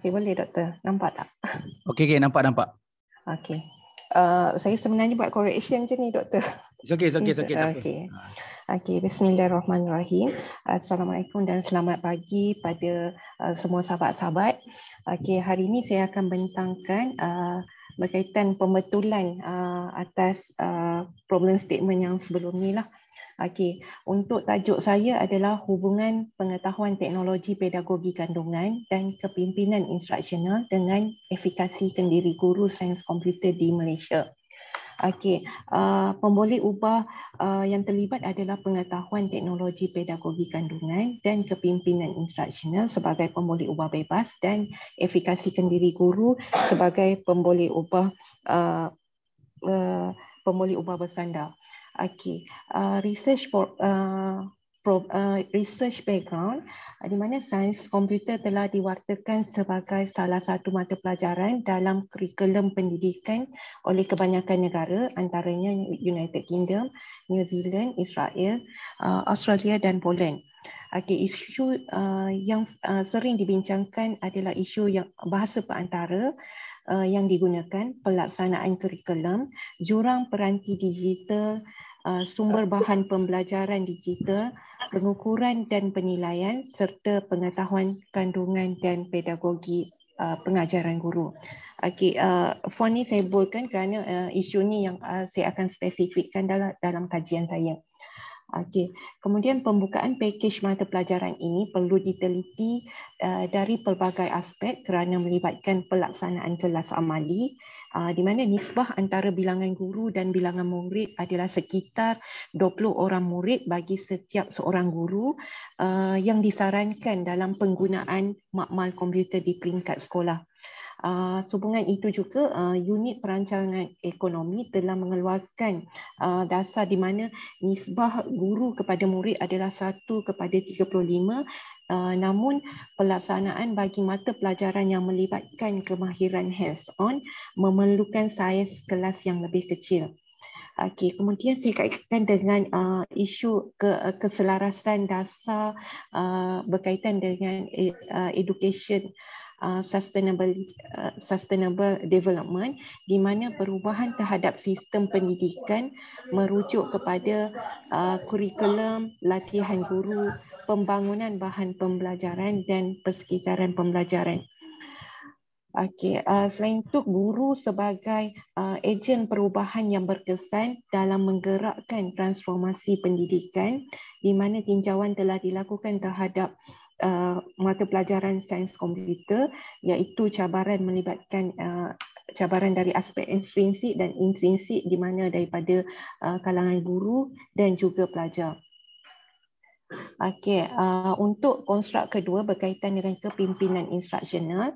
Okey boleh doktor. Nampak tak? Okay, okey nampak nampak. Okay, Uh, saya sebenarnya buat correction je ni doktor. It's okay, it's okay, it's okay. It's okay. Ha. Okay, Bismillahirrahmanirrahim. Assalamualaikum dan selamat pagi pada uh, semua sahabat-sahabat. Okay, hari ini saya akan bentangkan uh, berkaitan pembetulan uh, atas uh, problem statement yang sebelum ni lah. Okey, untuk tajuk saya adalah hubungan pengetahuan teknologi pedagogi kandungan dan kepimpinan instruksional dengan efikasi kendiri guru sains komputer di Malaysia. Okey, uh, pemboleh ubah uh, yang terlibat adalah pengetahuan teknologi pedagogi kandungan dan kepimpinan instruksional sebagai pemboleh ubah bebas dan efikasi kendiri guru sebagai pemboleh ubah uh, uh, pemboleh ubah bersandar. Okay, uh, research for uh, pro, uh, research background uh, di mana sains komputer telah diwartakan sebagai salah satu mata pelajaran dalam kurikulum pendidikan oleh kebanyakan negara antaranya United Kingdom, New Zealand, Israel, uh, Australia dan Poland. Okay, isu uh, yang uh, sering dibincangkan adalah isu yang bahasa perantara. Uh, yang digunakan pelaksanaan kurikulum, jurang peranti digital, uh, sumber bahan pembelajaran digital, pengukuran dan penilaian serta pengetahuan kandungan dan pedagogi uh, pengajaran guru. Okey, uh, for ni saya bolehkan kerana uh, isu ni yang uh, saya akan spesifikkan dalam dalam kajian saya. Okey. Kemudian pembukaan pakej mata pelajaran ini perlu diteliti eh, dari pelbagai aspek kerana melibatkan pelaksanaan kelas amali eh, di mana nisbah antara bilangan guru dan bilangan murid adalah sekitar 20 orang murid bagi setiap seorang guru eh, yang disarankan dalam penggunaan makmal komputer di peringkat sekolah. Ah, sehubungan itu juga ah, unit perancangan ekonomi telah mengeluarkan ah, dasar di mana nisbah guru kepada murid adalah 1 kepada 35 Uh, namun pelaksanaan bagi mata pelajaran yang melibatkan kemahiran hands on memerlukan saiz kelas yang lebih kecil. Okey, kemudian saya kaitkan dengan uh, isu ke- keselarasan dasar uh, berkaitan dengan uh, education uh, Uh, sustainable uh, sustainable development di mana perubahan terhadap sistem pendidikan merujuk kepada uh, kurikulum latihan guru pembangunan bahan pembelajaran dan persekitaran pembelajaran. Okey, selain itu guru sebagai ejen perubahan yang berkesan dalam menggerakkan transformasi pendidikan di mana tinjauan telah dilakukan terhadap uh, uh, mata pelajaran sains komputer iaitu cabaran melibatkan uh, cabaran dari aspek intrinsik dan intrinsik di mana daripada uh, kalangan guru dan juga pelajar. Okey, uh, untuk konstrukt kedua berkaitan dengan kepimpinan instruksional,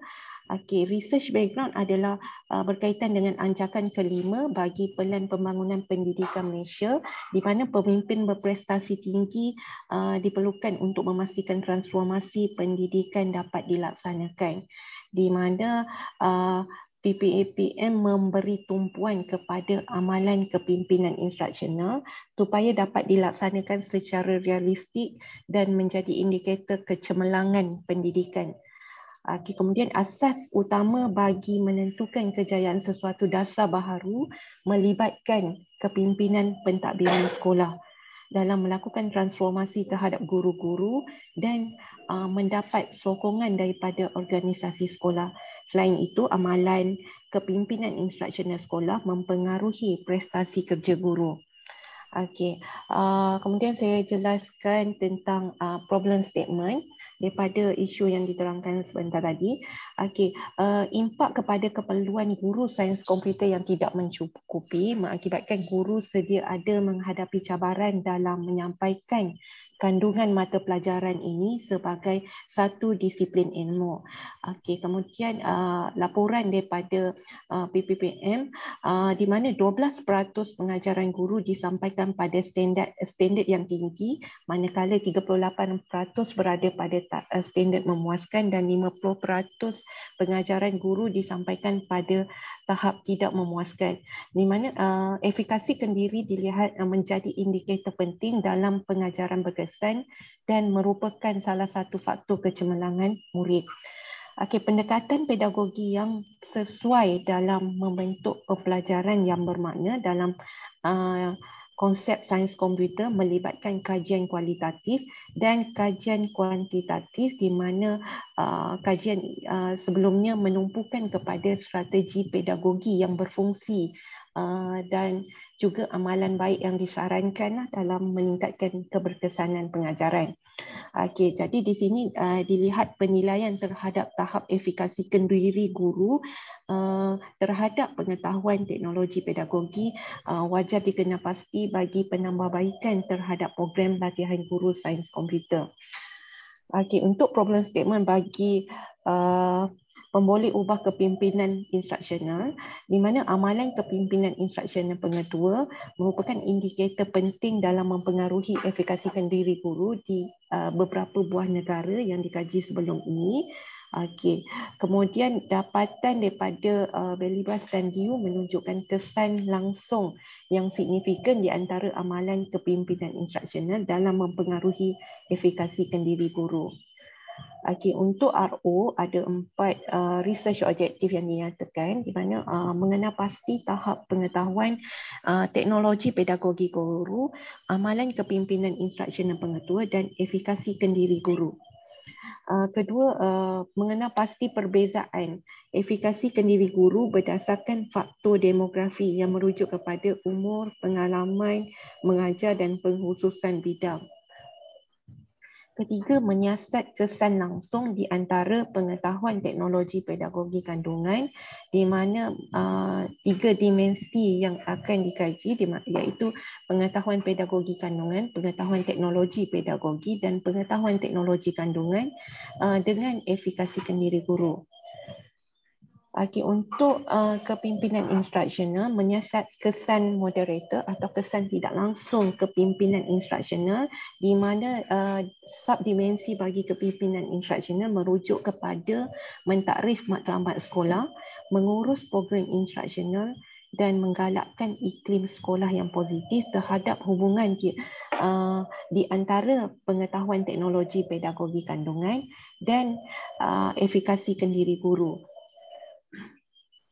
Okay, research background adalah uh, berkaitan dengan anjakan kelima bagi pelan pembangunan pendidikan Malaysia di mana pemimpin berprestasi tinggi uh, diperlukan untuk memastikan transformasi pendidikan dapat dilaksanakan di mana uh, PPAPM memberi tumpuan kepada amalan kepimpinan instruksional supaya dapat dilaksanakan secara realistik dan menjadi indikator kecemerlangan pendidikan. Okay, ah, kemudian asas utama bagi menentukan kejayaan sesuatu dasar baharu melibatkan kepimpinan pentadbiran sekolah dalam melakukan transformasi terhadap guru-guru dan uh, mendapat sokongan daripada organisasi sekolah. Selain itu, amalan kepimpinan instruksional sekolah mempengaruhi prestasi kerja guru. Okey. Uh, kemudian saya jelaskan tentang uh, problem statement daripada isu yang diterangkan sebentar tadi. Okey, uh, impak kepada keperluan guru sains komputer yang tidak mencukupi mengakibatkan guru sedia ada menghadapi cabaran dalam menyampaikan kandungan mata pelajaran ini sebagai satu disiplin ilmu. Okey, kemudian uh, laporan daripada uh, PPPM uh, di mana 12% pengajaran guru disampaikan pada standard standard yang tinggi, manakala 38% berada pada uh, standard memuaskan dan 50% pengajaran guru disampaikan pada tahap tidak memuaskan. Di mana uh, efikasi kendiri dilihat uh, menjadi indikator penting dalam pengajaran berkesan 50% dan merupakan salah satu faktor kecemerlangan murid. Okey, pendekatan pedagogi yang sesuai dalam membentuk pembelajaran yang bermakna dalam uh, konsep sains komputer melibatkan kajian kualitatif dan kajian kuantitatif di mana uh, kajian uh, sebelumnya menumpukan kepada strategi pedagogi yang berfungsi uh, Ah, dan juga amalan baik yang disarankan lah dalam meningkatkan keberkesanan pengajaran. Okey, jadi di sini uh, dilihat penilaian terhadap tahap efikasi kendiri guru uh, terhadap pengetahuan teknologi pedagogi uh, wajar dikenal pasti bagi penambahbaikan terhadap program latihan guru sains komputer. Okey, untuk problem statement bagi uh, pemboleh ubah kepimpinan instruksional di mana amalan kepimpinan instruksional pengetua merupakan indikator penting dalam mempengaruhi efikasi kendiri guru di uh, beberapa buah negara yang dikaji sebelum ini. Okey. Kemudian dapatan daripada uh, Belibas dan Diu menunjukkan kesan langsung yang signifikan di antara amalan kepimpinan instruksional dalam mempengaruhi efikasi kendiri guru. Okey, untuk RO ada empat uh, research objektif yang dinyatakan di mana uh, mengenal pasti tahap pengetahuan uh, teknologi pedagogi guru, amalan kepimpinan instruction dan pengetua dan efikasi kendiri guru. Uh, kedua, uh, mengenal pasti perbezaan efikasi kendiri guru berdasarkan faktor demografi yang merujuk kepada umur, pengalaman, mengajar dan penghususan bidang. Ketiga, menyiasat kesan langsung di antara pengetahuan teknologi pedagogi kandungan di mana uh, tiga dimensi yang akan dikaji iaitu pengetahuan pedagogi kandungan, pengetahuan teknologi pedagogi dan pengetahuan teknologi kandungan uh, dengan efikasi kendiri guru. Okay, untuk uh, kepimpinan instruksional menyiasat kesan moderator atau kesan tidak langsung kepimpinan instruksional di mana uh, subdimensi bagi kepimpinan instruksional merujuk kepada mentakrif matlamat sekolah, mengurus program instruksional dan menggalakkan iklim sekolah yang positif terhadap hubungan di, uh, di antara pengetahuan teknologi pedagogi kandungan dan uh, efikasi kendiri guru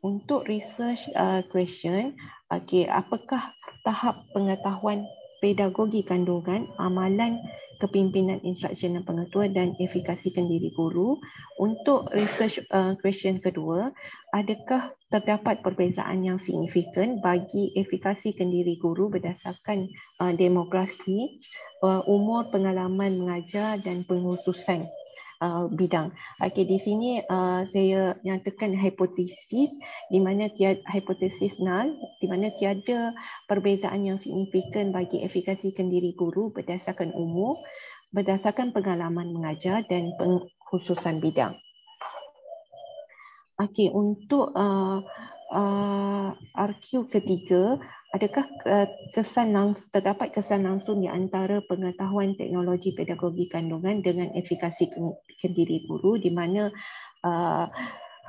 untuk research uh, question, okay, apakah tahap pengetahuan pedagogi kandungan, amalan kepimpinan instruction dan pengetua dan efikasi kendiri guru. Untuk research uh, question kedua, adakah terdapat perbezaan yang signifikan bagi efikasi kendiri guru berdasarkan uh, demografi, uh, umur, pengalaman mengajar dan pengutusan Uh, bidang. Okey di sini uh, saya nyatakan hipotesis di mana tiada hipotesis null di mana tiada perbezaan yang signifikan bagi efikasi kendiri guru berdasarkan umur, berdasarkan pengalaman mengajar dan pengkhususan bidang. Okey untuk uh, uh, eh, arkeo ketiga adakah eh, kesan langs- terdapat kesan langsung di antara pengetahuan teknologi pedagogi kandungan dengan efikasi sendiri guru di mana uh,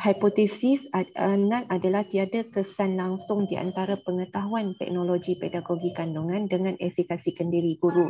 hipotesis anan adalah tiada kesan langsung di antara pengetahuan teknologi pedagogi kandungan dengan efikasi sendiri guru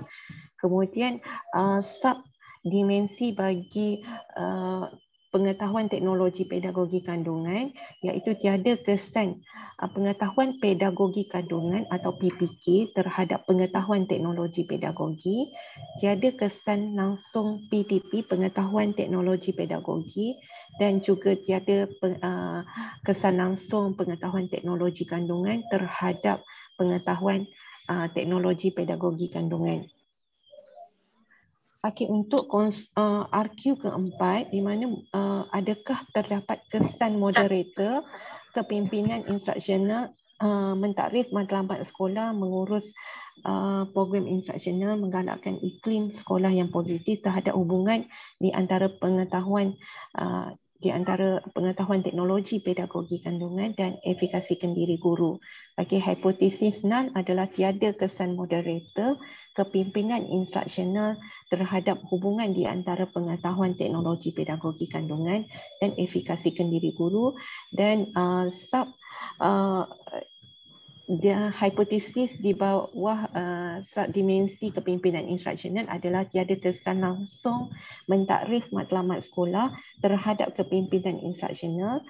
kemudian uh, sub dimensi bagi uh, pengetahuan teknologi pedagogi kandungan iaitu tiada kesan ah, pengetahuan pedagogi kandungan atau PPK terhadap pengetahuan teknologi pedagogi tiada kesan langsung PTP pengetahuan teknologi pedagogi dan juga tiada ah, kesan langsung pengetahuan teknologi kandungan terhadap pengetahuan ah, teknologi pedagogi kandungan pakai untuk uh, RQ keempat di mana uh, adakah terdapat kesan moderator kepimpinan instruksional uh, mentakrif matlamat sekolah mengurus uh, program instruksional menggalakkan iklim sekolah yang positif terhadap hubungan di antara pengetahuan uh, di antara pengetahuan teknologi pedagogi kandungan dan efikasi kendiri guru. Okay, hipotesis NAN adalah tiada kesan moderator kepimpinan instruksional terhadap hubungan di antara pengetahuan teknologi pedagogi kandungan dan efikasi kendiri guru dan uh, sub uh, dia hipotesis di bawah uh, dimensi kepimpinan instruksional adalah tiada kesan langsung mentakrif matlamat sekolah terhadap kepimpinan instruksional,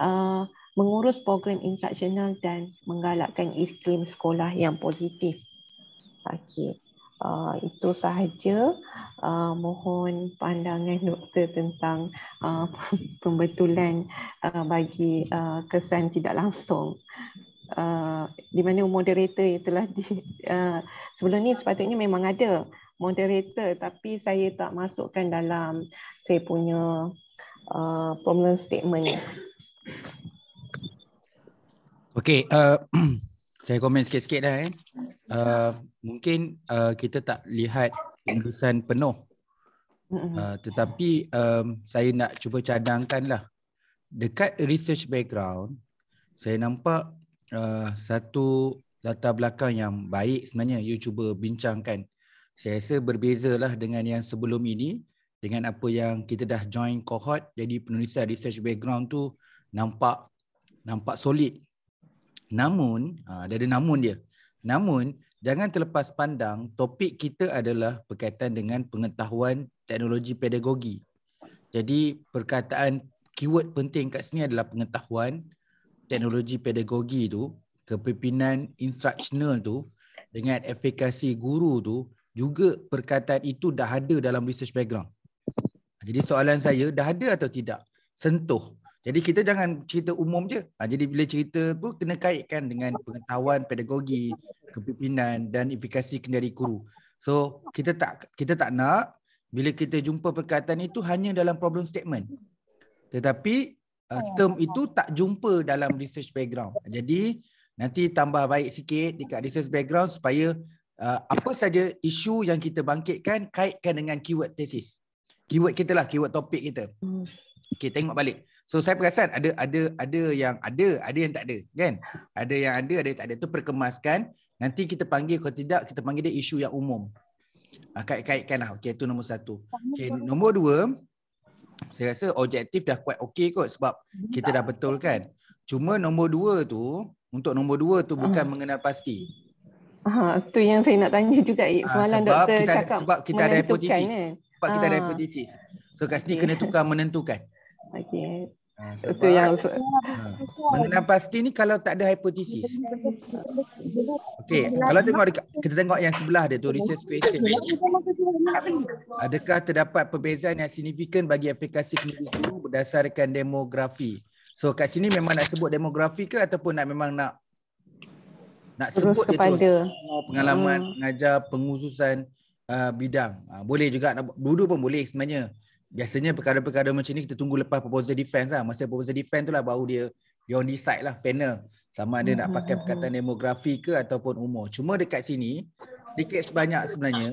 uh, eh, mengurus program instruksional dan menggalakkan iklim sekolah yang positif. Okey. Uh, itu sahaja uh, mohon pandangan doktor tentang uh, pembetulan uh, bagi uh, kesan tidak langsung uh, di mana moderator yang telah di uh, sebelum ni sepatutnya memang ada moderator tapi saya tak masukkan dalam saya punya uh, problem statement ni. Okey, uh, saya komen sikit-sikit dah eh. Uh, mungkin uh, kita tak lihat tulisan penuh. Uh, tetapi um, saya nak cuba cadangkanlah Dekat research background, saya nampak uh, satu latar belakang yang baik sebenarnya you cuba bincangkan. Saya rasa berbeza lah dengan yang sebelum ini dengan apa yang kita dah join cohort jadi penulisan research background tu nampak nampak solid. Namun, ada uh, ada namun dia. Namun, jangan terlepas pandang topik kita adalah berkaitan dengan pengetahuan teknologi pedagogi. Jadi perkataan keyword penting kat sini adalah pengetahuan teknologi pedagogi tu, kepimpinan instructional tu dengan efikasi guru tu juga perkataan itu dah ada dalam research background. Jadi soalan saya dah ada atau tidak? Sentuh. Jadi kita jangan cerita umum je. Ha, jadi bila cerita tu kena kaitkan dengan pengetahuan pedagogi, kepimpinan dan efikasi kendali guru. So kita tak kita tak nak bila kita jumpa perkataan itu hanya dalam problem statement. Tetapi uh, term itu tak jumpa dalam research background. Jadi nanti tambah baik sikit dekat research background supaya uh, apa saja isu yang kita bangkitkan kaitkan dengan keyword thesis. Keyword kita lah, keyword topik kita. Hmm. Okay, tengok balik. So saya perasan ada ada ada yang ada, ada yang tak ada, kan? Ada yang ada, ada yang tak ada. Itu perkemaskan. Nanti kita panggil kalau tidak, kita panggil dia isu yang umum. Uh, kait-kaitkan lah. Okay, itu nombor satu. Okay, nombor dua saya rasa objektif dah quite okay kot sebab hmm, kita dah betul kan. Cuma nombor dua tu, untuk nombor dua tu bukan uh. mengenal pasti. Ah, uh, tu yang saya nak tanya juga ha, soalan uh, doktor kita, cakap. Sebab kita ada hipotesis. Eh. Sebab uh. kita ada hipotesis. Ha. So kat sini okay. kena tukar menentukan. Okay. Ha, itu yang Menenang ah, ah. pasti ni kalau tak ada hipotesis. Okey, kalau tengok dekat, kita tengok yang sebelah dia tu research question. Adakah terdapat perbezaan yang signifikan bagi aplikasi kliniki berdasarkan demografi? So kat sini memang nak sebut demografi ke ataupun nak memang nak nak terus sebut kepada dia oh, terus pengalaman hmm. mengajar pengususan uh, bidang. Uh, boleh juga nak dulu pun boleh sebenarnya biasanya perkara-perkara macam ni kita tunggu lepas proposal defense lah. Masa proposal defense tu lah baru dia yang decide lah panel sama ada mm-hmm. nak pakai mm-hmm. perkataan demografi ke ataupun umur. Cuma dekat sini sedikit sebanyak sebenarnya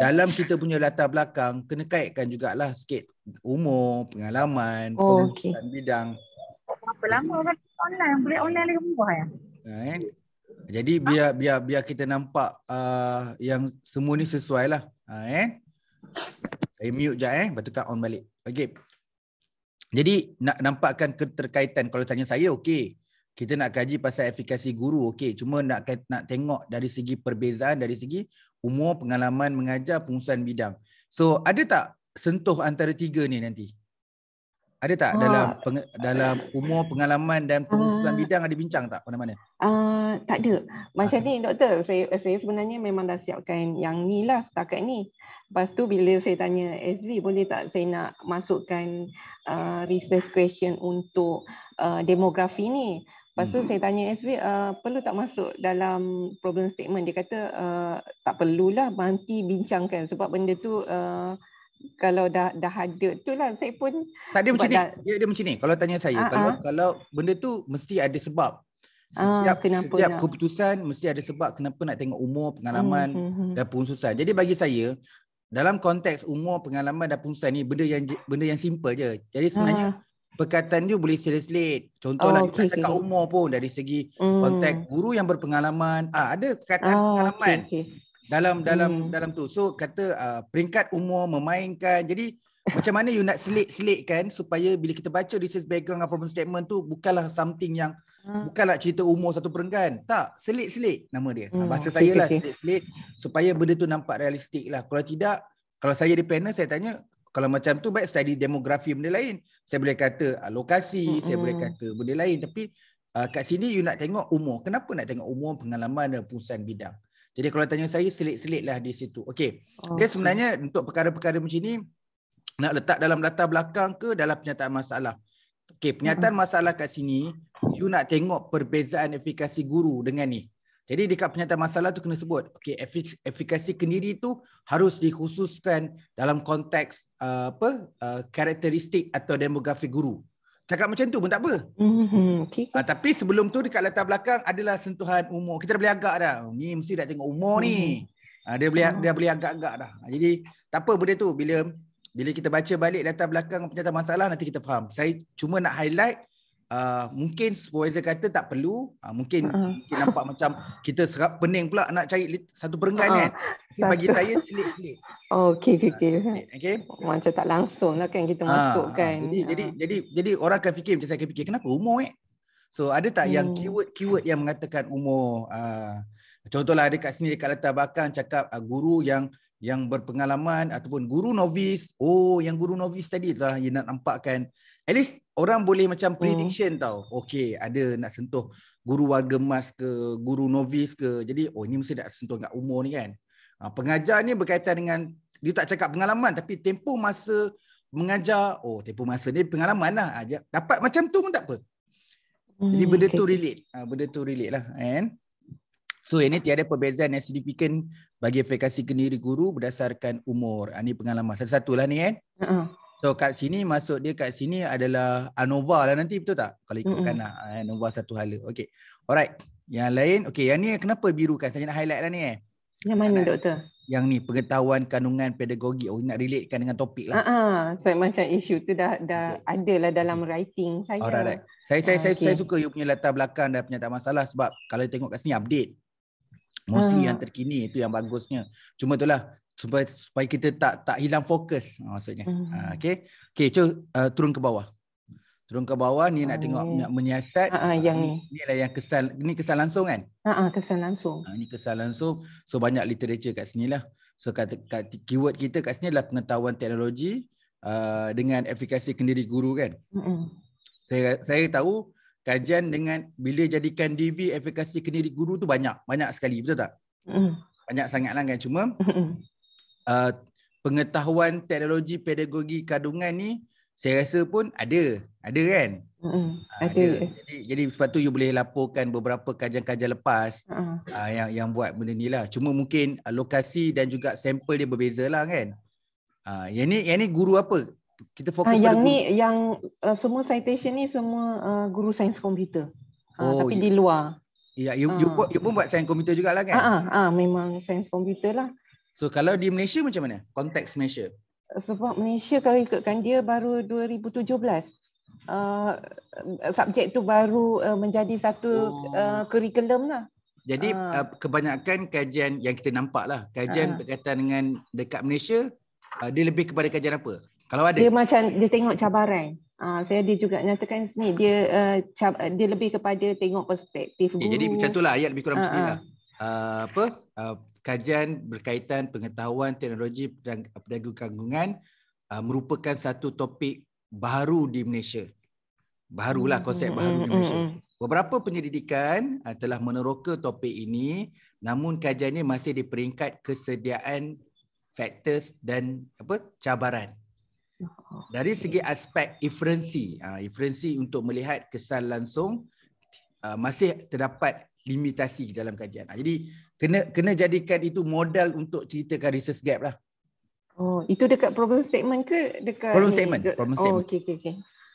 dalam kita punya latar belakang kena kaitkan jugalah sikit umur, pengalaman, oh, okay. dan bidang. Apa lama kan online, boleh online lagi murah ya. Kan? Jadi biar biar biar kita nampak uh, yang semua ni sesuai lah. Uh, eh? Eh, mute je eh. Lepas tu on balik. Okay. Jadi, nak nampakkan keterkaitan. Kalau tanya saya, okay. Kita nak kaji pasal efikasi guru, okay. Cuma nak nak tengok dari segi perbezaan, dari segi umur, pengalaman, mengajar, pengurusan bidang. So, ada tak sentuh antara tiga ni nanti? Ada tak ha. dalam peng, dalam umur pengalaman dan pengurusan uh, bidang ada bincang tak mana-mana? Uh, tak ada. Macam ha. ni doktor, saya, saya sebenarnya memang dah siapkan yang ni lah setakat ni. Lepas tu bila saya tanya SV eh, boleh tak saya nak masukkan uh, research question untuk uh, demografi ni. Lepas tu hmm. saya tanya SV uh, eh, perlu tak masuk dalam problem statement. Dia kata uh, tak perlulah nanti bincangkan sebab benda tu uh, kalau dah dah ada tu lah saya pun tak ada macam ni dia ada macam ni kalau tanya saya uh-huh. kalau ah. kalau benda tu mesti ada sebab ah, setiap, uh, setiap lah. keputusan mesti ada sebab kenapa nak tengok umur pengalaman hmm, hmm, hmm, dan pengususan jadi bagi saya dalam konteks umur pengalaman dan pengususan ni benda yang benda yang simple je jadi sebenarnya uh. perkataan dia boleh selit-selit contohlah oh, okay, kata okay. umur pun dari segi hmm. konteks guru yang berpengalaman ah ada perkataan oh, pengalaman okay, okay dalam dalam hmm. dalam tu. So kata uh, peringkat umur memainkan. Jadi macam mana you nak selit-selitkan supaya bila kita baca research background atau problem statement tu bukanlah something yang hmm. bukanlah cerita umur satu perenggan. Tak, selit-selit nama dia. Ha, hmm. Bahasa saya lah okay. selit-selit supaya benda tu nampak realistik lah. Kalau tidak, kalau saya di panel saya tanya kalau macam tu baik study demografi benda lain. Saya boleh kata uh, lokasi, hmm. saya boleh hmm. kata benda lain tapi uh, kat sini you nak tengok umur. Kenapa nak tengok umur pengalaman dan pusat bidang? Jadi kalau tanya saya selit-selit lah di situ. Okey. Okay. Dia sebenarnya untuk perkara-perkara macam ni nak letak dalam latar belakang ke dalam penyataan masalah. Okey, penyataan hmm. masalah kat sini you nak tengok perbezaan efikasi guru dengan ni. Jadi dekat penyataan masalah tu kena sebut. Okey, efik- efikasi kendiri tu harus dikhususkan dalam konteks uh, apa? Uh, karakteristik atau demografi guru. Cakap macam tu pun tak apa. Mm-hmm. Uh, tapi sebelum tu dekat latar belakang adalah sentuhan umur. Kita dah boleh agak dah. Oh, ni mesti dah tengok umur ni. Mm-hmm. Uh, dia boleh mm-hmm. dia boleh agak-agak dah. Ah, jadi tak apa benda tu bila bila kita baca balik latar belakang penyata masalah nanti kita faham. Saya cuma nak highlight Ah, mungkin supervisor kata tak perlu uh, mungkin, uh-huh. mungkin nampak macam kita serap pening pula nak cari satu perenggan uh-huh. kan Tapi bagi saya selit-selit oh, okay. Okay. okey uh, okey macam tak langsung lah kan kita uh, masuk kan uh, jadi, uh. jadi ha. jadi jadi orang akan fikir macam saya akan fikir kenapa umur eh so ada tak hmm. yang keyword keyword yang mengatakan umur uh, contohlah dekat sini dekat latar belakang cakap uh, guru yang yang berpengalaman ataupun guru novis oh yang guru novis tadi telah dia nak nampakkan at least orang boleh macam hmm. prediction hmm. tau okey ada nak sentuh guru warga emas ke guru novis ke jadi oh ini mesti nak sentuh dekat umur ni kan ha, pengajar ni berkaitan dengan dia tak cakap pengalaman tapi tempoh masa mengajar oh tempoh masa ni pengalaman lah ha, dapat macam tu pun tak apa jadi hmm, benda okay. tu relate ha, benda tu relate lah kan So ini tiada perbezaan yang signifikan bagi efekasi kendiri guru berdasarkan umur. Ini ah, pengalaman. Satu-satu lah ni kan. Eh? Uh-uh. So kat sini masuk dia kat sini adalah ANOVA lah nanti betul tak? Kalau ikutkan uh-uh. Ah, eh, ANOVA satu hala. Okay. Alright. Yang lain. Okay yang ni kenapa birukan? Saya nak highlight lah ni eh. Yang mana Anak. doktor? yang ni pengetahuan kandungan pedagogi oh nak relatekan dengan topik lah. Uh-huh. Ah, saya so, macam isu tu dah dah okay. ada lah dalam writing saya. Oh, right, Saya uh, saya, okay. saya suka you punya latar belakang dan punya tak masalah sebab kalau tengok kat sini update mostly uh. yang terkini itu yang bagusnya cuma itulah supaya supaya kita tak tak hilang fokus ah, maksudnya ha uh. uh, okey okey cuy uh, ah, turun ke bawah turun ke bawah ni nak tengok oh. nak menyiasat uh-uh, uh, yang ni lah yang kesal, ni kesal langsung kan ha uh-uh, kesan langsung uh, ni kesan langsung so banyak literature kat sini lah. so kat, kat keyword kita kat sini adalah pengetahuan teknologi uh, dengan efikasi kendiri guru kan uh-uh. saya saya tahu kajian dengan bila jadikan DV efikasi kendiri guru tu banyak banyak sekali betul tak mm. banyak sangatlah kan cuma mm. uh, pengetahuan teknologi pedagogi kandungan ni saya rasa pun ada ada kan mm. ada. ada jadi jadi sebab tu you boleh laporkan beberapa kajian-kajian lepas mm. uh, yang yang buat benda ni lah cuma mungkin uh, lokasi dan juga sampel dia berbeza lah kan Ah, uh, yang ni yang ni guru apa? kita ah, fokus ha, yang ni yang uh, semua citation ni semua uh, guru sains komputer uh, oh, tapi you, ya. di luar ya yeah, you, uh. you, ah. you pun buat sains komputer jugalah kan ah uh, uh, uh, memang sains komputer lah so kalau di Malaysia macam mana konteks Malaysia sebab Malaysia kalau ikutkan dia baru 2017 Uh, subjek tu baru uh, menjadi satu kurikulum oh. uh, lah. Jadi uh. Uh, kebanyakan kajian yang kita nampak lah kajian uh. berkaitan dengan dekat Malaysia uh, dia lebih kepada kajian apa? Kalau ada. Dia macam dia tengok cabaran. Uh, saya dia juga nyatakan ni dia uh, dia lebih kepada tengok perspektif ya, guru. Okay, jadi macam itulah ayat lebih kurang uh, macam Uh, apa uh, kajian berkaitan pengetahuan teknologi dan pedagang kandungan uh, merupakan satu topik baru di Malaysia. Barulah konsep mm, baru di hmm, Malaysia. Mm, Beberapa penyelidikan uh, telah meneroka topik ini namun kajian ini masih di peringkat kesediaan faktor dan apa cabaran. Oh. Dari segi aspek inferensi, uh, inferensi untuk melihat kesan langsung uh, masih terdapat limitasi dalam kajian. Uh, jadi kena kena jadikan itu modal untuk ceritakan research gap lah. Oh, itu dekat problem statement ke dekat problem statement? Ke? Problem oh, statement. Oh, okey okey okey.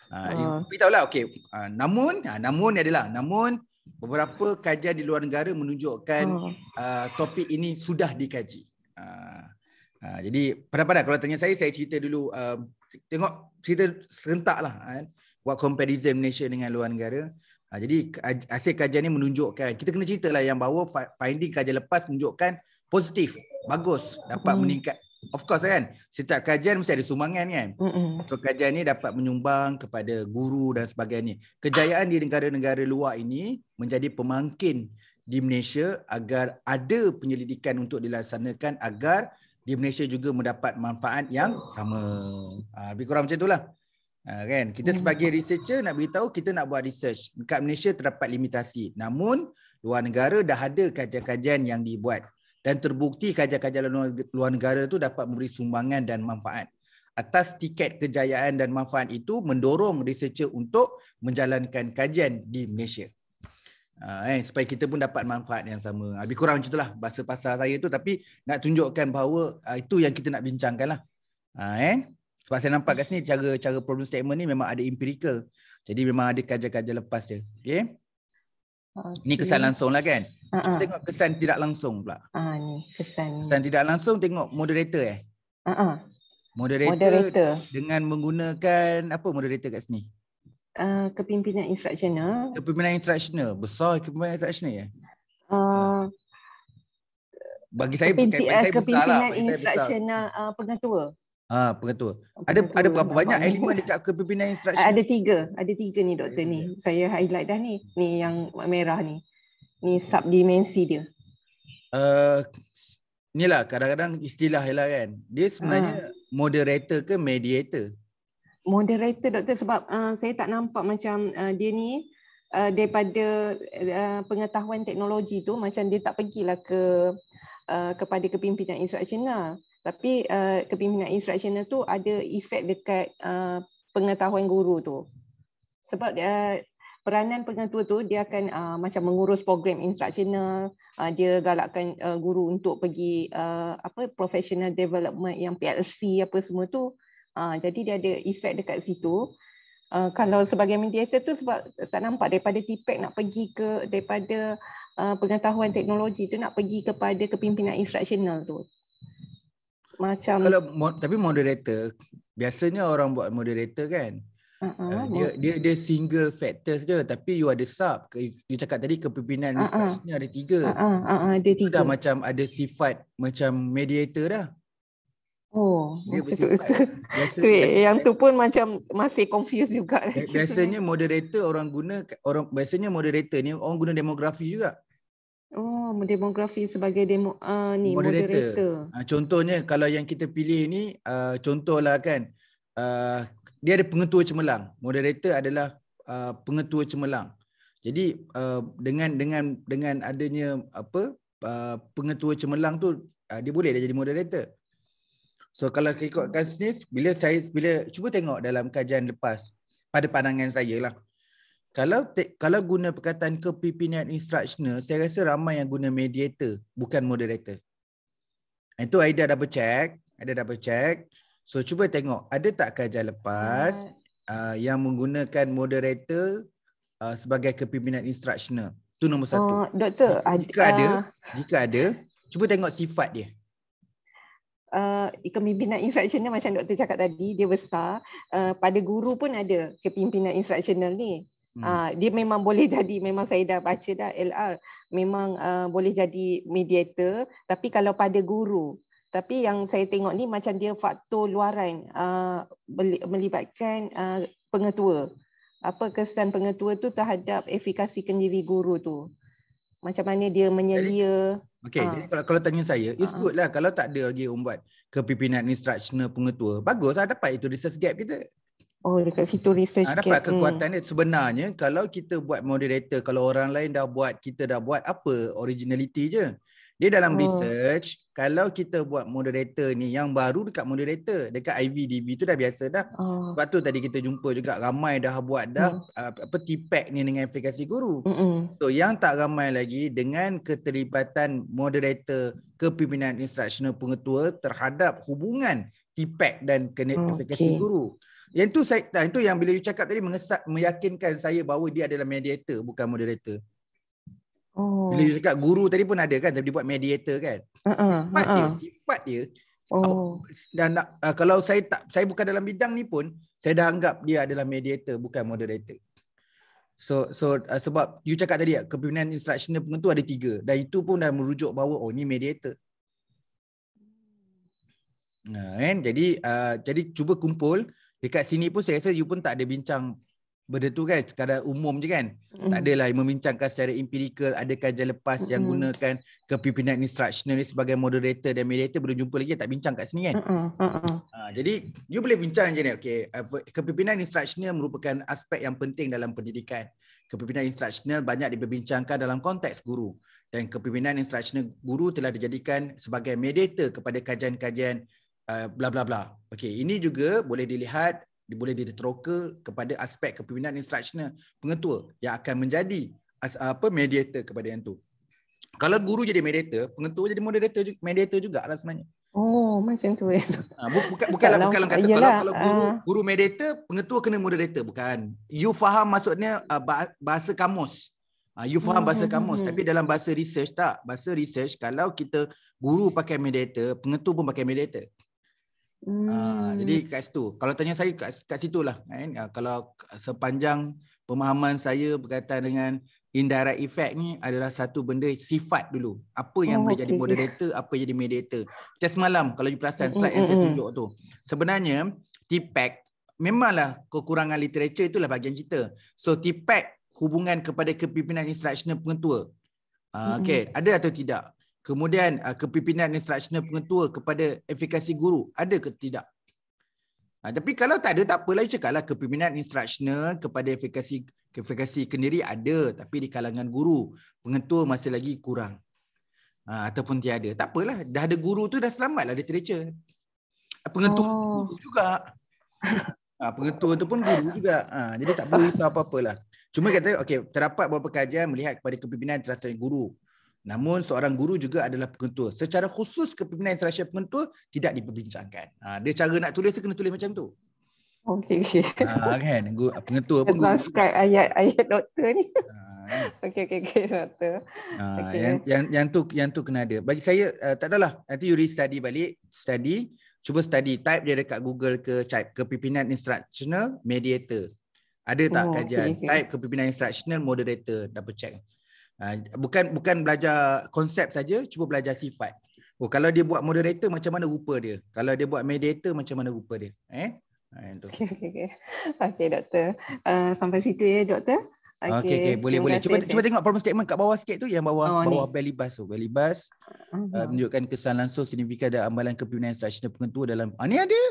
Uh, uh. Tapi tahulah okey. Uh, namun uh, namun adalah namun beberapa kajian di luar negara menunjukkan uh. Uh, topik ini sudah dikaji. Uh, Ha, jadi pada-pada kalau tanya saya saya cerita dulu um, tengok cerita serentak lah ha, kan buat comparison Malaysia dengan luar negara. Ha, jadi hasil kajian ni menunjukkan kita kena cerita lah yang bawa finding kajian lepas menunjukkan positif, bagus, dapat hmm. meningkat. Of course lah, kan, setiap kajian mesti ada sumbangan kan. Hmm. So kajian ni dapat menyumbang kepada guru dan sebagainya. Kejayaan di negara-negara luar ini menjadi pemangkin di Malaysia agar ada penyelidikan untuk dilaksanakan agar di Malaysia juga mendapat manfaat yang sama. Ha, lebih kurang macam itulah. Ha, kan? Kita ya. sebagai researcher nak beritahu kita nak buat research. Dekat Malaysia terdapat limitasi. Namun luar negara dah ada kajian-kajian yang dibuat. Dan terbukti kajian-kajian luar, luar negara itu dapat memberi sumbangan dan manfaat. Atas tiket kejayaan dan manfaat itu mendorong researcher untuk menjalankan kajian di Malaysia. Uh, eh, supaya kita pun dapat manfaat yang sama. Ah, lebih kurang macam itulah bahasa pasal saya tu tapi nak tunjukkan bahawa uh, itu yang kita nak bincangkan lah. Uh, eh? Sebab saya nampak kat sini cara, cara problem statement ni memang ada empirical. Jadi memang ada kajian-kajian lepas dia. Okay? okay. Ini kesan langsung lah kan? Uh -uh. Kita tengok kesan tidak langsung pula. Uh, ni, kesan, ni. kesan tidak langsung tengok moderator eh? Uh -uh. Moderator, moderator dengan menggunakan apa moderator kat sini? Eh, kepimpinan instructional. Kepimpinan instructional. Besar kepimpinan instructional ya? Uh, bagi saya eh, lah. kepimpinan, bagi saya besar kepimpinan lah. Kepimpinan instructional uh, pengetua. Ha, ah, pengetua. Ada pengetua ada berapa banyak elemen dekat kepimpinan instruction? Ada tiga. Ada tiga ni doktor ni. Saya highlight dah ni. Ni yang merah ni. Ni subdimensi dia. Uh, inilah kadang-kadang istilah lah kan. Dia sebenarnya ha. moderator ke mediator? moderator doktor sebab uh, saya tak nampak macam uh, dia ni uh, daripada uh, pengetahuan teknologi tu macam dia tak pergilah ke uh, kepada kepimpinan instructional tapi uh, kepimpinan instructional tu ada efek dekat uh, pengetahuan guru tu sebab dia uh, peranan pengetua tu dia akan uh, macam mengurus program instructional uh, dia galakkan uh, guru untuk pergi uh, apa professional development yang PLC apa semua tu Ha, jadi dia ada efek dekat situ. Uh, kalau sebagai mediator tu sebab tak nampak daripada TPEC nak pergi ke daripada uh, pengetahuan teknologi tu nak pergi kepada kepimpinan instructional tu. Macam kalau tapi moderator biasanya orang buat moderator kan. Uh-uh, uh, dia, dia dia single factor saja tapi you ada sub. You cakap tadi kepimpinan uh-uh. instructional ada tiga. Uh-uh, uh ada tiga. Dah macam ada sifat macam mediator dah. Oh, dia macam tu. Eh. Biasa, yang tu pun macam masih confused juga. Biasanya moderator orang guna orang biasanya moderator ni orang guna demografi juga. Oh, demografi sebagai demo uh, ni moderator. moderator. Ah, contohnya kalau yang kita pilih ni uh, contohlah kan uh, dia ada pengetua cemerlang. Moderator adalah uh, pengetua cemerlang. Jadi uh, dengan dengan dengan adanya apa uh, pengetua cemerlang tu uh, dia boleh dah jadi moderator. So kalau saya ikutkan SNIS, bila saya bila cuba tengok dalam kajian lepas pada pandangan saya lah. Kalau te, kalau guna perkataan kepimpinan instructional, saya rasa ramai yang guna mediator bukan moderator. Itu Aida double check, Aida double check. So cuba tengok ada tak kajian lepas yeah. uh, yang menggunakan moderator uh, sebagai kepimpinan instructional. Tu nombor satu. Uh, doktor, jika uh, ada, jika ada, cuba tengok sifat dia uh, kepimpinan instructional macam doktor cakap tadi dia besar uh, pada guru pun ada kepimpinan instructional ni Hmm. Uh, dia memang boleh jadi memang saya dah baca dah LR memang uh, boleh jadi mediator tapi kalau pada guru tapi yang saya tengok ni macam dia faktor luaran uh, melibatkan uh, pengetua apa kesan pengetua tu terhadap efikasi kendiri guru tu macam mana dia menyelia Okay, uh. Ah. jadi kalau, kalau tanya saya, it's ah. good lah kalau tak ada lagi orang buat kepimpinan instructional pengetua. Bagus lah dapat itu research gap kita. Oh, dekat situ research ha, dapat gap. Hmm. kekuatan hmm. dia. Sebenarnya, kalau kita buat moderator, kalau orang lain dah buat, kita dah buat apa originality je. Dia dalam oh. research, kalau kita buat moderator ni yang baru dekat moderator, dekat IVDB tu dah biasa dah. Oh. Sebab tu tadi kita jumpa juga ramai dah buat dah mm. apa T-pack e ni dengan aplikasi guru. Mm-mm. So yang tak ramai lagi dengan keterlibatan moderator kepimpinan instructional pengetua terhadap hubungan T-pack e dan kena okay. guru. Yang tu saya itu yang bila you cakap tadi mengesat meyakinkan saya bahawa dia adalah mediator bukan moderator. Oh. Bila you cakap guru tadi pun ada kan Dia buat mediator kan ha, ha, Sifat uh-uh. Uh-uh. dia Sifat dia Oh. Dan uh, kalau saya tak saya bukan dalam bidang ni pun saya dah anggap dia adalah mediator bukan moderator. So so uh, sebab you cakap tadi uh, kepimpinan instructional pun tu ada tiga dan itu pun dah merujuk bahawa oh ni mediator. Nah, kan? jadi uh, jadi cuba kumpul dekat sini pun saya rasa you pun tak ada bincang benda tu kan secara umum je kan mm-hmm. tak mm. adalah membincangkan secara empirical Ada kajian lepas mm yang gunakan kepimpinan instructional ni sebagai moderator dan mediator boleh jumpa lagi tak bincang kat sini kan mm-hmm. ha, jadi you boleh bincang je ni okay. Uh, kepimpinan instructional merupakan aspek yang penting dalam pendidikan kepimpinan instructional banyak diperbincangkan dalam konteks guru dan kepimpinan instructional guru telah dijadikan sebagai mediator kepada kajian-kajian uh, bla bla bla. Okey, ini juga boleh dilihat boleh diteroka kepada aspek kepimpinan instructional pengetua yang akan menjadi as, apa mediator kepada yang tu. Kalau guru jadi mediator, pengetua jadi moderator juga, mediator juga lah sebenarnya. Oh, macam tu. Ya. Ha, bu, buka, bukanlah, bukanlah kata. Yelah, kalau, kalau guru, uh... guru mediator, pengetua kena moderator. Bukan. You faham maksudnya uh, bahasa kamus. Uh, you faham bahasa hmm, kamus. Hmm, hmm. Tapi dalam bahasa research tak? Bahasa research, kalau kita guru pakai mediator, pengetua pun pakai mediator. Ah, hmm. Uh, jadi kat situ. Kalau tanya saya kat, kat situ lah. Kan? Uh, kalau sepanjang pemahaman saya berkaitan dengan indirect effect ni adalah satu benda sifat dulu. Apa yang oh, boleh okay. jadi moderator, apa jadi mediator. Macam semalam kalau you perasan slide yang saya tunjuk tu. Sebenarnya TPEC memanglah kekurangan literature itulah bagian kita. So TPEC hubungan kepada kepimpinan instructional pengetua. Uh, ah, okay, ada atau tidak? kemudian uh, kepimpinan instructional pengetua kepada efikasi guru ada ke tidak uh, tapi kalau tak ada tak apalah cakaplah kepimpinan instructional kepada efikasi efikasi kendiri ada tapi di kalangan guru pengetua masih lagi kurang uh, ataupun tiada tak apalah dah ada guru tu dah selamatlah literature pengetua oh. juga Ha, pengetua tu pun guru juga. Ha, jadi tak perlu risau apa-apalah. Cuma kata, okay, terdapat beberapa kajian melihat kepada kepimpinan terasa guru. Namun seorang guru juga adalah pengetua. Secara khusus kepimpinan Israel pengetua tidak diperbincangkan. Ha, dia cara nak tulis kena tulis macam tu. Okey. okay. ha, kan, pengetua pun guru. Subscribe ayat ayat doktor ni. Ha, kan? okey okey okey satu. Ha, okay. yang yang yang tu yang tu kena ada. Bagi saya uh, tak adalah. Nanti you study balik, study, cuba study type dia dekat Google ke type kepimpinan instructional mediator. Ada tak oh, kajian okay, okay. type kepimpinan instructional moderator Double check. Ah, bukan bukan belajar konsep saja cuba belajar sifat oh kalau dia buat moderator macam mana rupa dia kalau dia buat mediator macam mana rupa dia eh ah, Okey, okay, okay. okay, doktor. Uh, sampai situ ya, doktor. Okey, okay, okay, boleh, boleh. Cuba, cuba tengok problem statement kat bawah sikit tu, yang bawah, oh, bawah ni. belly bus tu. Belly bus uh-huh. uh, menunjukkan kesan langsung signifikan dan amalan kepimpinan instructional pengetua dalam... Ah, ni ada!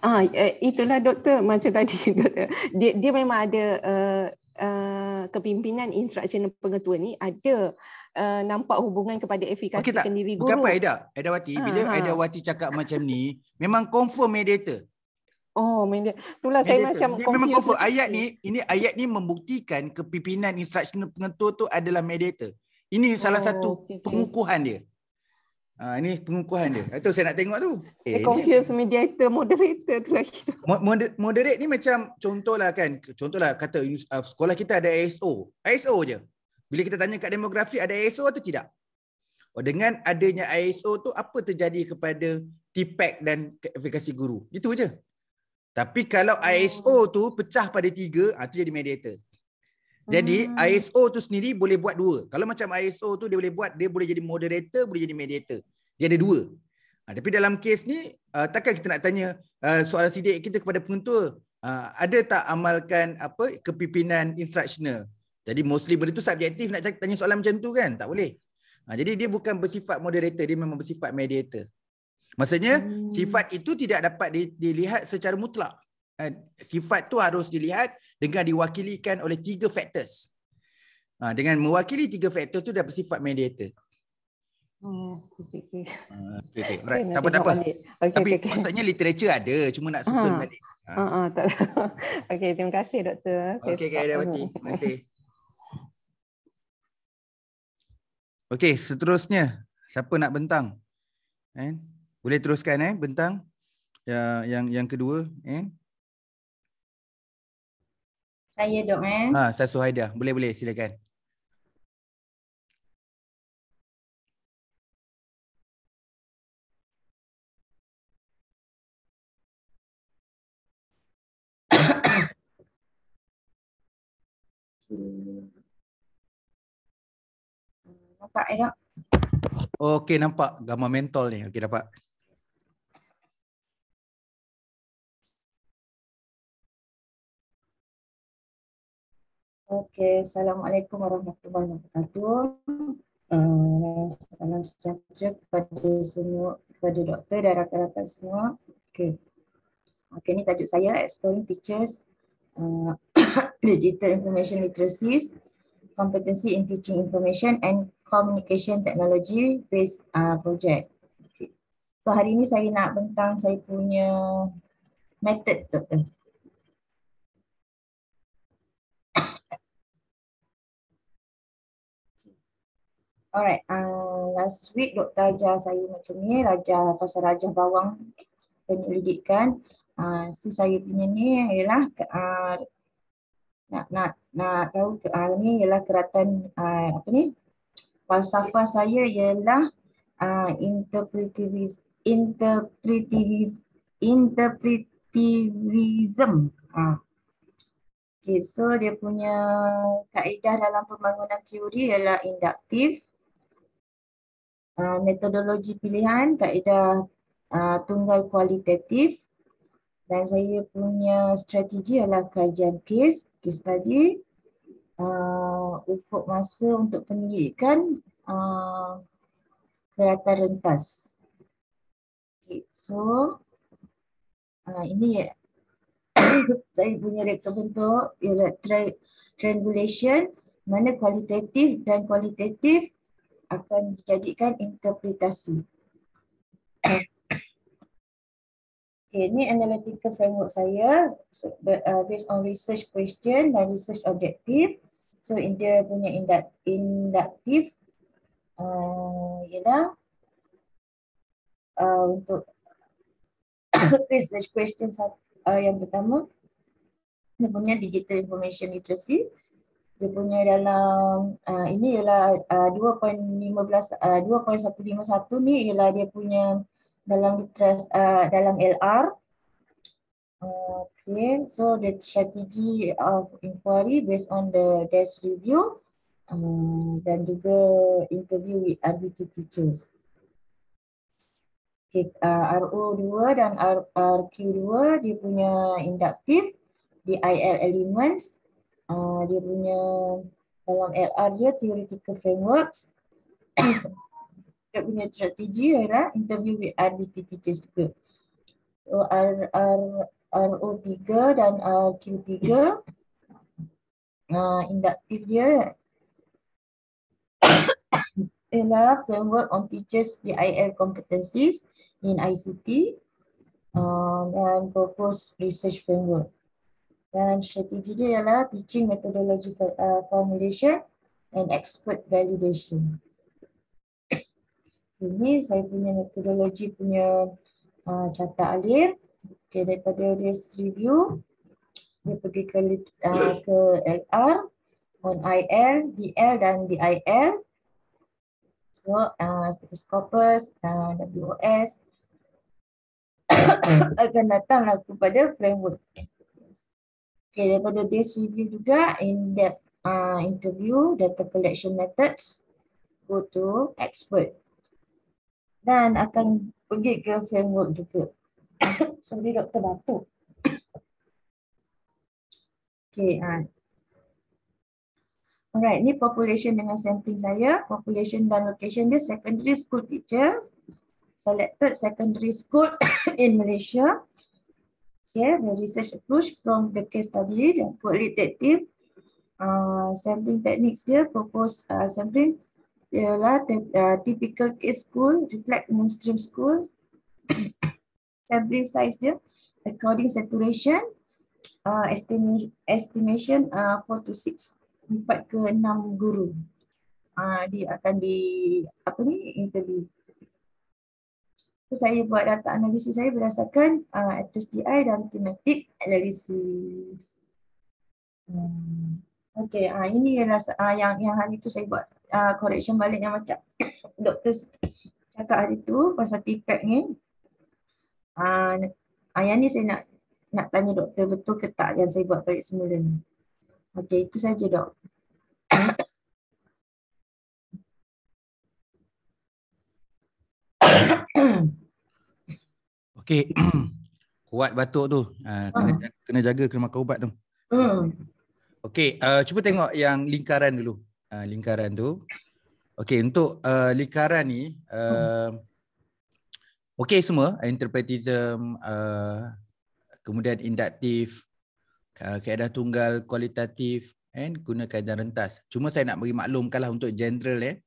Ah, uh, itulah doktor macam tadi. Doktor. Dia, dia memang ada uh, uh, kepimpinan instruction pengetua ni ada uh, nampak hubungan kepada efikasi okay, sendiri guru. Okey apa Aida? Aida Wati ha, bila ha, Aida Wati cakap macam ni memang confirm mediator. Oh, media. Itulah saya macam confirm. Memang confirm ayat ni ini ayat ni membuktikan kepimpinan instruction pengetua tu adalah mediator. Ini salah oh, satu okay, pengukuhan okay. dia. Ah uh, ini pengukuhan dia. Itu saya nak tengok tu. Eh, confuse ni. mediator moderator tu lagi tu. Moder- moderate ni macam contohlah kan, contohlah kata uh, sekolah kita ada ASO. ASO je. Bila kita tanya kat demografi ada ASO atau tidak? Oh, dengan adanya ASO tu apa terjadi kepada TPAC e dan efikasi guru? Itu je. Tapi kalau ASO tu pecah pada tiga, ah, tu jadi mediator. Jadi hmm. ISO tu sendiri boleh buat dua. Kalau macam ISO tu dia boleh buat dia boleh jadi moderator, boleh jadi mediator. Dia ada dua. Ha, tapi dalam kes ni uh, takkan kita nak tanya uh, soalan sidik kita kepada pengetua, ha, uh, ada tak amalkan apa kepimpinan instructional. Jadi mostly benda tu subjektif nak tanya soalan macam tu kan? Tak boleh. Ha, jadi dia bukan bersifat moderator, dia memang bersifat mediator. Maksudnya hmm. sifat itu tidak dapat dilihat secara mutlak sifat tu harus dilihat dengan diwakilikan oleh tiga factors. Ha, dengan mewakili tiga factor tu dah bersifat mediator. Okay, okay. Okay, okay. tak apa-apa. Tapi okay, okay. maksudnya literature ada, cuma nak susun uh balik. Ha. Uh-huh, tak. terima kasih doktor. Okey, okay, okay terima kasih. Okay, seterusnya. Siapa nak bentang? Eh? Boleh teruskan eh, bentang yang yang, yang kedua. Eh? saya dok eh. Ha, saya Suhaida. Boleh boleh silakan. Nampak eh dok? Okey nampak gambar mentol ni. Okey dapat. Okey, Assalamualaikum warahmatullahi wabarakatuh. Uh, salam sejahtera kepada semua, kepada doktor dan rakan-rakan semua. Okey. Okey, ni tajuk saya Exploring Teachers uh, Digital Information Literacies, Competency in Teaching Information and Communication Technology Based uh, Project. Okay. So hari ni saya nak bentang saya punya method doktor. Alright, uh, last week Dr. Raja saya macam ni, Raja pasal Raja Bawang penyelidikan. Uh, so saya punya ni ialah uh, nak nak nak tahu uh, ni ialah keratan uh, apa ni? Falsafah saya ialah uh, interpretivis, interpretivis, interpretivism. Uh. Okay, so dia punya kaedah dalam pembangunan teori ialah induktif, Ah, metodologi pilihan kaedah uh, tunggal kualitatif dan saya punya strategi adalah kajian kes, kes study uh, ah, ukur masa untuk penyelidikan uh, kereta rentas. Okay, so uh, ini ya. saya punya rektor bentuk ialah tri- triangulation mana kualitatif dan kualitatif akan dijadikan interpretasi. Okay, ini analytical framework saya so, uh, based on research question dan research objective. So in dia punya inductive uh, ialah uh, untuk research question uh, yang pertama dia punya digital information literacy dia punya dalam uh, ini ialah uh, 2.15 uh, 2.151 ni ialah dia punya dalam literas uh, dalam LR Okay, so the strategy of inquiry based on the desk review um, dan juga interview with RBT teachers. Okay, uh, ah, RO2 dan RQ2 dia punya inductive, di IL elements, uh, dia punya dalam LR dia theoretical frameworks dia punya strategi ialah interview with RBT teachers juga so, R, R, RO3 dan RQ3 uh, ah, induktif dia ialah framework on teachers DIL competencies in ICT uh, ah, dan purpose research framework dan strategi dia ialah teaching methodology for, uh, formulation and expert validation. Ini saya punya metodologi punya uh, carta alir. Okay, daripada dia review, dia pergi ke uh, ke LR, on IL, DL dan DIL. So, uh, stethoscopus, uh, WOS akan datanglah kepada framework. Okay, daripada this review juga in depth uh, interview data collection methods go to expert dan akan pergi ke framework juga. Sorry Dr. Batuk. okay. Uh. Ah. Alright, ni population dengan sampling saya. Population dan location dia secondary school teacher. Selected secondary school in Malaysia okay, the research approach from the case study, the qualitative uh, ah, sampling techniques dia, propose uh, sampling, ialah uh, typical case school, reflect mainstream school, sampling size dia, according saturation, uh, estimation, estimation uh, 4 to 6, 4 ke 6 guru. Uh, dia akan di, apa ni, interview. So, saya buat data analisis saya berdasarkan uh, FTSTI dan thematic analysis. Hmm. Okay, uh, ini adalah uh, yang yang hari tu saya buat uh, correction balik yang macam doktor cakap hari tu pasal TPAC e ni. Uh, yang ni saya nak nak tanya doktor betul ke tak yang saya buat balik semula ni. Okay, itu saja dok. Okey. Kuat batuk tu. Uh, kena, uh. kena jaga kena makan ubat tu. Uh. Okey, uh, cuba tengok yang lingkaran dulu. Uh, lingkaran tu. Okey, untuk uh, lingkaran ni, uh, okey semua, interpretism, uh, kemudian induktif, uh, kaedah tunggal, kualitatif, and guna kaedah rentas. Cuma saya nak beri maklumkanlah untuk general eh.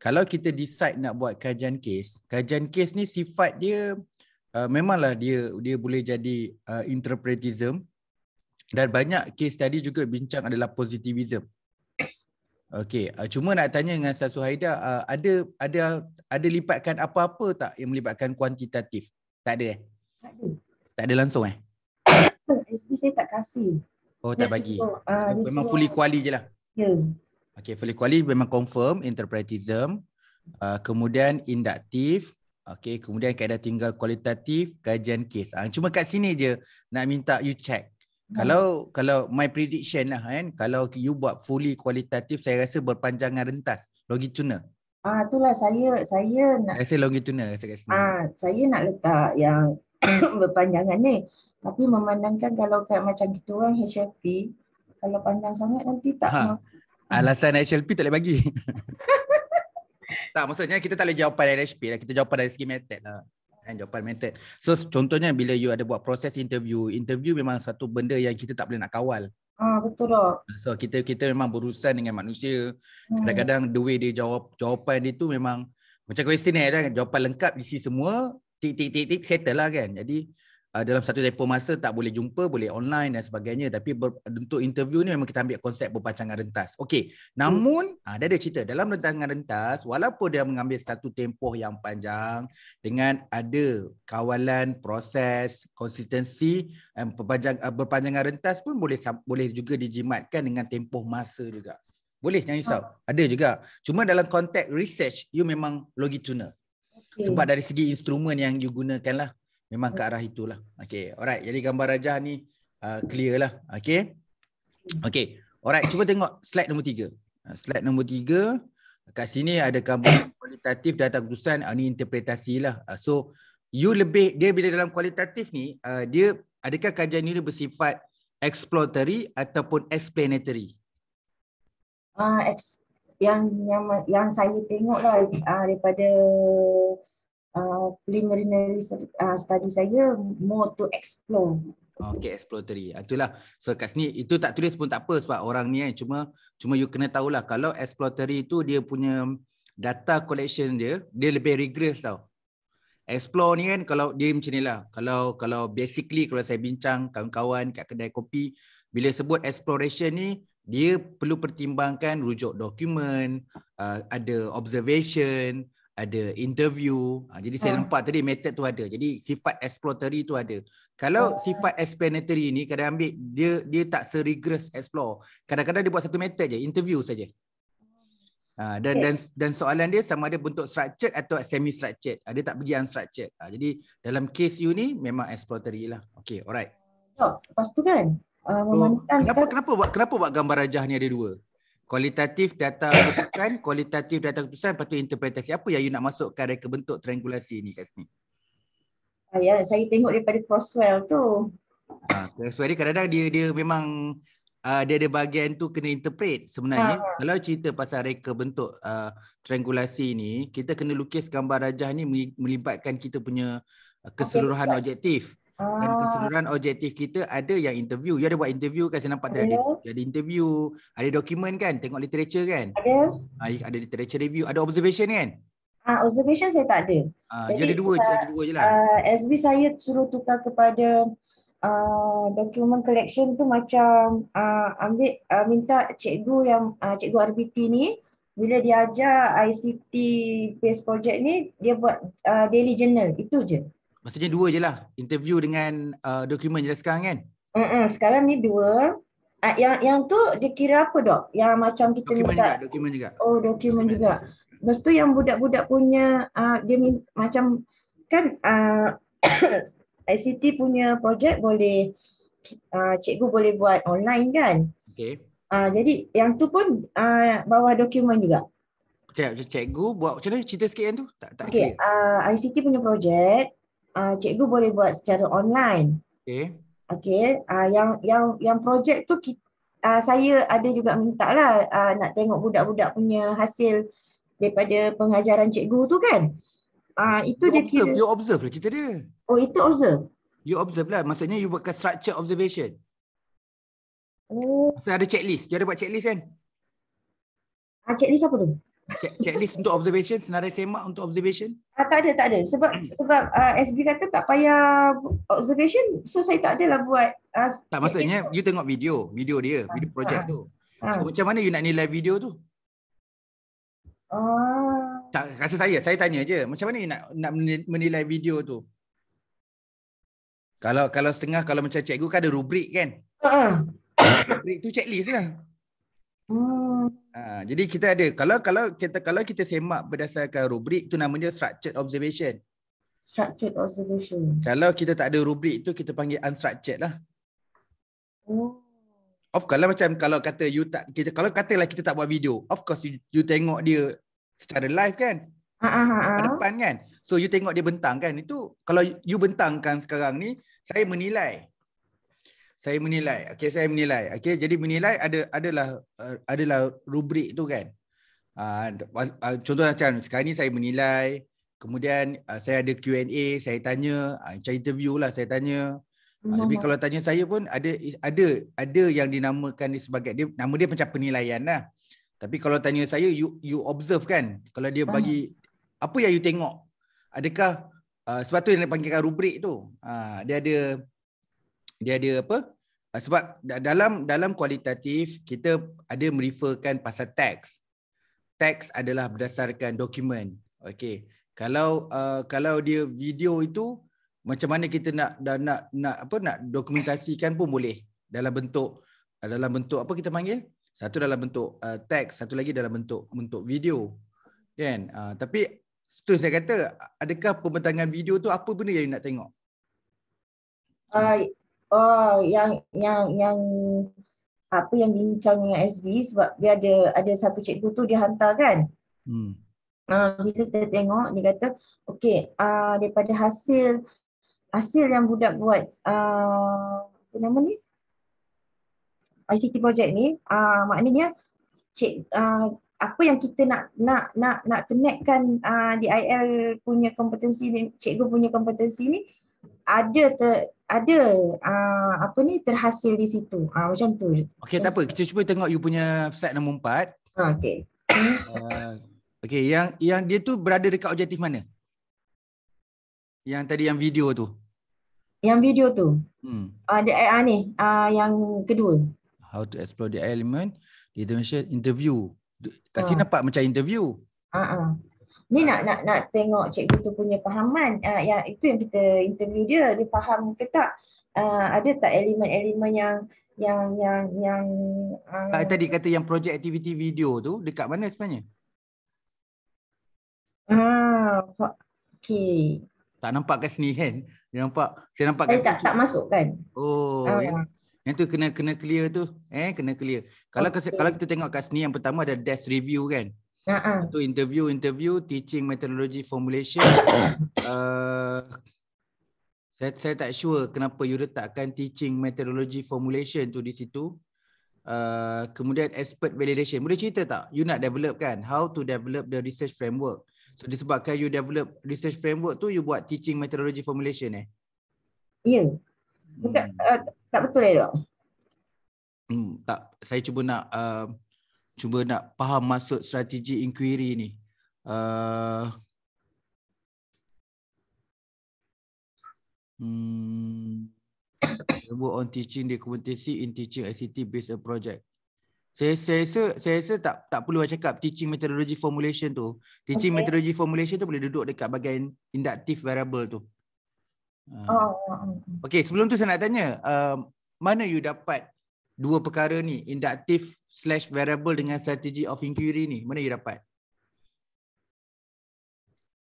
Kalau kita decide nak buat kajian case, kajian case ni sifat dia uh, memanglah dia dia boleh jadi uh, interpretism dan banyak case tadi juga bincang adalah positivism. Okey, uh, cuma nak tanya dengan Ustaz Suhaida, uh, ada ada ada lipatkan apa-apa tak yang melibatkan kuantitatif? Tak ada eh? Tak ada. Tak ada langsung eh? SP saya tak kasih. Oh, tak bagi. Uh, memang fully quali je lah. Ya. Yeah. Okey, fully quali memang confirm, interpretism. Uh, kemudian inductive, Okay, kemudian kaedah tinggal kualitatif kajian kes. Ha, cuma kat sini je nak minta you check. Hmm. Kalau kalau my prediction lah kan, kalau you buat fully kualitatif, saya rasa berpanjangan rentas, longitudinal. Ah, itulah saya saya nak rasa longitudinal lah, rasa kat sini. Ah, saya nak letak yang berpanjangan ni. Tapi memandangkan kalau kat macam gitu orang HLP, kalau panjang sangat nanti tak ha. Alasan HLP tak boleh bagi. tak maksudnya kita tak boleh jawab pada HP lah. Kita jawab pada segi method lah. Kan, eh, jawapan method. So contohnya bila you ada buat proses interview. Interview memang satu benda yang kita tak boleh nak kawal. Ah betul tak. So kita kita memang berurusan dengan manusia. Hmm. Kadang-kadang the way dia jawab jawapan dia tu memang macam questionnaire dah kan? jawapan lengkap isi semua tik tik tik tik settle lah kan. Jadi uh, dalam satu tempoh masa tak boleh jumpa, boleh online dan sebagainya. Tapi ber, untuk interview ni memang kita ambil konsep berpacangan rentas. Okey, hmm. namun hmm. uh, ada cerita. Dalam rentangan rentas, walaupun dia mengambil satu tempoh yang panjang dengan ada kawalan, proses, konsistensi, berpanjang, eh, uh, ah, berpanjangan rentas pun boleh boleh juga dijimatkan dengan tempoh masa juga. Boleh, jangan risau. Oh. Hmm. Ada juga. Cuma dalam konteks research, you memang longitudinal. Okay. Sebab dari segi instrumen yang you gunakan lah memang ke arah itulah. Okay, Alright. Jadi gambar rajah ni uh, clear lah. Okay, okay, Alright, cuba tengok slide nombor tiga. Uh, slide nombor tiga, kat sini ada gambar kualitatif data keputusan, ini uh, interpretasi lah. Uh, so, you lebih, dia bila dalam kualitatif ni, dia adakah kajian ini bersifat exploratory ataupun explanatory? Ah, uh, ex, yang, yang yang saya tengok lah uh, daripada Uh, preliminary uh, study saya more to explore. Okay, exploratory. Ah, itulah. So kat sini, itu tak tulis pun tak apa sebab orang ni kan. Cuma, cuma you kena tahulah kalau exploratory tu dia punya data collection dia, dia lebih regress tau. Explore ni kan kalau dia macam ni lah. Kalau, kalau basically kalau saya bincang kawan-kawan kat kedai kopi, bila sebut exploration ni, dia perlu pertimbangkan rujuk dokumen, uh, ada observation, ada interview. Ha, jadi saya hmm. nampak tadi method tu ada. Jadi sifat exploratory tu ada. Kalau oh. sifat explanatory ni kadang ambil dia dia tak serigres explore. Kadang-kadang dia buat satu method je, interview saja. Ha, dan okay. dan dan soalan dia sama ada bentuk structured atau semi structured. Ha, dia tak pergi unstructured. Ha, jadi dalam case you ni memang exploratory lah. Okay, alright. Oh, lepas kan. Uh, so, kenapa kenapa buat kenapa buat gambar rajah ni ada dua? kualitatif data keputusan, kualitatif data keputusan, lepas tu interpretasi. Apa yang you nak masukkan reka bentuk triangulasi ni kat sini? Ah, ya, saya tengok daripada Crosswell tu. Ha, Croswell ni kadang-kadang dia dia memang uh, dia ada bahagian tu kena interpret sebenarnya. Ha. Kalau cerita pasal reka bentuk uh, triangulasi ni, kita kena lukis gambar rajah ni melibatkan kita punya keseluruhan okay. objektif. Dan ah. keseluruhan objektif kita ada yang interview. You ada buat interview kan saya nampak tadi. Ada. ada interview, ada dokumen kan, tengok literature kan? Ada. Ha, ada literature review, ada observation kan? Ah, ha, observation saya tak ada. Ha, Jadi ada dua, saya, ada dua je lah. Uh, SB saya suruh tukar kepada uh, dokumen collection tu macam uh, ambil uh, minta cikgu yang uh, cikgu RBT ni bila dia ajar ICT based project ni dia buat uh, daily journal itu je. Maksudnya dua je lah Interview dengan uh, Dokumen je lah sekarang kan uh-uh, Sekarang ni dua uh, Yang yang tu Dia kira apa dok Yang macam kita Dokumen, minta... juga, dokumen juga Oh dokumen, dokumen juga Lepas tu yang budak-budak punya uh, Dia min- macam Kan uh, ah, ICT punya projek boleh uh, Cikgu boleh buat online kan okay. uh, Jadi yang tu pun uh, Bawah dokumen juga Cikgu buat macam mana? Cerita sikit yang tu tak, tak okay. Uh, ICT punya projek uh, cikgu boleh buat secara online. Okey. Okey, uh, yang yang yang projek tu kita, uh, saya ada juga minta lah uh, nak tengok budak-budak punya hasil daripada pengajaran cikgu tu kan. Uh, itu you dia observe, kira. You observe lah cerita dia. Oh, itu observe? You observe lah. Maksudnya you buat structure observation. Oh. Saya ada checklist. Dia ada buat checklist kan? Ah, checklist apa tu? Check, checklist untuk observation, senarai semak untuk observation? Ah, tak ada, tak ada. Sebab hmm. sebab uh, ah, SB kata tak payah observation, so saya tak adalah buat. Uh, tak, maksudnya itu. you tengok video, video dia, ah, video project ah. tu. Ah. So ah. macam mana you nak nilai video tu? Ah. Tak, rasa saya, saya tanya je. Macam mana you nak, nak menilai video tu? Kalau kalau setengah, kalau macam cikgu kan ada rubrik kan? Ah. Rubrik tu checklist lah. Hmm. Ah, jadi kita ada kalau kalau kita kalau kita semak berdasarkan rubrik tu namanya structured observation. Structured observation. Kalau kita tak ada rubrik tu kita panggil unstructured lah. Oh. Of kalau macam kalau kata you tak kita kalau katalah kita tak buat video, of course you, you tengok dia secara live kan? Ha ha ha. ha. Depan kan. So you tengok dia bentang kan itu kalau you bentangkan sekarang ni saya menilai saya menilai okey saya menilai okey jadi menilai ada adalah uh, adalah rubrik tu kan uh, uh, contoh macam sekarang ni saya menilai kemudian uh, saya ada Q&A saya tanya uh, macam interview lah saya tanya tapi lah. kalau tanya saya pun ada ada ada yang dinamakan dia sebagai dia nama dia macam penilaian lah tapi kalau tanya saya you you observe kan kalau dia bagi uh apa yang you tengok adakah uh, sebab tu yang dipanggilkan rubrik tu uh, dia ada dia ada apa ah, sebab dalam dalam kualitatif kita ada meriferkan pasal teks teks adalah berdasarkan dokumen okey kalau uh, kalau dia video itu macam mana kita nak dan nak, nak apa nak dokumentasikan pun boleh dalam bentuk ah, dalam bentuk apa kita panggil satu dalam bentuk uh, teks satu lagi dalam bentuk bentuk video kan uh, tapi tu saya kata adakah pembentangan video tu apa benda yang nak tengok uh, oh yang yang yang apa yang bincang dengan SB sebab dia ada ada satu cikgu tu dia hantar kan. Hmm. Uh, bila kita tengok dia kata okey uh, daripada hasil hasil yang budak buat uh, apa nama ni? ICT project ni uh, maknanya cik uh, apa yang kita nak nak nak nak connectkan uh, DIL punya kompetensi ni, cikgu punya kompetensi ni ada ter, ada uh, apa ni terhasil di situ. Uh, macam tu. Okey tak apa kita cuba tengok you punya flat nombor 4. Ha ah, okey. Uh, okey yang yang dia tu berada dekat objektif mana? Yang tadi yang video tu. Yang video tu. Hmm. Ada uh, uh, ni uh, yang kedua. How to explore the element determination interview. Kasih uh. nampak macam interview. Ha uh-uh ni nak nak nak tengok cikgu tu punya pahaman uh, yang itu yang kita interview dia dia faham ke tak uh, ada tak elemen-elemen yang yang yang yang uh, tadi kata yang project activity video tu dekat mana sebenarnya ah uh, okey tak nampak kat sini kan dia nampak saya nampak kat eh, tak, tak masuk kan oh uh. yang, yang tu kena kena clear tu eh kena clear kalau okay. kalau kita tengok kat sini yang pertama ada desk review kan Uh-huh. Itu interview interview teaching methodology formulation. uh, saya saya tak sure kenapa you letakkan teaching methodology formulation tu di situ. Uh, kemudian expert validation. Boleh cerita tak? You nak develop kan? How to develop the research framework? So disebabkan you develop research framework tu, you buat teaching methodology formulation eh? Ya. Yeah. Hmm. Uh, tak betul eh, Dok? Hmm, tak. Saya cuba nak uh, cuba nak faham maksud strategi inquiry ni. Uh, hmm, on teaching the competency in teaching ICT based project. Saya saya rasa saya rasa tak tak perlu lah cakap teaching methodology formulation tu. Teaching okay. methodology formulation tu boleh duduk dekat bahagian inductive variable tu. Uh. Oh. oh, oh, oh. Okay, sebelum tu saya nak tanya, uh, mana you dapat dua perkara ni, inductive slash variable dengan strategy of inquiry ni mana you dapat?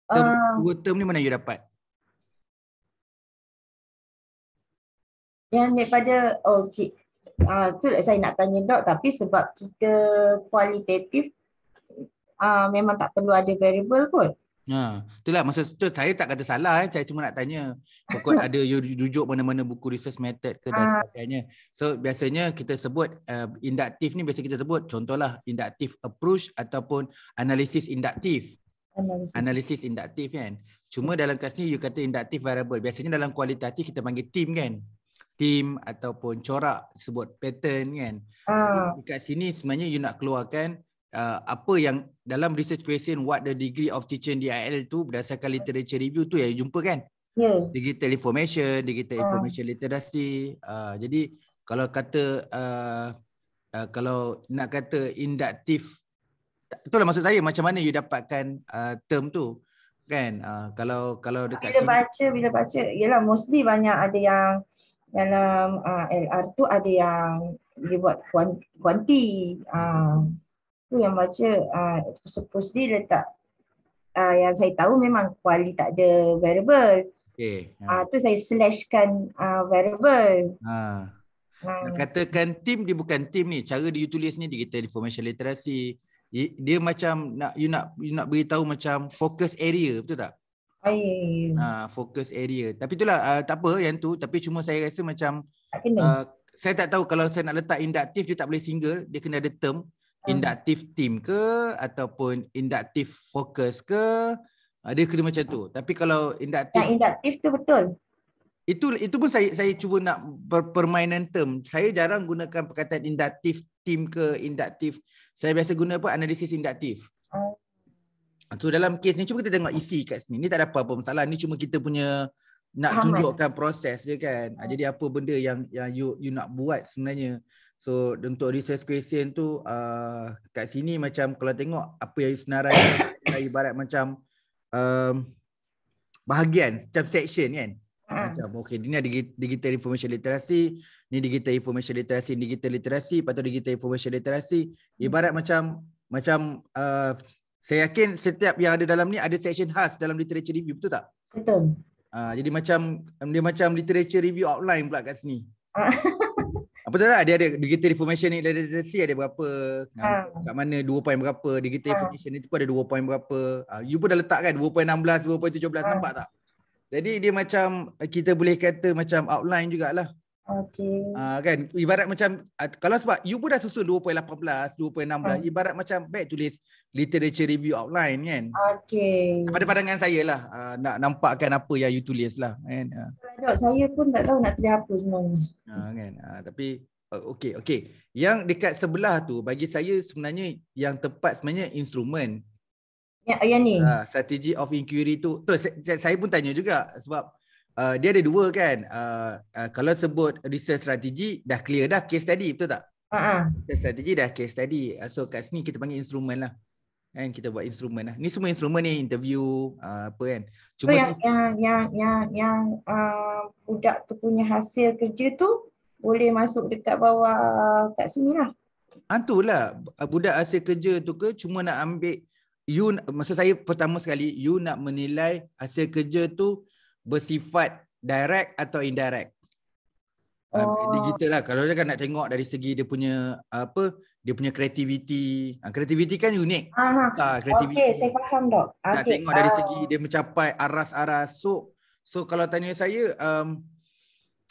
Term, uh, dua term ni mana you dapat? Yang daripada oh, okey. Ah uh, tu lah saya nak tanya dok tapi sebab kita kualitatif uh, memang tak perlu ada variable pun. Ha, itulah masa tu saya tak kata salah eh. Saya cuma nak tanya. Pokok ada you rujuk mana-mana buku research method ke dan ha. sebagainya. So biasanya kita sebut uh, inductive ni biasa kita sebut contohlah induktif approach ataupun analisis induktif. Analisis induktif kan. Cuma dalam kes ni you kata induktif variable. Biasanya dalam kualitatif kita panggil team kan. Team ataupun corak sebut pattern kan. Ha. Ah. Dekat sini sebenarnya you nak keluarkan uh, apa yang dalam research question what the degree of teaching DIL tu berdasarkan hmm. literature review tu yang jumpa kan? Yeah. Digital information, digital uh. information literacy. Uh, jadi kalau kata uh, uh, kalau nak kata inductif itulah maksud saya macam mana you dapatkan uh, term tu kan uh, kalau kalau dekat bila baca bila baca yalah mostly banyak ada yang dalam uh, LR tu ada yang dia buat kuanti uh, tu yang baca uh, ah, supposedly letak uh, ah, yang saya tahu memang kuali tak ada variable. Okay. Uh, ya. ah, tu saya slashkan uh, variable. Ha. Ha. Katakan team dia bukan team ni. Cara dia tulis ni dia kata information literacy. Dia macam nak you nak you nak beritahu macam focus area betul tak? Ya, ya, ha, focus area. Tapi itulah uh, tak apa yang tu tapi cuma saya rasa macam Uh, saya tak tahu kalau saya nak letak inductive dia tak boleh single, dia kena ada term. Hmm. inductive team ke ataupun inductive focus ke ada ah, kena macam tu tapi kalau inductive yang inductive tu betul itu itu pun saya saya cuba nak permainan term saya jarang gunakan perkataan inductive team ke inductive saya biasa guna apa analisis inductive hmm. so dalam kes ni cuba kita tengok isi kat sini ni tak ada apa-apa masalah ni cuma kita punya nak tunjukkan proses dia kan ah, jadi apa benda yang yang you you nak buat sebenarnya So untuk research question tu uh, kat sini macam kalau tengok apa yang senarai ibarat macam um, bahagian macam section kan. Hmm. Macam okay, ni ada digital information literacy, ni digital information literacy, digital literacy, lepas digital information literacy. Hmm. Ibarat macam macam uh, saya yakin setiap yang ada dalam ni ada section khas dalam literature review, betul tak? Betul. Uh, jadi macam dia macam literature review outline pula kat sini. apa tu lah dia ada digital information ni literacy ada berapa ha. kat mana dua point berapa digital ha. information ni tu pun ada dua point berapa uh, you pun dah letak kan 2 point belas, dua point tujuh belas ha. nampak tak jadi dia macam kita boleh kata macam outline jugalah Okay. Uh, ah, kan ibarat macam uh, kalau sebab you pun dah susun 2.18, 2.16 hmm. ibarat macam baik tulis literature review outline kan. Okay. Pada pandangan saya lah uh, nak nampakkan apa yang you tulis lah kan. Uh. Saya pun tak tahu nak tulis apa sebenarnya. Uh, kan? Uh, tapi uh, oh, okay, okay. Yang dekat sebelah tu bagi saya sebenarnya yang tepat sebenarnya instrumen. Ya, yang ni. Uh, strategy of inquiry tu. tu saya, saya pun tanya juga sebab uh, dia ada dua kan uh, uh, kalau sebut research strategi dah clear dah case study betul tak uh-huh. research dah case study uh, so kat sini kita panggil instrument lah kan kita buat instrument lah ni semua instrument ni interview uh, apa kan cuma so yang, tu, yang yang yang yang uh, budak tu punya hasil kerja tu boleh masuk dekat bawah uh, kat sini lah Antulah ha, uh, budak hasil kerja tu ke cuma nak ambil you maksud saya pertama sekali you nak menilai hasil kerja tu bersifat direct atau indirect. Ah, oh. Digital lah. Kalau kita kan nak tengok dari segi dia punya apa, dia punya kreativiti. Kreativiti ah, kan unik. Ha, kreativiti. Ah, okay, saya faham dok. Okay. Nak tengok dari segi um, dia mencapai aras-aras. So, so kalau tanya saya, um,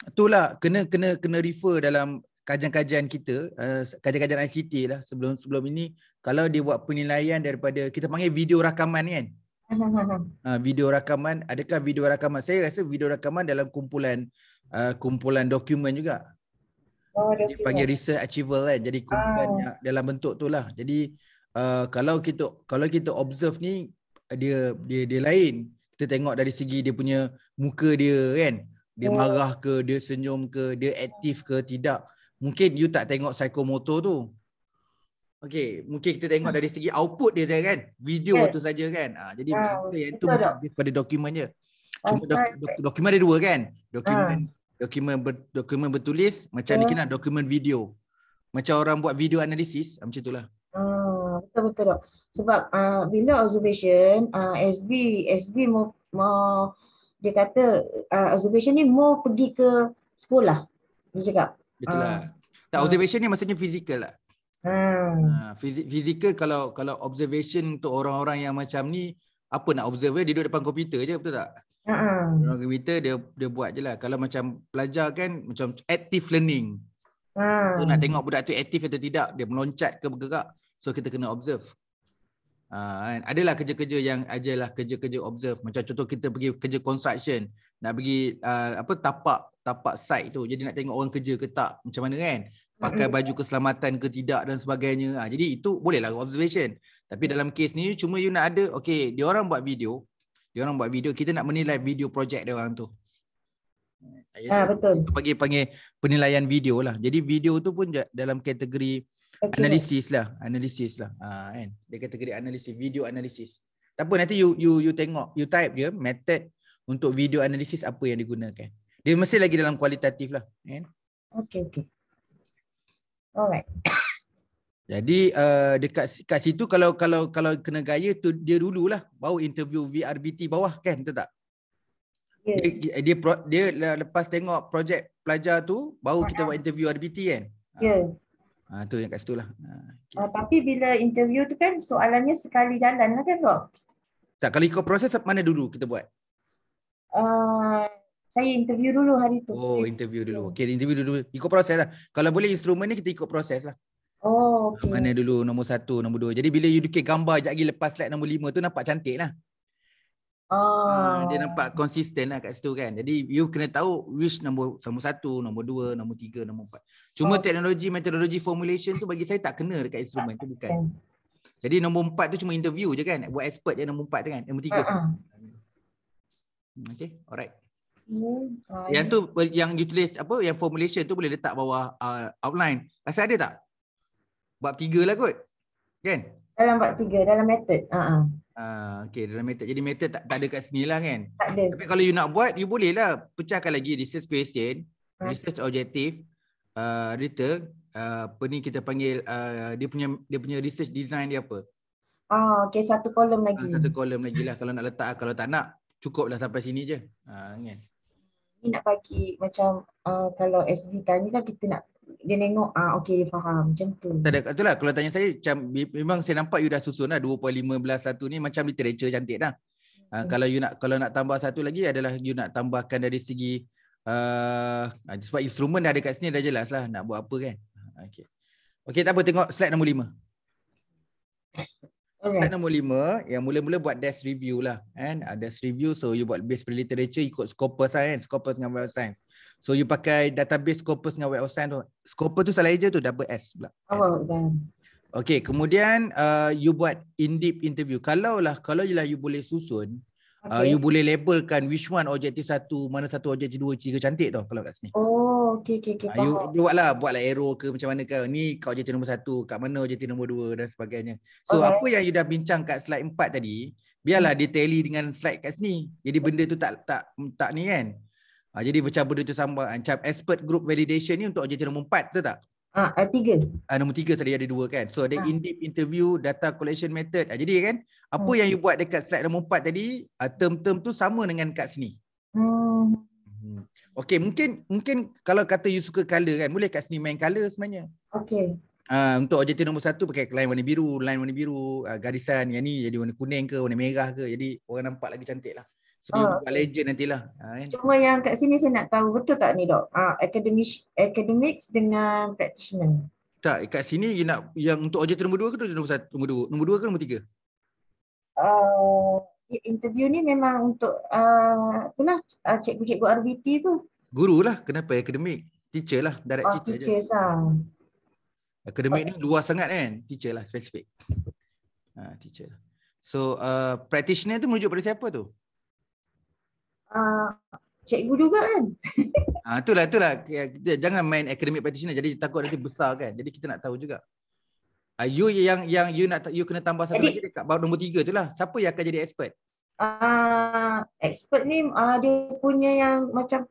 itulah kena kena kena refer dalam kajian-kajian kita, uh, kajian-kajian ICT lah sebelum sebelum ini. Kalau dia buat penilaian daripada kita panggil video rakaman kan. Ah, video rakaman adakah video rakaman saya rasa video rakaman dalam kumpulan uh, kumpulan dokumen juga oh, panggil research archival kan jadi kumpulan ah. dalam bentuk tu lah jadi uh, kalau kita kalau kita observe ni dia dia dia lain kita tengok dari segi dia punya muka dia kan dia oh. marah ke dia senyum ke dia aktif ke tidak mungkin you tak tengok psikomotor tu Okay, mungkin kita tengok dari segi output dia saja kan. Video okay. tu saja kan. Ha, jadi ha, yang itu bukan pada dokumennya. Cuma do, do, dokumen ada dua kan. Dokumen ha. dokumen ber, dokumen bertulis macam ha. ni kena dokumen video. Macam orang buat video analisis macam itulah. lah. betul betul. Dok. Sebab uh, bila observation uh, SB SB mau, mau dia kata uh, observation ni mau pergi ke sekolah. Dia cakap. Betul lah. Uh, tak observation uh, ni maksudnya fizikal lah. Hmm. Ha, fizikal kalau kalau observation untuk orang-orang yang macam ni apa nak observe dia duduk depan komputer je betul tak ha uh-huh. komputer dia dia buat je lah kalau macam pelajar kan macam active learning uh-huh. Hmm. tu nak tengok budak tu aktif atau tidak dia meloncat ke bergerak so kita kena observe Uh, kan? adalah kerja-kerja yang ajalah kerja-kerja observe macam contoh kita pergi kerja construction nak pergi uh, apa tapak tapak site tu jadi nak tengok orang kerja ke tak macam mana kan pakai baju keselamatan ke tidak dan sebagainya. Ha, jadi itu bolehlah observation. Tapi mm. dalam kes ni cuma you nak ada okey, dia orang buat video. Dia orang buat video, kita nak menilai video project dia orang tu. Ha, ya, betul. Kita bagi panggil penilaian video lah. Jadi video tu pun dalam kategori okay. analisis lah, analisis lah. Ha, kan. Dia kategori analisis video analisis. Tak apa nanti you you you tengok, you type dia method untuk video analisis apa yang digunakan. Dia mesti lagi dalam kualitatif lah, kan. Okey okey. Alright. Jadi uh, dekat kat situ kalau kalau kalau kena gaya tu dia dululah bau interview VRBT bawah kan betul tak? Yes. Dia, dia dia lepas tengok projek pelajar tu baru kita buat uh-huh. interview RBT kan? Ya. Yes. Ha. ha tu yang kat situlah. Ha. Ah, okay. Uh, tapi bila interview tu kan soalannya sekali jalan lah, kan tu? Tak kalau ikut proses mana dulu kita buat? Uh, saya interview dulu hari tu. Oh, interview dulu. Okey, interview dulu. Ikut proses lah. Kalau boleh instrumen ni kita ikut proses lah. Oh, okay. Mana dulu nombor satu, nombor dua. Jadi bila you dukit gambar sekejap lagi lepas slide nombor lima tu nampak cantik lah. Ah, oh. dia nampak konsisten lah kat situ kan. Jadi you kena tahu which nombor, nombor satu, nombor dua, nombor tiga, nombor empat. Cuma oh. teknologi, metodologi formulation tu bagi saya tak kena dekat instrumen tu bukan. Hmm. Jadi nombor empat tu cuma interview je kan. Buat expert je nombor empat tu kan. Nombor tiga. Uh-uh. Okay, alright. Uh, yang tu yang you tulis apa yang formulation tu boleh letak bawah uh, outline. Rasa ada tak? Bab tiga lah kot. Kan? Dalam bab tiga, dalam method. Uh-huh. Uh, ah, okay, dalam method. Jadi method tak, tak ada kat sini lah kan? Tak ada. Tapi kalau you nak buat, you boleh lah pecahkan lagi research question, hmm. research objective, uh, return, uh, apa ni kita panggil, uh, dia punya dia punya research design dia apa? Ah, oh, okay, satu kolom lagi. Uh, satu kolom lagi lah kalau nak letak, kalau tak nak, cukup lah sampai sini je. Uh, kan? nak bagi macam uh, kalau SV tanya lah kan kita nak dia tengok ah okey dia faham macam tu. Tak ada itulah kalau tanya saya macam memang saya nampak you dah susun dah 2.15 satu ni macam literature cantik dah. Uh, hmm. kalau you nak kalau nak tambah satu lagi adalah you nak tambahkan dari segi uh, ah, sebab instrumen dah ada kat sini dah jelas lah nak buat apa kan. Ah, okey. Okey tak apa tengok slide nombor 5. Okay. Step nombor lima, yang mula-mula buat desk review lah. And, uh, ah, desk review, so you buat based literature ikut Scopus lah kan, Scopus dengan Web of Science. So you pakai database Scopus dengan Web of Science tu. Scopus tu salah aja tu, double S pula. Oh, okay, kemudian uh, you buat in-deep interview. Kalau lah, kalau je lah you boleh susun, uh, okay. uh, you boleh labelkan which one objektif satu, mana satu objektif dua, tiga cantik tu kalau kat sini. Oh, Oh, okey okey okey. Ayuh buatlah buatlah arrow ke macam mana ke. Ni kau jadi nombor satu, kat mana jadi nombor dua dan sebagainya. So okay. apa yang you dah bincang kat slide empat tadi, biarlah hmm. dia tally dengan slide kat sini. Jadi benda tu tak tak tak ni kan. Ha, jadi macam benda tu sama ah, macam expert group validation ni untuk jadi nombor empat tu tak? Ah, ah, tiga. Ah, nombor tiga saya ada dua kan. So ada ha. in-depth interview data collection method. Ah, jadi kan apa hmm. yang you buat dekat slide nombor empat tadi, term-term tu sama dengan kat sini. Hmm. Hmm. Okay, mungkin mungkin kalau kata you suka colour kan, boleh kat sini main colour sebenarnya. Okay. Uh, ah, untuk objektif nombor satu pakai line warna biru, line warna biru, uh, garisan yang ni jadi warna kuning ke, warna merah ke. Jadi orang nampak lagi cantik lah. So, oh. buat legend nantilah. Uh, Cuma yang kat sini saya nak tahu betul tak ni dok? Uh, academic, academics dengan practitioner. Tak, kat sini you nak yang untuk objektif nombor dua ke nombor satu? Nombor dua, nombor dua ke nombor tiga? Uh, interview ni memang untuk uh, lah, uh, cikgu-cikgu RBT tu. Guru lah, kenapa akademik? Teacher lah, direct oh, teacher, teacher je. Lah. Akademik okay. ni luas sangat kan? Teacher lah, spesifik. Ha, teacher lah. So, uh, practitioner tu merujuk pada siapa tu? Uh, cikgu juga kan? Ah, ha, itulah, itulah. Jangan main akademik practitioner. Jadi takut nanti besar kan? Jadi kita nak tahu juga. Uh, you yang yang you nak you kena tambah satu jadi, lagi dekat bab nombor tiga tu lah. Siapa yang akan jadi expert? Ah, uh, expert ni uh, dia punya yang macam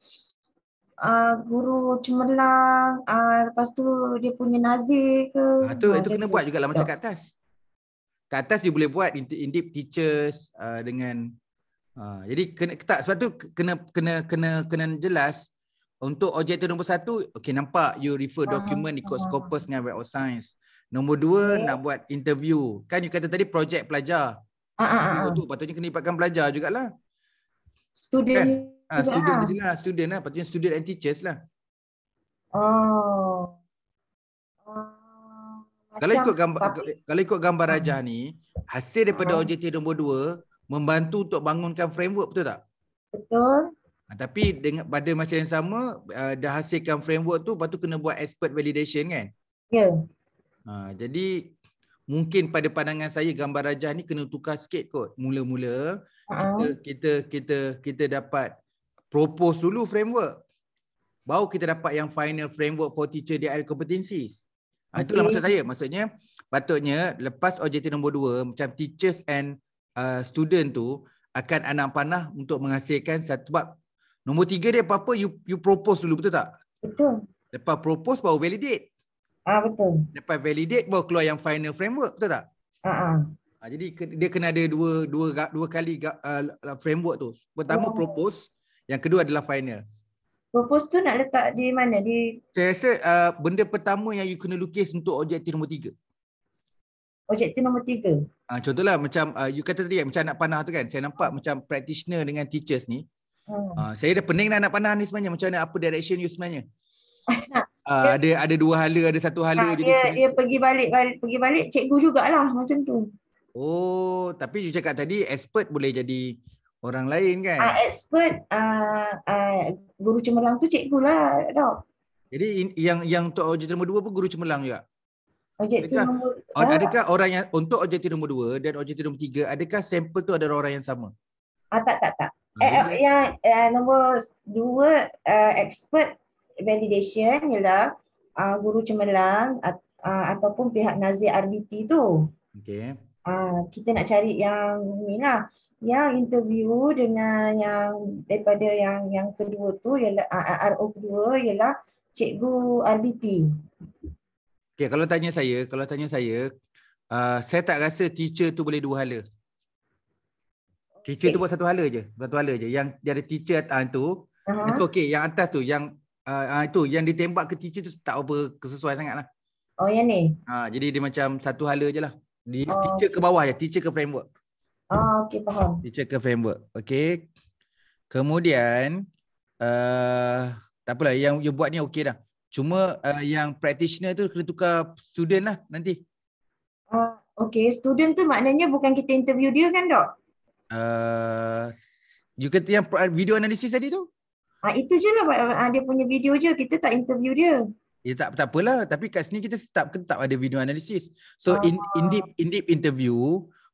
uh, guru cemerlang, uh, lepas tu dia punya nazir ke. Ha, tu, itu kena tu. buat juga lah macam kat atas. Kat atas dia boleh buat indip teachers uh, dengan uh, jadi kena tak sebab tu kena kena kena kena jelas untuk objek nombor satu, okay nampak you refer dokumen uh-huh. ikut Scopus dengan Web of Science. Nombor dua, okay. nak buat interview. Kan you kata tadi projek pelajar. Uh-huh. Oh tu, patutnya kena lipatkan pelajar jugalah. Student. Kan? Ha, student tadi lah, student lah. Patutnya student and teachers lah. Oh. Kalau ikut gambar tapi, kalau ikut gambar raja hmm. ni hasil daripada uh, hmm. OJT nombor 2 membantu untuk bangunkan framework betul tak? Betul. Ah, tapi dengan pada masa yang sama uh, dah hasilkan framework tu lepas tu kena buat expert validation kan ya uh, jadi mungkin pada pandangan saya gambar rajah ni kena tukar sikit kot mula-mula uh-huh. kita, kita kita kita dapat propose dulu framework baru kita dapat yang final framework for teacher DL competencies okay. itulah maksud saya maksudnya patutnya lepas OJT nombor 2 macam teachers and uh, student tu akan anak panah untuk menghasilkan satu sebab Nombor tiga dia apa-apa you, you propose dulu betul tak? Betul. Lepas propose baru validate. Ah betul. Lepas validate baru keluar yang final framework betul tak? Ah ah. Ah jadi dia kena ada dua dua dua kali uh, framework tu. Pertama oh. propose, yang kedua adalah final. Propose tu nak letak di mana? Di Saya rasa uh, benda pertama yang you kena lukis untuk objektif nombor tiga. Objektif nombor tiga? Ah contohlah macam uh, you kata tadi kan, macam nak panah tu kan. Saya nampak macam practitioner dengan teachers ni Hmm. Uh, saya dah pening dah anak panah ni sebenarnya. Macam mana apa direction you sebenarnya? Uh, yeah. ada ada dua hala, ada satu hala ha, jadi dia, dia pergi balik, balik pergi balik cikgu jugalah macam tu. Oh, tapi you cakap tadi expert boleh jadi orang lain kan? Ah uh, expert uh, uh, guru cemerlang tu cikgu lah dok. Jadi in, yang yang untuk objektif nombor dua pun guru cemerlang juga. Objektif adakah, nombor oh, adakah tak. orang yang untuk objektif nombor dua dan objektif nombor tiga adakah sampel tu ada orang yang sama? Ah uh, tak tak tak eh yang eh nombor dua uh, expert validation ialah uh, guru cemerlang uh, uh, ataupun pihak nazir RBT tu. Okay. Uh, ah, kita nak cari yang ni lah. Yang interview dengan yang daripada yang yang kedua tu ialah uh, ah, ah, RO kedua ialah cikgu RBT. Okay, kalau tanya saya, kalau tanya saya, uh, saya tak rasa teacher tu boleh dua hala. Teacher okay. tu buat satu hala je. Satu hala je. Yang dia ada teacher uh, tu. Uh-huh. Itu okey. Yang atas tu. Yang uh, ah, itu. Ah, yang ditembak ke teacher tu tak apa kesesuai sangat lah. Oh yang ni? Ha, jadi dia macam satu hala je lah. Di oh. teacher ke bawah je. Teacher ke framework. Oh okey faham. Teacher ke framework. Okey. Kemudian. Uh, tak apalah. Yang you buat ni okey dah. Cuma uh, yang practitioner tu kena tukar student lah nanti. Uh, okay, student tu maknanya bukan kita interview dia kan, Dok? Uh, you kata yang video analisis tadi tu? Ah itu je lah ah, dia punya video je kita tak interview dia. Ya tak tak apalah tapi kat sini kita tetap tak ada video analisis. So uh, in, in deep in deep interview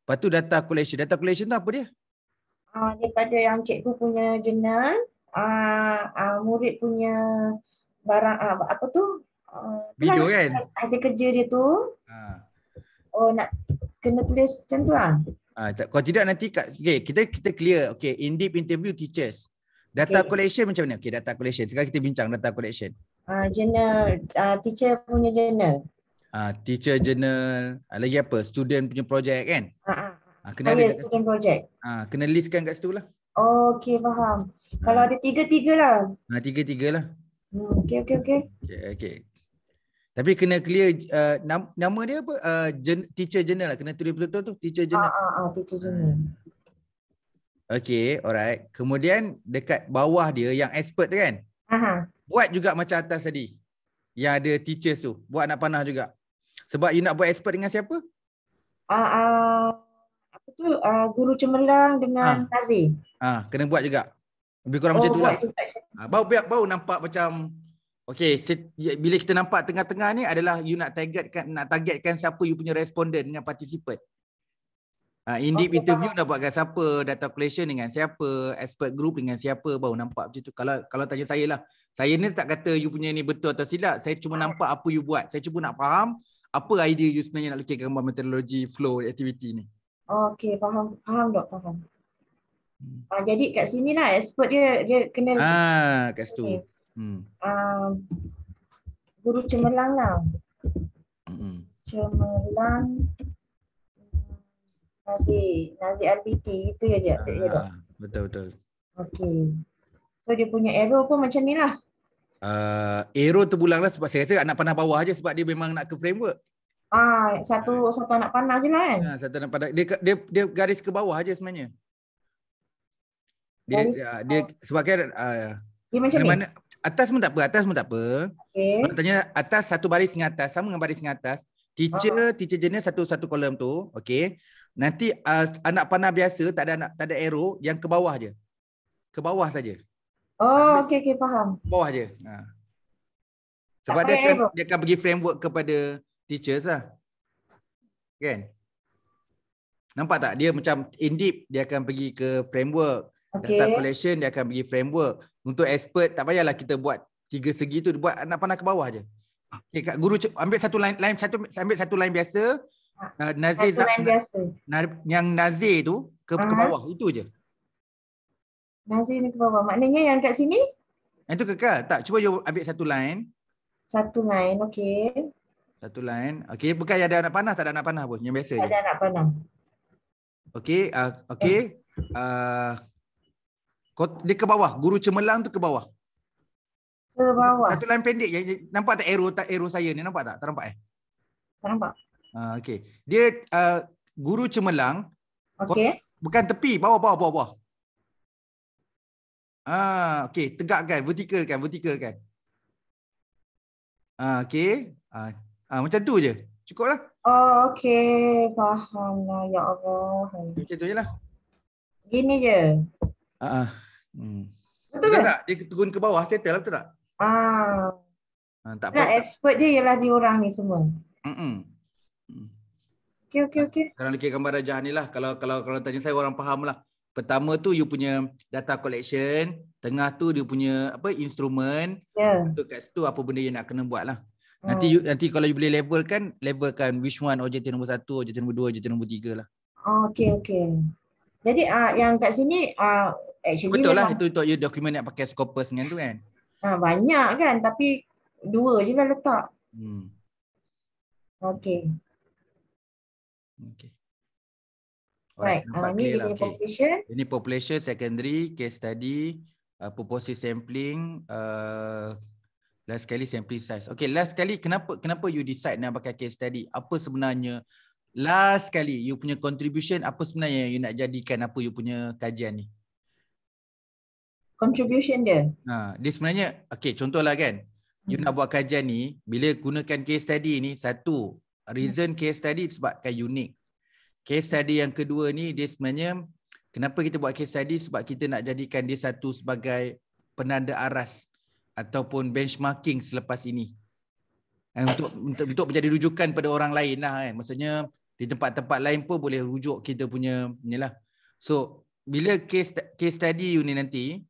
lepas tu data collection data collection tu apa dia? Ah uh, daripada yang cikgu punya jurnal ah uh, uh, murid punya barang uh, apa tu? Uh, video kan? Hasil kerja dia tu. Uh. Oh nak kena tulis macam tu lah. Ah, kalau tidak nanti kat, okay, kita kita clear. Okay, in deep interview teachers. Data okay. collection macam mana? Okay, data collection. Sekarang kita bincang data collection. Ah, ha, uh, journal. Uh, ha, teacher punya journal. Ah, uh, teacher journal. Uh, lagi apa? Student punya project kan? Ah, uh, uh, kena ada student kat, project. Ah, kena listkan kat situ lah. Oh, okay, faham. Uh, Kalau ada tiga-tiga lah. Ah, tiga-tiga lah. Hmm, okay, okay, okay. Okay, okay. Tapi kena clear uh, nama dia apa? Uh, gen- teacher journal lah. Kena tulis betul-betul tu. Teacher journal. Ah, ah, ah, teacher journal. Hmm. Okay, alright. Kemudian dekat bawah dia yang expert tu kan? Aha. Buat juga macam atas tadi. Yang ada teachers tu. Buat anak panah juga. Sebab you nak buat expert dengan siapa? Ah, ah apa tu? Ah, guru cemerlang dengan ah. Tazi. Ah, kena buat juga. Lebih kurang oh, macam tu lah. Ah, bau, bau, bau nampak macam Okay, ya, bila kita nampak tengah-tengah ni adalah you nak targetkan nak targetkan siapa you punya responden dengan participant. Ah, uh, in deep oh, interview nak buatkan siapa, data collection dengan siapa, expert group dengan siapa baru nampak macam tu. Kalau kalau tanya saya lah, saya ni tak kata you punya ni betul atau silap. Saya cuma nampak apa you buat. Saya cuba nak faham apa idea you sebenarnya nak lukis gambar metodologi flow activity ni. Oh, okay, faham. Faham tak? Faham. Hmm. Ah, jadi kat sini lah expert dia dia kena Ah, kat situ. Okay. Hmm. Uh, guru cemerlang lah. Hmm. Cemerlang nasi nasi RBT itu ya dia. Ah, betul betul. Okey. So dia punya arrow pun macam ni lah. Uh, ah, tu terbulang lah sebab saya rasa anak panah bawah aja sebab dia memang nak ke framework. Ah, satu ya. satu anak panah je lah kan. Ah, satu anak panah. Dia, dia, dia garis ke bawah aja sebenarnya. Dia, ya, dia, uh, dia sebab kan uh, dia macam mana, ni? atas pun tak apa, atas pun tak apa. Okay. Nak tanya atas satu baris dengan atas, sama dengan baris dengan atas. Teacher, oh. teacher jenis satu-satu kolom tu, okey. Nanti uh, anak panah biasa tak ada anak, tak ada arrow yang ke bawah je. Ke bawah saja. Oh, okey okey faham. Ke bawah je. Ha. Sebab dia akan, dia akan bagi framework kepada teachers lah. Kan? Nampak tak? Dia macam in deep, dia akan pergi ke framework okay. data collection dia akan bagi framework untuk expert tak payahlah kita buat tiga segi tu buat anak panah ke bawah je okey kak guru ambil satu line, line satu ambil satu line biasa uh, nazir satu line biasa yang nazir tu ke, ke bawah itu je nazir ni ke bawah maknanya yang kat sini yang tu kekal tak cuba you ambil satu line satu line okey satu lain, Okey, bukan yang ada anak panah, tak ada anak panah pun. Yang biasa tak je. Tak ada anak panah. Okey, uh, okey. Uh, dia ke bawah. Guru cemerlang tu ke bawah. Ke bawah. Satu lain pendek Nampak tak arrow, tak arrow saya ni? Nampak tak? Tak nampak eh? Tak nampak. Uh, ah, okay. Dia uh, guru cemerlang. Okay. Bukan tepi. Bawah, bawah, bawah. bawah. Ah, okay. Tegakkan. Vertikalkan. Vertikalkan. Ah, okay. Ah, ah, macam tu je. Cukup lah. Oh, okay. Faham lah. Ya Allah. Macam tu je lah. Gini je. Ah, ah. Hmm. Betul ke tak? Dia turun ke bawah settle lah, betul tak? Ah. Ah, tak apa. expert dia ialah dia orang ni semua. Hmm. Okey okey okey. Kalau nak gambar rajah ni lah kalau kalau kalau tanya saya orang faham lah. Pertama tu you punya data collection, tengah tu dia punya apa instrumen. Yeah. Untuk kat situ apa benda yang nak kena buat lah. Hmm. Nanti you, nanti kalau you boleh level kan which one objektif nombor satu, objektif nombor dua, objektif nombor tiga lah. Oh, okay, okay. Jadi uh, yang kat sini uh, Actually, Betul lah itu untuk you dokumen yang pakai scopus dengan tu kan? Ha, banyak kan tapi dua je lah letak. Hmm. Okay. Okay. Alright, right. ini okay. population. Ini population secondary case study uh, proposal sampling uh, last sekali sampling size. Okay, last sekali kenapa kenapa you decide nak pakai case study? Apa sebenarnya last sekali you punya contribution apa sebenarnya yang you nak jadikan apa you punya kajian ni? contribution dia. Ha, dia sebenarnya, okay, contohlah kan, hmm. you nak buat kajian ni, bila gunakan case study ni, satu, reason hmm. case study sebabkan unik. Case study yang kedua ni, dia sebenarnya, kenapa kita buat case study? Sebab kita nak jadikan dia satu sebagai penanda aras ataupun benchmarking selepas ini. Eh, untuk, untuk untuk menjadi rujukan pada orang lain lah kan. Maksudnya di tempat-tempat lain pun boleh rujuk kita punya ni lah. So bila case case study you ni nanti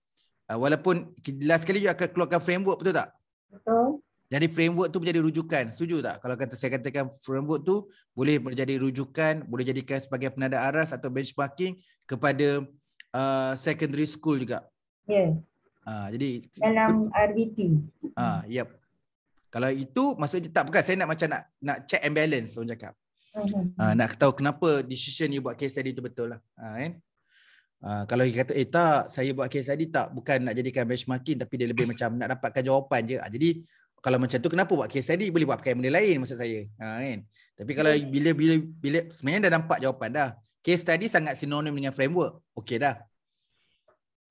uh, walaupun last sekali juga akan keluarkan framework betul tak? Betul. Jadi framework tu menjadi rujukan. Setuju tak? Kalau kata saya katakan framework tu boleh menjadi rujukan, boleh jadikan sebagai penanda aras atau benchmarking kepada uh, secondary school juga. Ya. Yeah. Uh, jadi dalam RBT. Ah, uh, yep. Kalau itu maksudnya tak bukan saya nak macam nak nak check and balance orang cakap. Uh, nak tahu kenapa decision you buat case study tu betul lah. Uh, eh? Ah, kalau dia kata eh tak saya buat case study tak bukan nak jadikan benchmarking tapi dia lebih macam nak dapatkan jawapan je. Ha, jadi kalau macam tu kenapa buat case study boleh buat pakai benda lain maksud saya. Ha, kan. Tapi kalau ya. bila bila bila sebenarnya dah nampak jawapan dah. Case study sangat sinonim dengan framework. Okey dah.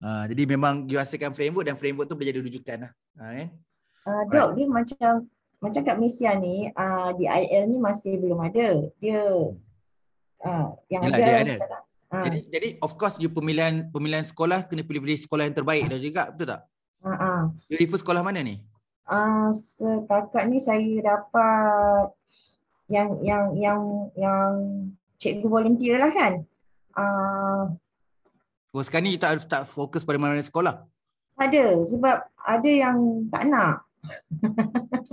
Ha, jadi memang you hasilkan framework dan framework tu boleh jadi rujukan lah. Ha, kan. Uh, Dok, dia macam macam kat Malaysia ni, uh, DIL ni masih belum ada. Dia uh, yang Yalah, ada, dia ada. Sekarang, Ha. Jadi jadi of course you pemilihan pemilihan sekolah kena pilih-pilih sekolah yang terbaik dah juga betul tak? Ha ah. Uh-huh. sekolah mana ni? Ah uh, setakat ni saya dapat yang yang yang yang cikgu volunteer lah kan. Ah uh, oh, sekarang ni kita harus tak fokus pada mana-mana sekolah. Ada sebab ada yang tak nak.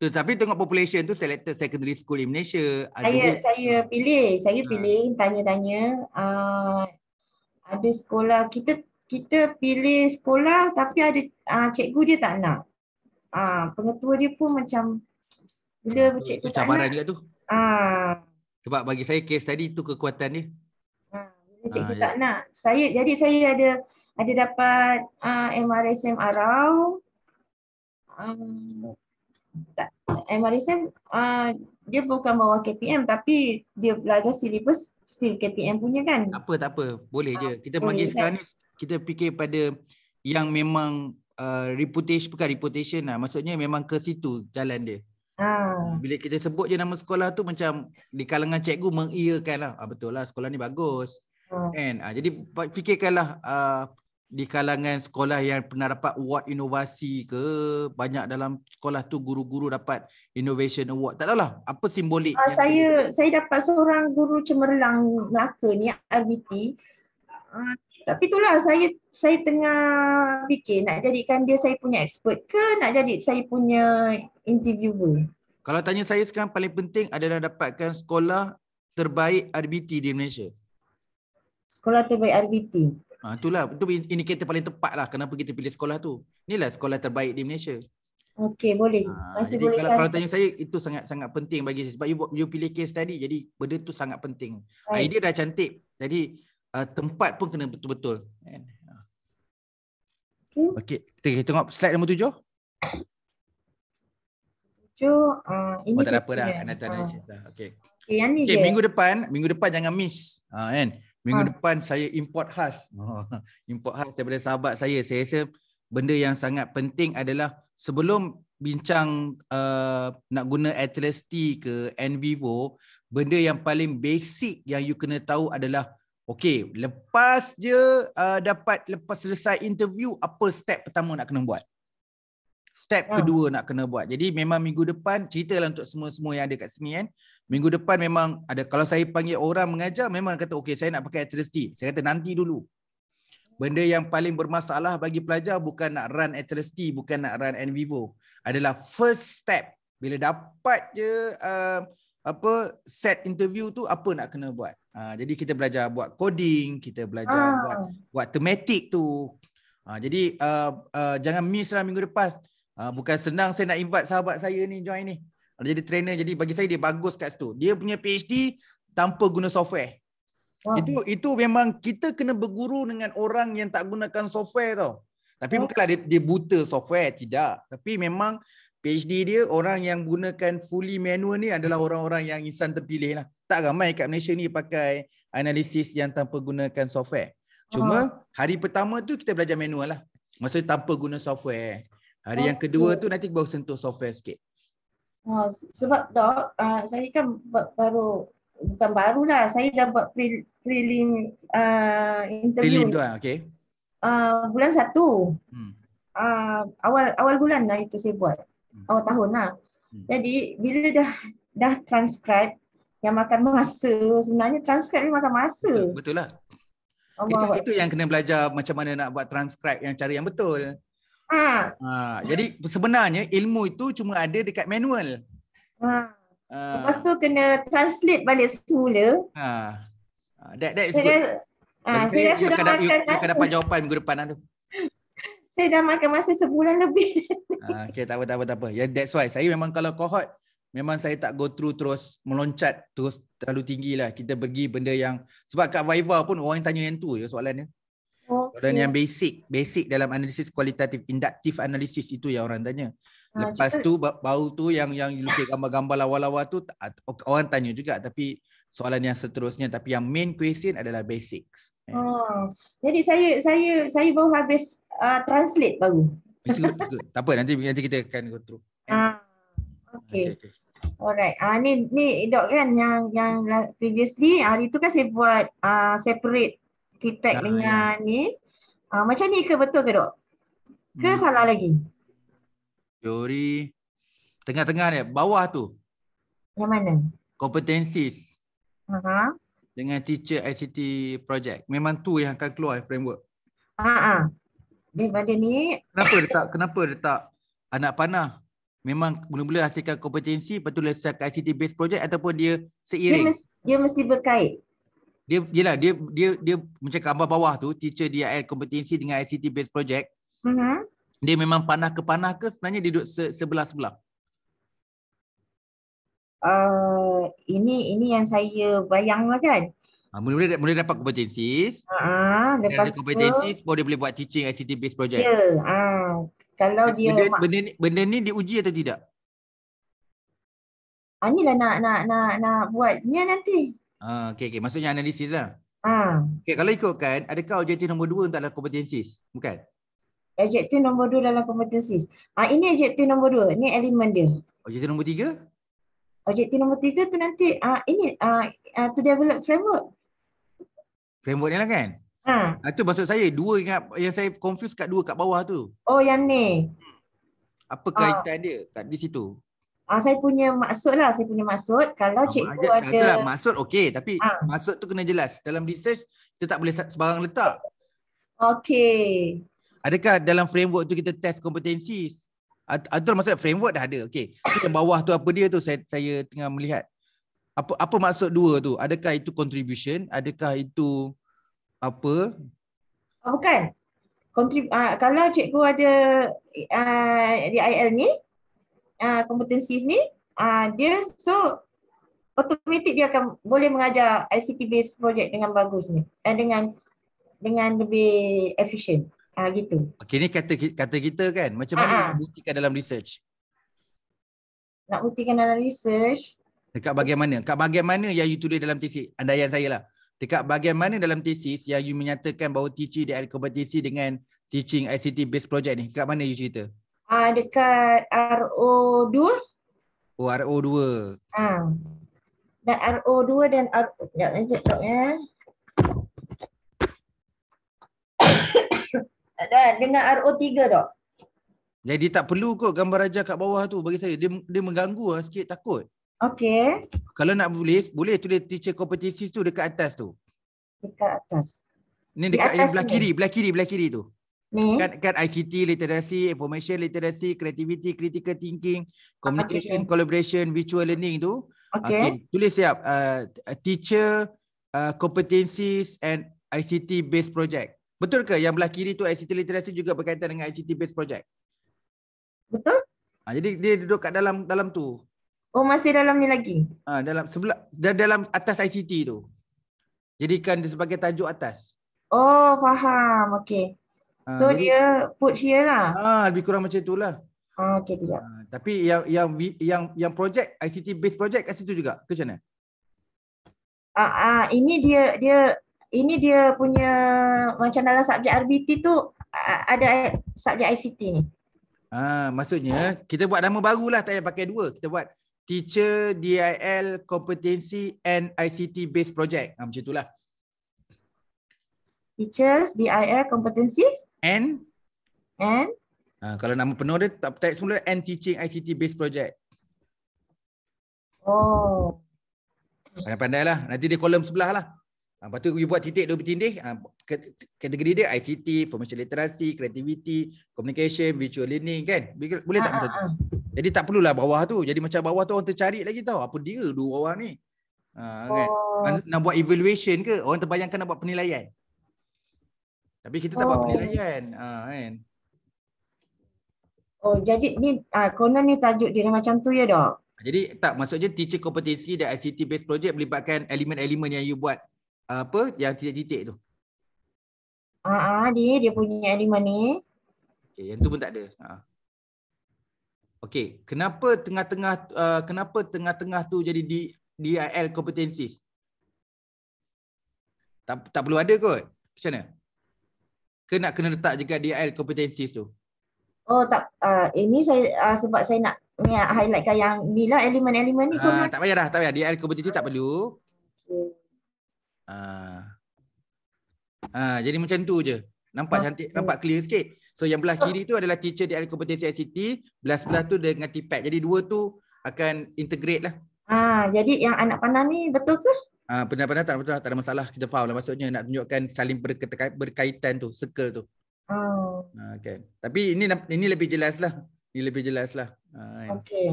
Tetapi tengok population tu selected secondary school in Malaysia. Saya ada... saya hmm. pilih, saya hmm. pilih ha. tanya-tanya uh, ada sekolah kita kita pilih sekolah tapi ada uh, cikgu dia tak nak. Ah uh, pengetua dia pun macam bila cikgu tu, tak cabaran nak, juga tu. Ah. Sebab bagi saya case tadi tu kekuatan dia. Ha, cikgu ha, tak ya. nak. Saya jadi saya ada ada dapat uh, MRSM Arau. Um, tak, MRSM uh, ah, dia bukan bawa KPM tapi dia belajar syllabus still KPM punya kan. Tak apa tak apa. Boleh uh, je. Kita ah, boleh panggil sekarang ni kita fikir pada yang memang uh, reputation bukan reputation lah. Maksudnya memang ke situ jalan dia. Bila kita sebut je nama sekolah tu macam di kalangan cikgu mengiakan lah. Ah, betul lah sekolah ni bagus. And, Ah, jadi fikirkanlah ah, di kalangan sekolah yang pernah dapat award inovasi ke banyak dalam sekolah tu guru-guru dapat innovation award tak tahulah apa simbolik uh, saya tu. saya dapat seorang guru cemerlang Melaka ni RBT uh, ah, tapi itulah saya saya tengah fikir nak jadikan dia saya punya expert ke nak jadi saya punya interviewer kalau tanya saya sekarang paling penting adalah dapatkan sekolah terbaik RBT di Malaysia sekolah terbaik RBT Ah, itulah, itu indikator paling tepat lah kenapa kita pilih sekolah tu. Inilah sekolah terbaik di Malaysia. Okey, boleh. Ha, jadi boleh kalau, kan. kalau tanya saya, itu sangat-sangat penting bagi saya. Sebab you, you pilih case tadi, jadi benda tu sangat penting. Ha, Baik. Idea dah cantik. Jadi uh, tempat pun kena betul-betul. Kan? Okey, okay, kita, kita tengok slide nombor tujuh. Tujuh, ah, ini oh, tak apa ah. dah. Okey. Okay, okay, minggu depan, minggu depan jangan miss. Ha, kan? Minggu ha. depan saya import khas. Oh, import khas daripada sahabat saya. Saya rasa benda yang sangat penting adalah sebelum bincang uh, nak guna Atlas T ke NVivo, benda yang paling basic yang you kena tahu adalah okay, lepas je uh, dapat lepas selesai interview, apa step pertama nak kena buat? step ha. kedua nak kena buat. Jadi memang minggu depan ceritalah untuk semua-semua yang ada kat sini kan. Minggu depan memang ada kalau saya panggil orang mengajar memang kata okey saya nak pakai atresti. Saya kata nanti dulu. Benda yang paling bermasalah bagi pelajar bukan nak run atresti, bukan nak run envivo, Adalah first step. Bila dapat je uh, apa set interview tu apa nak kena buat. Uh, jadi kita belajar buat coding, kita belajar ah. buat buat thematic tu. Uh, jadi uh, uh, jangan miss lah minggu depan. Ah, bukan senang saya nak invite sahabat saya ni join ni. Jadi trainer jadi bagi saya dia bagus kat situ. Dia punya PhD tanpa guna software. Wow. Itu itu memang kita kena berguru dengan orang yang tak gunakan software tau. Tapi okay. Oh. bukanlah dia, dia buta software tidak. Tapi memang PhD dia orang yang gunakan fully manual ni adalah orang-orang yang insan terpilih lah. Tak ramai kat Malaysia ni pakai analisis yang tanpa gunakan software. Cuma uh hari pertama tu kita belajar manual lah. Maksudnya tanpa guna software. Hari okay. yang kedua tu nanti baru sentuh software sikit. Oh, sebab dok, uh, saya kan baru bukan baru lah. Saya dah buat pre, prelim uh, interview. Prelim tu lah, okay. Uh, bulan satu. Hmm. Uh, awal awal bulan lah itu saya buat. Hmm. Awal tahun lah. Hmm. Jadi bila dah dah transcribe yang makan masa sebenarnya transcribe ni makan masa. Betul, betul lah. itu, itu yang kena belajar macam mana nak buat transcribe yang cara yang betul. Ah, Ha. Jadi sebenarnya ilmu itu cuma ada dekat manual. Ah, Ha. Lepas tu kena translate balik semula. Ah, That, that is saya good. Dah, ha, saya rasa dah makan masa. Kau dapat jawapan minggu depan. Ada. Saya dah makan masa sebulan lebih. Ha, okay, tak apa, tak apa, tak apa. Yeah, that's why saya memang kalau cohort, memang saya tak go through terus meloncat terus terlalu tinggi lah. Kita pergi benda yang, sebab kat Viva pun orang yang tanya yang tu je soalan dia. Soalan yang basic, basic dalam analisis kualitatif, inductive analisis itu yang orang tanya. Ah, Lepas tu bau tu yang yang lukis gambar-gambar lawa-lawa tu orang tanya juga tapi soalan yang seterusnya tapi yang main question adalah basics. Eh. Oh. Jadi saya saya saya baru habis uh, translate baru. It's good, it's good. Tak apa nanti nanti kita akan go through. Eh. Ah. Okay. okay. Alright. Ah uh, ni ni dok kan yang yang previously hari uh, tu kan saya buat uh, separate Tipek ah, dengan ya. ni uh, Macam ni ke betul ke dok? Ke hmm. salah lagi? Teori Tengah-tengah ni Bawah tu Yang mana? Competencies uh-huh. Dengan teacher ICT project Memang tu yang akan keluar eh, framework Ah uh-huh. Benda ni Kenapa dia tak Kenapa dia tak Anak panah Memang mula-mula hasilkan kompetensi Lepas tu ICT based project Ataupun dia seiring Dia mesti, dia mesti berkait dia yalah dia dia dia macam gambar bawah tu teacher dia air kompetensi dengan ICT based project. Mm-hmm. Dia memang panah ke panah ke sebenarnya dia duduk sebelah-sebelah. Uh, ini ini yang saya bayang lah kan. Ha, mula, mula, mula dapat kompetensi. Ah, uh, lepas kompetensi baru dia boleh buat teaching ICT based project. Ya. Yeah, uh, kalau dia benda, benda, ni, benda ni diuji atau tidak? Ah, inilah nak nak nak nak buat ni nanti. Ah, okay, okay. Maksudnya analisis lah. Hmm. Ha. Okay, kalau ikutkan, adakah objektif nombor dua untuk dalam kompetensi? Bukan? Objektif nombor dua dalam kompetensi. Ah, ini objektif nombor dua. Ini elemen dia. Objektif nombor tiga? Objektif nombor tiga tu nanti ah, ini ah, ah to develop framework. Framework ni lah kan? Hmm. Ah, itu maksud saya. Dua ingat yang saya confuse kat dua kat bawah tu. Oh yang ni. Hmm. Apa kaitan ah. dia kat di situ? Ah uh, saya punya maksud lah, saya punya maksud kalau ah, cikgu ada katalah, maksud okey tapi ha. maksud tu kena jelas. Dalam research kita tak boleh sebarang letak. Okey. Adakah dalam framework tu kita test kompetensi? Atau ah, maksud framework dah ada. Okey. Yang bawah tu apa dia tu saya saya tengah melihat. Apa apa maksud dua tu? Adakah itu contribution? Adakah itu apa? Oh, bukan. Kontrib uh, kalau cikgu ada uh, di IL ni, uh, competencies ni uh, dia so automatic dia akan boleh mengajar ICT based project dengan bagus ni dan dengan dengan lebih efficient uh, gitu. Okey ni kata kata kita kan macam mana ah, ah. nak buktikan dalam research? Nak buktikan dalam research dekat bagaimana? Dekat bagaimana yang you tulis dalam tesis? Andaian saya lah. Dekat bagaimana dalam tesis yang you menyatakan bahawa teaching dia competency dengan teaching ICT based project ni? Dekat mana you cerita? Ah uh, dekat RO2. Oh, RO2. Ah. Uh. Dan RO2 dan RO jap eh jap ya. Ada dengan eh. RO3 dok. Jadi tak perlu kot gambar raja kat bawah tu bagi saya. Dia dia mengganggu lah sikit takut. Okey. Kalau nak boleh boleh tulis teacher competencies tu dekat atas tu. Dekat atas. Ni dekat atas yang belah ni. kiri, belah kiri, belah kiri tu. Kan, kan ICT literacy, information literacy, creativity, critical thinking, ah, communication, okay. collaboration, virtual learning tu. Okay. okay. Ah, tulis siap. Uh, teacher, uh, competencies and ICT based project. Betul ke yang belah kiri tu ICT literacy juga berkaitan dengan ICT based project? Betul. Ha, jadi dia duduk kat dalam dalam tu. Oh masih dalam ni lagi? Ha, dalam sebelah dah dalam atas ICT tu. Jadikan dia sebagai tajuk atas. Oh faham. Okay. Ah, so jadi, dia put here lah. Ah lebih kurang macam itulah. Ah okey dia. Ah, tapi yang yang yang yang projek ICT based projek kat situ juga. Ke sana? Ah ah ini dia dia ini dia punya macam dalam subjek RBT tu ada subjek ICT ni. Ah maksudnya kita buat nama barulah tak payah pakai dua. Kita buat teacher DIL competency and ICT based project. Ah macam itulah. Teachers DIL competencies N N uh, kalau nama penuh dia tak tag semula N teaching ICT based project oh pandai lah nanti dia kolom sebelah lah Ha, lepas tu you buat titik dua bertindih ha, kategori dia ICT, Formation Literasi, Creativity, Communication, Virtual Learning kan boleh tak ha, macam ah, ah. jadi tak perlulah bawah tu jadi macam bawah tu orang tercari lagi tau apa dia dua bawah ni ha, kan? Oh. Nak, nak buat evaluation ke orang terbayangkan nak buat penilaian tapi kita tak oh. buat penilaian. Ha, ah, kan? Oh, jadi ni uh, ah, konon ni tajuk dia macam tu ya, Dok? Jadi tak, maksudnya teacher kompetisi dan ICT-based project melibatkan elemen-elemen yang you buat uh, apa yang titik-titik tu. Ah, uh, uh, dia, dia punya elemen ni. Okay, yang tu pun tak ada. Ha. Uh. Okay, kenapa tengah-tengah uh, kenapa tengah-tengah tu jadi di DIL competencies? Tak tak perlu ada kot. Macam mana? ke nak kena letak juga di IELTS competencies tu? Oh tak, uh, ini saya uh, sebab saya nak ni highlightkan yang ni lah elemen-elemen ni. Uh, tak payah dah, tak payah. Di IELTS competencies tak perlu. Okay. Uh, uh, jadi macam tu je. Nampak okay. cantik, nampak clear sikit. So yang belah kiri tu adalah teacher di IELTS competency ICT. Belah-belah tu dengan TPAT. Jadi dua tu akan integrate lah. Ah, jadi yang anak panah ni betul ke? pendapat-pendapat ah, tak ada masalah, tak ada masalah. Kita faham lah maksudnya nak tunjukkan saling berkaitan, tu, circle tu. Oh. Okay. Tapi ini ini lebih jelas lah. Ini lebih jelas lah. Ah, kan? Okay.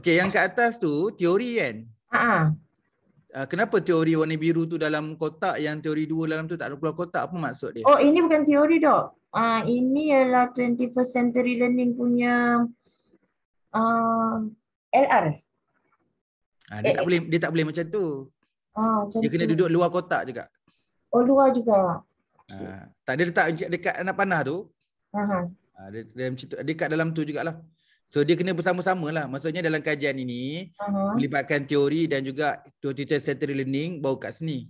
Okay, yang ke atas tu teori kan? Uh-huh. kenapa teori warna biru tu dalam kotak yang teori dua dalam tu tak ada keluar kotak? Apa maksud dia? Oh, ini bukan teori, Dok. Uh, ini ialah 21st century learning punya uh, LR. Ha, dia eh, tak boleh dia tak boleh macam tu. Ah, dia kena duduk luar kotak juga. Oh luar juga. Ha, tak dia letak dekat anak panah tu. Aha. Ha, dia, dalam situ, dekat dalam tu jugalah. So dia kena bersama-sama lah. Maksudnya dalam kajian ini Aha. melibatkan teori dan juga teacher centered learning baru kat sini.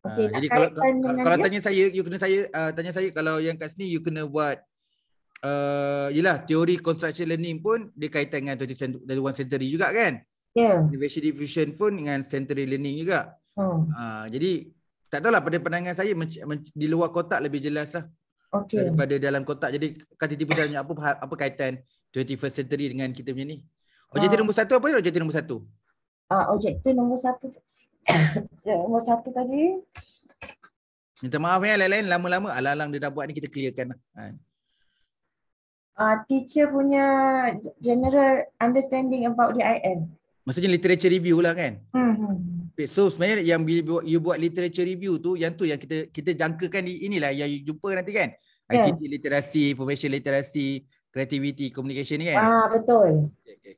Okay, ha, jadi kalau kalau, kalau tanya saya, you kena saya uh, tanya saya kalau yang kat sini you kena buat uh, yelah teori construction learning pun dia kaitan dengan teacher centered one centered juga kan? yeah. Ya. Innovation Diffusion pun dengan century Learning juga. Oh. Uh, jadi tak tahulah pada pandangan saya di luar kotak lebih jelas lah. Okay. Daripada dalam kotak. Jadi kata tiba tanya apa, ha, apa kaitan 21st century dengan kita punya ni. Objektif uh, nombor satu apa ni objektif nombor satu? Uh, objektif nombor satu. nombor satu tadi. Minta maaf ya lain-lain lama-lama alang-alang dia dah buat ni kita clearkan lah. Ha. Uh, teacher punya general understanding about the IM. Maksudnya literature review lah kan. Hmm. so sebenarnya yang you buat literature review tu yang tu yang kita kita jangkakan di inilah yang you jumpa nanti kan. Yeah. ICT literasi, information literasi, creativity, communication ni kan. Ah betul. Okay, okay.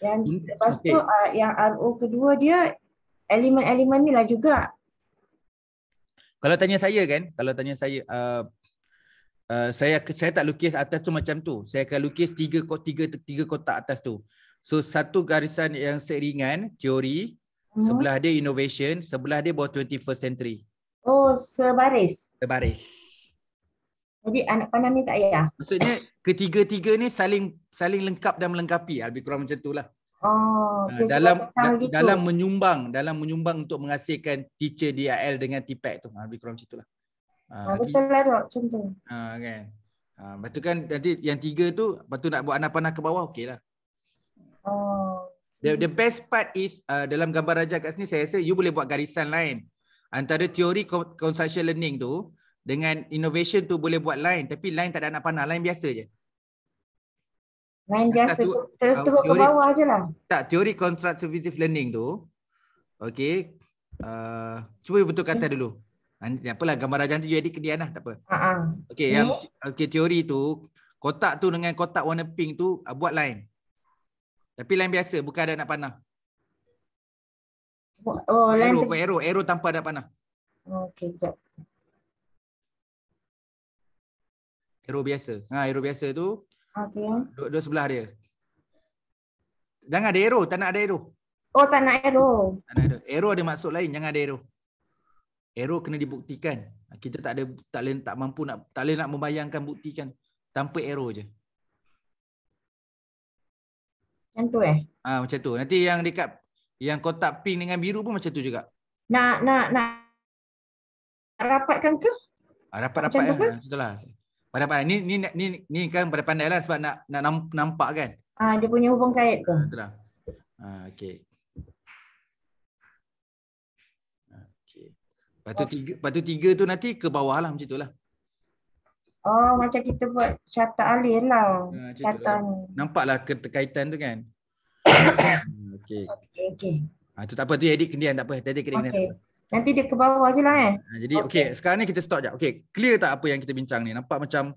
Yang hmm, lepas okay. tu uh, ah, yang RO kedua dia elemen-elemen ni lah juga. Kalau tanya saya kan, kalau tanya saya uh, uh, saya saya tak lukis atas tu macam tu. Saya akan lukis tiga tiga tiga kotak atas tu. So satu garisan yang seringan teori, hmm. sebelah dia innovation, sebelah dia buat 21st century. Oh, sebaris. Sebaris. Jadi anak panah ni tak ya? Maksudnya ketiga-tiga ni saling saling lengkap dan melengkapi. Lebih kurang macam itulah. Oh, ha, okay, dalam dalam gitu. menyumbang dalam menyumbang untuk menghasilkan teacher DIL dengan TPAC tu ha, lebih kurang macam itulah. Ah, ha, betul lah contoh. macam Ah, kan. Ah, betul kan nanti yang tiga tu, betul nak buat anak panah ke bawah, okey lah. Oh. The, the best part is uh, dalam gambar raja kat sini saya rasa you boleh buat garisan lain antara teori construction learning tu dengan innovation tu boleh buat line tapi line tak ada anak panah line biasa je. Line biasa tu, terus uh, teruk ke bawah je lah. Tak teori constructivist learning tu. Okay. Uh, cuba betul kata dulu. Nanti lah gambar rajang tu jadi edit tak apa. Uh-huh. Okay, yang, okay teori tu kotak tu dengan kotak warna pink tu uh, buat line. Tapi line biasa, bukan ada anak panah. Oh, oh arrow, line... arrow, arrow tanpa ada panah. Oh, okey, jap. biasa. Ha, arrow biasa tu. Okey. Dua, dua sebelah dia. Jangan ada arrow, tak nak ada arrow. Oh, tak nak arrow. Tak nak ada. Arrow ada maksud lain, jangan ada arrow. Arrow kena dibuktikan. Kita tak ada tak boleh tak mampu nak tak boleh nak membayangkan buktikan tanpa arrow je. Okey. Macam tu eh? Ah ha, macam tu. Nanti yang dekat yang kotak pink dengan biru pun macam tu juga. Nak nak nak rapatkan ke? Ah rapat-rapat ya. Betullah. Pada pada ni ni ni ni kan pada pandailah sebab nak nak nampak kan. Ah dia punya hubung kait ke? Betul. Lah. Ah ha, okey. Ah, okey. Patu oh. tiga patu tiga tu nanti ke bawah lah macam tu lah. Oh macam kita buat carta alih lah. Uh, carta ni. Nampaklah keterkaitan tu kan. Okey, okey, okay. Ha, ah, tu tak apa tu edit kendian tak apa tadi kena Okey, nanti dia ke bawah je lah eh ha, jadi okey, okay. sekarang ni kita stop jap okey clear tak apa yang kita bincang ni nampak macam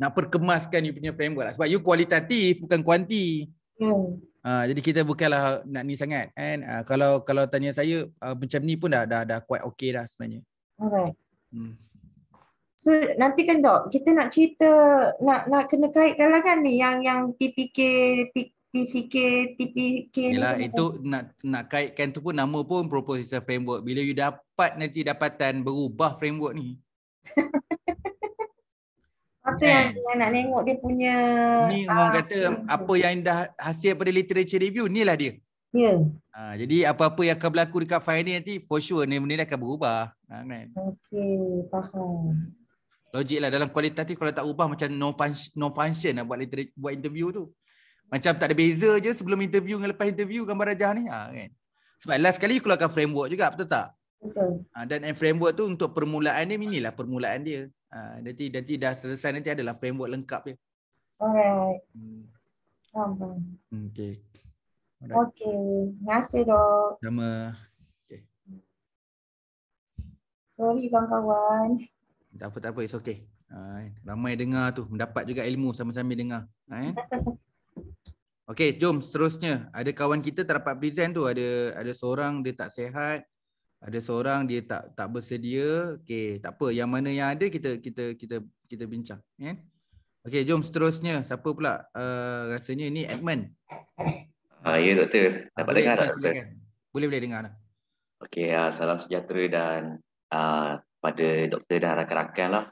nak perkemaskan you punya framework lah. sebab you kualitatif bukan kuanti hmm. ha, jadi kita bukanlah nak ni sangat kan ha, kalau kalau tanya saya uh, macam ni pun dah dah dah quite okay dah sebenarnya alright hmm. So nanti kan dok kita nak cerita nak nak kena kaitkan lah kan ni yang yang TPK P, PCK TPK Yalah, ni itu kan? nak nak kaitkan tu pun nama pun proposal framework bila you dapat nanti dapatan berubah framework ni Apa yang, kan? yang nak tengok dia punya Ni orang ah, kata apa yang dah hasil pada literature review ni lah dia Ya. Yeah. Ha, jadi apa-apa yang akan berlaku dekat file ni nanti for sure ni benda akan berubah. Ha, kan? Okey, faham logik lah dalam kualitatif kalau tak ubah macam no punch no function nak lah buat buat interview tu macam tak ada beza je sebelum interview dengan lepas interview gambar rajah ni ha, kan sebab last kali keluarkan framework juga betul tak betul ha, dan framework tu untuk permulaan ni inilah permulaan dia ha, nanti nanti dah selesai nanti adalah framework lengkap dia alright hmm. hmm okay Okey, terima kasih dok. Sama. Okay. Sorry kawan-kawan. Tak apa tak apa it's okay. Uh, ramai dengar tu mendapat juga ilmu sama-sama dengar. Eh? Okey, jom seterusnya. Ada kawan kita tak dapat present tu. Ada ada seorang dia tak sihat. Ada seorang dia tak tak bersedia. okay tak apa. Yang mana yang ada kita kita kita kita bincang, ya. Kan? Eh? Okey, jom seterusnya. Siapa pula? Uh, rasanya ni Edmund. uh, ah, ya doktor. Dapat boleh, dengar tak? Boleh, boleh boleh dengar. okay uh, salam sejahtera dan uh, pada doktor dan rakan-rakan lah.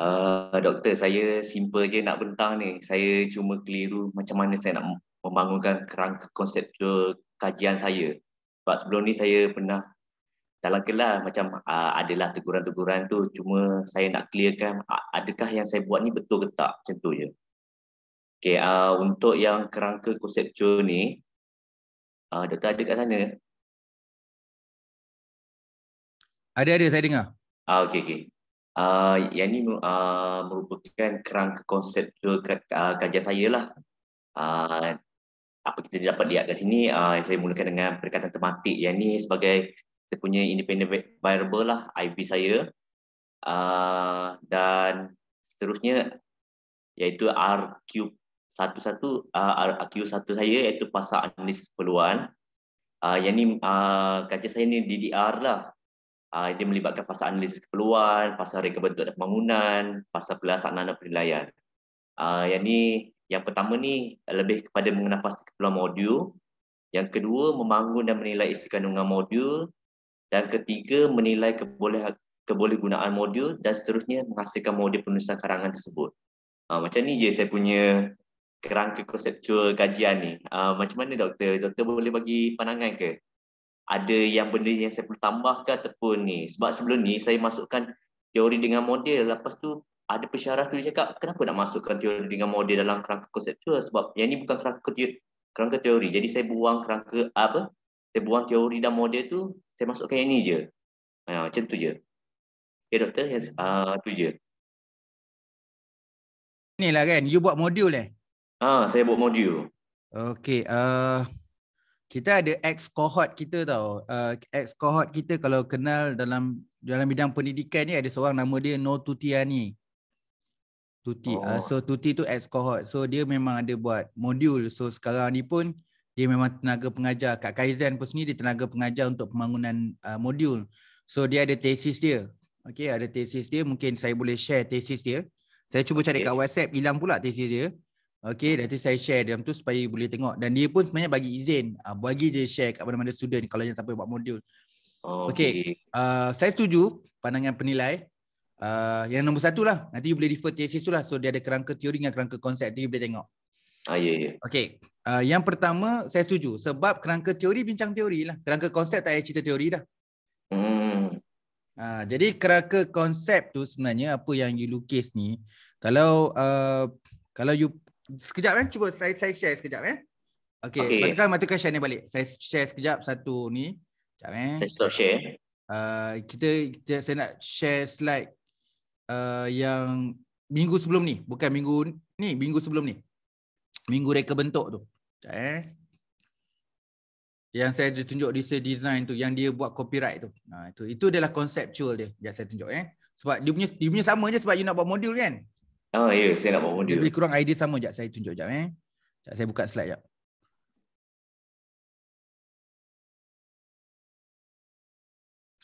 Uh, doktor, saya simple je nak bentang ni. Saya cuma keliru macam mana saya nak membangunkan kerangka konseptual kajian saya. Sebab sebelum ni saya pernah dalam kelas macam uh, adalah teguran-teguran tu cuma saya nak clearkan uh, adakah yang saya buat ni betul ke tak macam tu je. Okay, uh, untuk yang kerangka konseptual ni, uh, doktor ada kat sana? Ada-ada saya dengar. Ah, okay, okay. Ah, uh, yang ni uh, merupakan kerangka konsep uh, ah, kajian saya lah. Ah, uh, apa kita dapat lihat kat sini, uh, saya mulakan dengan perkataan tematik yang ni sebagai kita punya independent variable lah, IP saya. Uh, dan seterusnya, iaitu RQ11, uh, RQ1 saya iaitu pasal analisis peluang. Uh, yang ni, uh, kajian saya ni DDR lah. Uh, dia melibatkan fasa analisis keperluan, fasa reka bentuk dan pembangunan, pasal pelaksanaan dan penilaian. Uh, yang ni, yang pertama ni lebih kepada mengenai pasal keperluan modul. Yang kedua, membangun dan menilai isi kandungan modul. Dan ketiga, menilai keboleh, keboleh gunaan modul dan seterusnya menghasilkan modul penulisan karangan tersebut. Uh, macam ni je saya punya kerangka konseptual kajian ni. Uh, macam mana doktor? Doktor boleh bagi pandangan ke? ada yang benda yang saya perlu tambahkan ataupun ni sebab sebelum ni saya masukkan teori dengan model lepas tu ada pesyarah tu dia cakap kenapa nak masukkan teori dengan model dalam kerangka konseptual sebab yang ni bukan kerangka teori kerangka teori jadi saya buang kerangka apa saya buang teori dan model tu saya masukkan yang ni je ha, macam tu je okey doktor yang uh, tu je inilah kan you buat modul eh ha saya buat modul okey uh, kita ada ex cohort kita tau. Uh, ex cohort kita kalau kenal dalam dalam bidang pendidikan ni ada seorang nama dia No Tutiani. Tuti. Oh. Uh, so Tuti tu ex cohort. So dia memang ada buat modul. So sekarang ni pun dia memang tenaga pengajar kat Kaizen pun sendiri dia tenaga pengajar untuk pembangunan uh, eh, modul. So dia ada tesis dia. Okay, ada tesis dia. Mungkin saya boleh share tesis dia. Saya cuba cari okay. kat WhatsApp. Hilang pula tesis dia. Okay, nanti saya share dalam tu supaya boleh tengok. Dan dia pun sebenarnya bagi izin. Uh, bagi je share kat mana-mana student kalau yang sampai buat modul. Oh, okay, okay. Uh, ah, saya setuju pandangan penilai. Uh, yang nombor satu lah. Nanti you boleh refer thesis tu lah. So, dia ada kerangka teori dengan kerangka konsep. Nanti boleh tengok. Ah, ya, yeah, ya. Yeah. Okay. Uh, yang pertama, saya setuju. Sebab kerangka teori bincang teori lah. Kerangka konsep tak payah cerita teori dah. Hmm. Uh, jadi, kerangka konsep tu sebenarnya apa yang you lukis ni. Kalau... Uh, kalau you sekejap eh cuba saya saya share sekejap eh. Okey, okay. matikan matikan share ni balik. Saya share sekejap satu ni. Sekejap eh. Saya stop share. Uh, kita, kita saya nak share slide uh, yang minggu sebelum ni, bukan minggu ni, minggu sebelum ni. Minggu reka bentuk tu. Sekejap eh. Yang saya ada tunjuk di design tu yang dia buat copyright tu. Nah, itu itu adalah conceptual dia. Biar saya tunjuk eh. Sebab dia punya dia punya sama je sebab you nak buat modul kan. Oh, ya. Yeah, saya nak bawa dia. Lebih kurang idea sama sekejap. Saya tunjuk sekejap. Eh. Sekejap saya buka slide sekejap.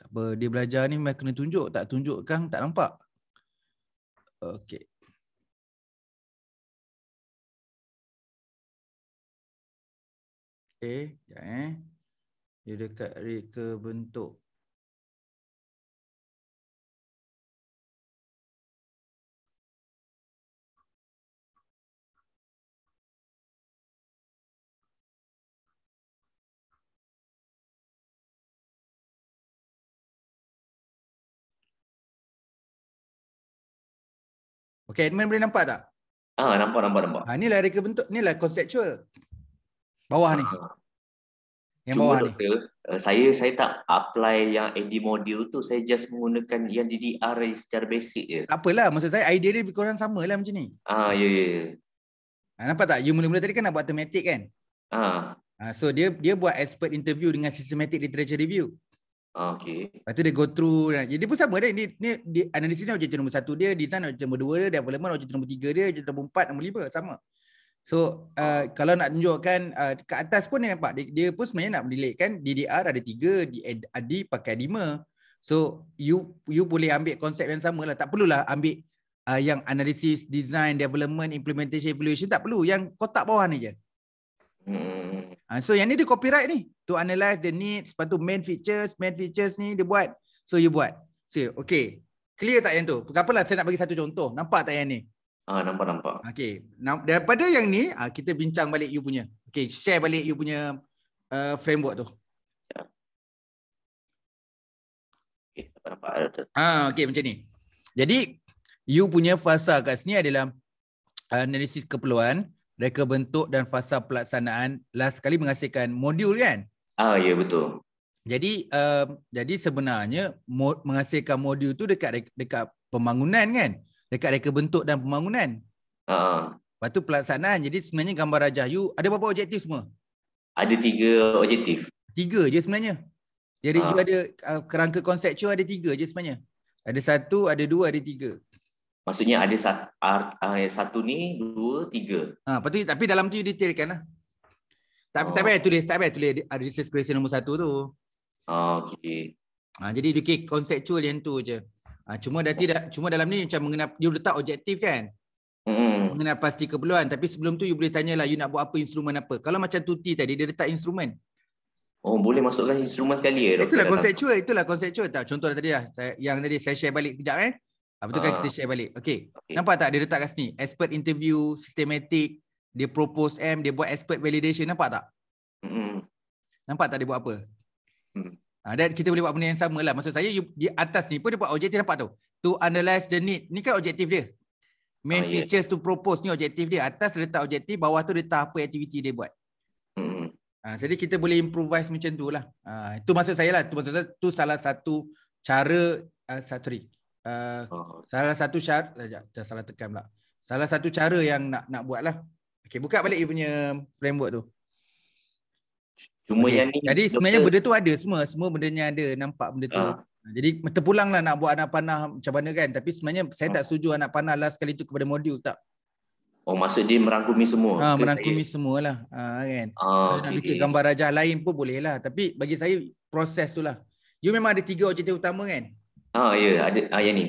apa. Dia belajar ni memang kena tunjuk. Tak tunjuk kan tak nampak. Okey. Okey. Sekejap eh. Dia dekat reka bentuk. Okay, Edmund boleh nampak tak? Ah, nampak, nampak, nampak. Ha, inilah reka bentuk, inilah conceptual. Bawah ni. Ah, yang Cuma bawah doktor, ni. Eh, saya saya tak apply yang AD module tu. Saya just menggunakan yang DDR secara basic je. Tak apalah, maksud saya idea dia lebih kurang sama lah macam ni. Ah, ya, yeah, ya. Yeah. Ya. Ha, nampak tak? You mula-mula tadi kan nak buat thematic kan? Ah. Ha, so dia dia buat expert interview dengan systematic literature review. Ah, okay. Lepas tu dia go through. Jadi dia pun sama dia. Ni, ni, di, analisis ni objektif nombor satu dia. Design objektif nombor dua dia. Development objektif nombor tiga dia. Objektif nombor empat, nombor lima. Sama. So uh, kalau nak tunjukkan uh, ke atas pun dia nampak. Dia, dia pun sebenarnya nak menilaikan DDR ada tiga. DAD pakai lima. So you you boleh ambil konsep yang sama lah. Tak perlulah ambil uh, yang analisis, design, development, implementation, evaluation. Tak perlu. Yang kotak bawah ni je. Hmm. Uh, so yang ni dia copyright ni. To analyze the needs. Lepas tu main features. Main features ni dia buat. So you buat. So okay. Clear tak yang tu? Kenapalah saya nak bagi satu contoh. Nampak tak yang ni? Ah Nampak-nampak. Okay. Namp daripada yang ni, uh, kita bincang balik you punya. Okay. Share balik you punya uh, framework tu. Ya. Ah, okay macam ni Jadi You punya fasa kat sini adalah ah, Analisis keperluan reka bentuk dan fasa pelaksanaan last sekali menghasilkan modul kan? Ah ya betul. Jadi um, jadi sebenarnya mod, menghasilkan modul tu dekat dekat pembangunan kan? Dekat reka bentuk dan pembangunan. Ha. Uh. Lepas tu pelaksanaan. Jadi sebenarnya gambar rajah you ada berapa objektif semua? Ada tiga objektif. Tiga je sebenarnya. Jadi uh. Ah. you ada uh, kerangka tu ada tiga je sebenarnya. Ada satu, ada dua, ada tiga. Maksudnya ada satu, eh, satu ni, dua, tiga. Ha, lepas tu, tapi dalam tu you detailkan lah. Tak, oh. tak payah tulis, tak payah tulis ada research question nombor satu tu. Oh, okay. Ha, jadi you kira conceptual yang tu je. Ha, cuma dah tidak, cuma dalam ni macam mengenai, you letak objektif kan? Hmm. Mengenai pasti keperluan. Tapi sebelum tu you boleh tanya lah, you nak buat apa, instrumen apa. Kalau macam tuti tadi, dia letak instrumen. Oh boleh masukkan instrumen sekali ya. Itulah conceptual, itulah conceptual. Tak contoh tadi lah yang tadi saya share balik kejap eh. Apa tu kan kita ah. share balik. Okay. okay. Nampak tak dia letak kat sini? Expert interview, systematic, dia propose M, dia buat expert validation. Nampak tak? Mm. Nampak tak dia buat apa? Mm. Ah, dan kita boleh buat benda yang sama lah. Maksud saya, you, di atas ni pun dia buat objektif. Nampak tu? To analyze the need. Ni kan objektif dia. Main oh, features yeah. to propose ni objektif dia. Atas dia letak objektif, bawah tu dia letak apa aktiviti dia buat. Mm. Ha, jadi kita boleh improvise macam tu lah. Ha, itu maksud saya lah. Itu, maksud saya, itu salah satu cara, uh, sorry, Eh, oh. salah satu syarat eh, salah tekan pula. Salah satu cara yang nak nak buatlah. Okey, buka balik you punya framework tu. Cuma okay. yang ni. Jadi sebenarnya doktor... benda tu ada semua, semua benda ni ada, nampak benda tu. Ha. Jadi terpulanglah nak buat anak panah macam mana kan, tapi sebenarnya saya ha. tak ah. setuju anak panah last sekali tu kepada modul tak. Oh, maksud dia merangkumi semua. Ha, merangkumi saya? lah. Ha, kan. Ha, okay. Nak gambar rajah lain pun boleh lah, tapi bagi saya proses tu lah. You memang ada tiga objektif utama kan? Ah ya, ada ah yang ni.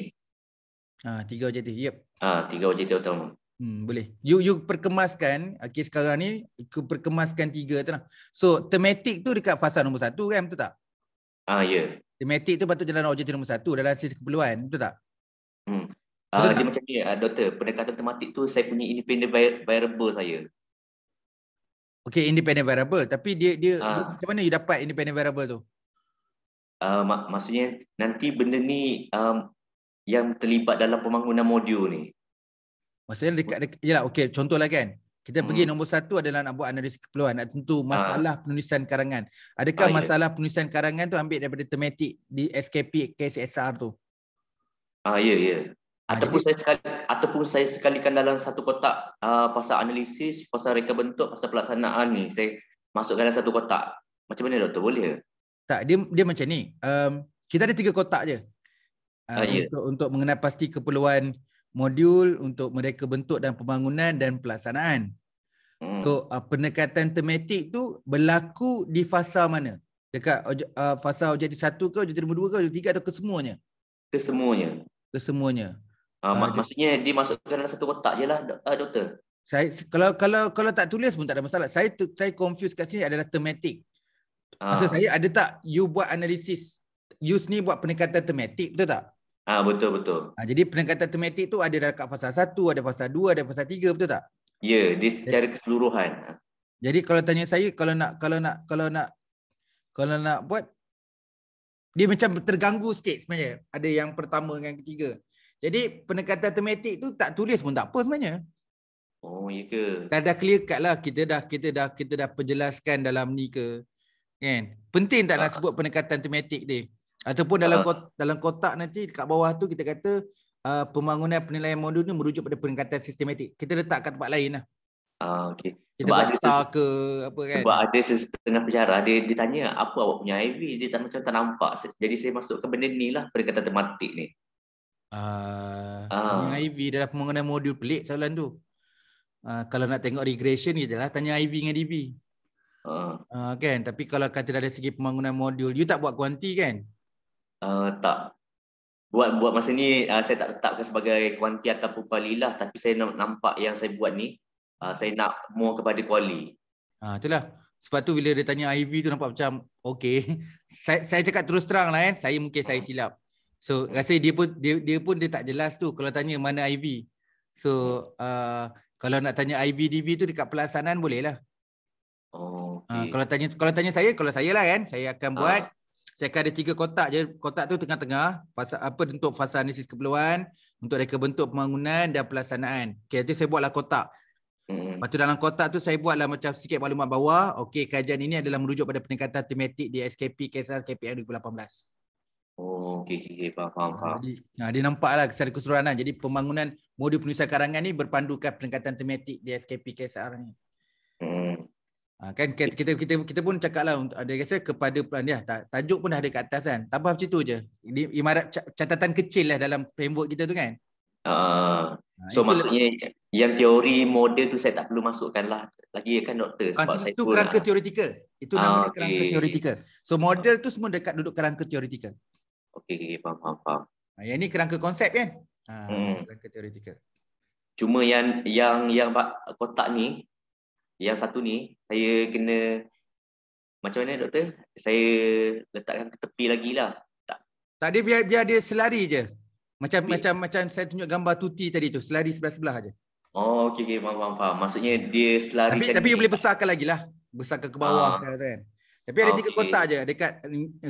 Ah tiga OJT. Yep. Ah tiga OJT utama. Hmm, boleh. You you perkemaskan okay, sekarang ni you perkemaskan tiga tu lah. So tematik tu dekat fasa nombor satu kan betul tak? Ah ya. Tematik tu patut jalan OJT nombor satu dalam sisi keperluan betul tak? Hmm. Ah, dia macam ni ah, doktor pendekatan tematik tu saya punya independent variable saya. Okay independent variable tapi dia dia, ah. dia mana you dapat independent variable tu? Uh, mak, maksudnya nanti benda ni um, yang terlibat dalam pembangunan modul ni. Maksudnya dekat, dekat yalah okey contohlah kan. Kita pergi hmm. nombor satu adalah nak buat analisis keperluan. Nak tentu masalah ha. penulisan karangan. Adakah ha, masalah ya. penulisan karangan tu ambil daripada tematik di SKP KSSR tu? Ah ha, ya ya. Ah, ataupun ha, saya sekali ataupun saya sekalikan dalam satu kotak uh, pasal analisis, pasal reka bentuk, pasal pelaksanaan ni saya masukkan dalam satu kotak. Macam mana doktor boleh? Tak, dia dia macam ni. Um, kita ada tiga kotak je. Uh, ah, yeah. untuk, untuk mengenai pasti keperluan modul untuk mereka bentuk dan pembangunan dan pelaksanaan. Hmm. So, uh, pendekatan tematik tu berlaku di fasa mana? Dekat uh, fasa objektif satu ke, objektif nombor dua ke, objektif tiga atau kesemuanya? Kesemuanya. Kesemuanya. Ah, mak- uh, ah, maksudnya dimasukkan dalam satu kotak je lah, uh, doktor. Saya, kalau kalau kalau tak tulis pun tak ada masalah. Saya saya confuse kat sini adalah tematik. Maksud ah. saya ada tak you buat analisis you ni buat pendekatan tematik betul tak? Ah betul betul. Ha, jadi pendekatan tematik tu ada dekat fasa 1, ada fasa 2, ada fasa 3 betul tak? Ya, yeah, di secara keseluruhan. Jadi kalau tanya saya kalau nak kalau nak kalau nak kalau nak buat dia macam terganggu sikit sebenarnya. Ada yang pertama dengan ketiga. Jadi pendekatan tematik tu tak tulis pun tak apa sebenarnya. Oh, ya ke? Dah dah clear cut lah kita dah kita dah kita dah perjelaskan dalam ni ke kan penting tak nak ah. sebut pendekatan tematik dia ataupun dalam ah. kotak, dalam kotak nanti kat bawah tu kita kata uh, pembangunan penilaian modul ni merujuk pada pendekatan sistematik kita letak kat tempat lain lah ah uh, okey kita buat star ke apa kan sebab ada setengah penjara dia ditanya apa awak punya IV dia tak macam tak nampak jadi saya masukkan benda ni lah pendekatan tematik ni ah uh, uh. IV dalam pembangunan modul pelik soalan tu Uh, kalau nak tengok regression je lah, tanya IV dengan DB. Uh. Uh, kan? Tapi kalau kata dari segi pembangunan modul, you tak buat kuanti kan? Uh, tak. Buat buat masa ni uh, saya tak letakkan sebagai kuanti ataupun lah, tapi saya nampak yang saya buat ni uh, saya nak more kepada kuali. Ha, itulah. Sebab tu bila dia tanya IV tu nampak macam okay. saya, saya cakap terus terang lah kan. Saya mungkin saya silap. So rasa dia pun dia, dia pun dia tak jelas tu kalau tanya mana IV. So uh, kalau nak tanya IV DV tu dekat pelaksanaan boleh lah. Oh. Okay. Ah, eh, kalau tanya kalau tanya saya, kalau saya lah kan, saya akan ah. buat saya akan ada tiga kotak je. Kotak tu tengah-tengah fasa apa untuk fasa analisis keperluan, untuk reka bentuk pembangunan dan pelaksanaan. Okey, itu saya buatlah kotak. Hmm. Lepas tu dalam kotak tu saya buatlah macam sikit maklumat bawah. Okey, kajian ini adalah merujuk pada peningkatan tematik di SKP KSR KPM 2018. Oh, okey, okey, faham, faham. Nah, ah, dia nampaklah lah secara keseluruhan. Lah. Jadi pembangunan modul penulisan karangan ni berpandukan peningkatan tematik di SKP KSR ni. Hmm. Ha, kan kita kita kita, kita pun cakaplah ada rasa kepada pelan dia ya, tajuk pun dah ada kat atas kan tambah macam tu je imarat catatan kecil lah dalam framework kita tu kan uh, ha, so maksudnya yang teori model tu saya tak perlu masukkan lah lagi kan doktor ah, sebab Kantin saya itu kerangka lah. teoretikal itu ah, nama okay. kerangka teoretikal so model tu semua dekat duduk kerangka teoretikal okey okay, faham faham faham ha, yang ni kerangka konsep kan ha, hmm. kerangka teoretikal cuma yang yang yang kotak ni yang satu ni, saya kena macam mana doktor? Saya letakkan ke tepi lagi lah. Tak. Tadi biar, biar dia selari je. Macam tepi. macam macam saya tunjuk gambar tuti tadi tu, selari sebelah-sebelah aje. Oh, okey okey, faham, faham faham. Maksudnya dia selari tapi, tapi dia boleh besarkan lagi lah. Besarkan ke bawah ha. kan. Tapi ada okay. tiga kotak aje dekat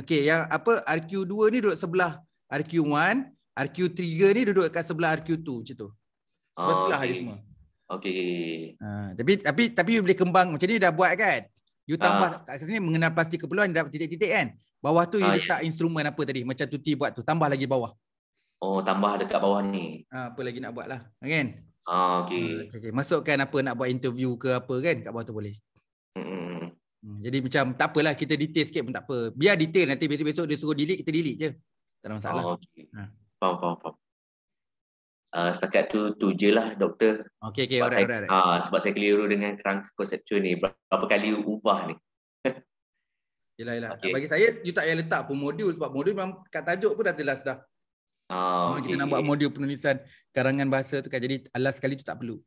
okey yang apa RQ2 ni duduk sebelah RQ1, RQ3 ni duduk dekat sebelah RQ2 macam tu. Sebelah-sebelah okay. aje ah, semua. Okey. Uh, tapi tapi tapi you boleh kembang macam ni dah buat kan? You ah. tambah uh. kat sini mengenal pasti keperluan dapat titik-titik kan? Bawah tu you ah, ya. letak yeah. instrumen apa tadi? Macam tuti buat tu tambah lagi bawah. Oh, tambah dekat bawah ni. Uh, apa lagi nak buat lah. Kan? Ah, okay. Uh, ha, okay, okay. Masukkan apa nak buat interview ke apa kan kat bawah tu boleh. Hmm. Jadi macam tak apalah kita detail sikit pun tak apa. Biar detail nanti besok-besok dia suruh delete kita delete je. Tak ada masalah. Oh, okay. Ha. Faham, faham, faham. Uh, setakat tu tu je lah doktor. Okey okey alright alright. Ah sebab saya keliru dengan konsep tu ni berapa kali ubah ni. yalah yalah. Okay. Bagi saya you tak payah letak pun modul sebab modul memang kat tajuk pun dah jelas dah. Ah okay. kita nak buat modul penulisan karangan bahasa tu kan jadi alas sekali tu tak perlu.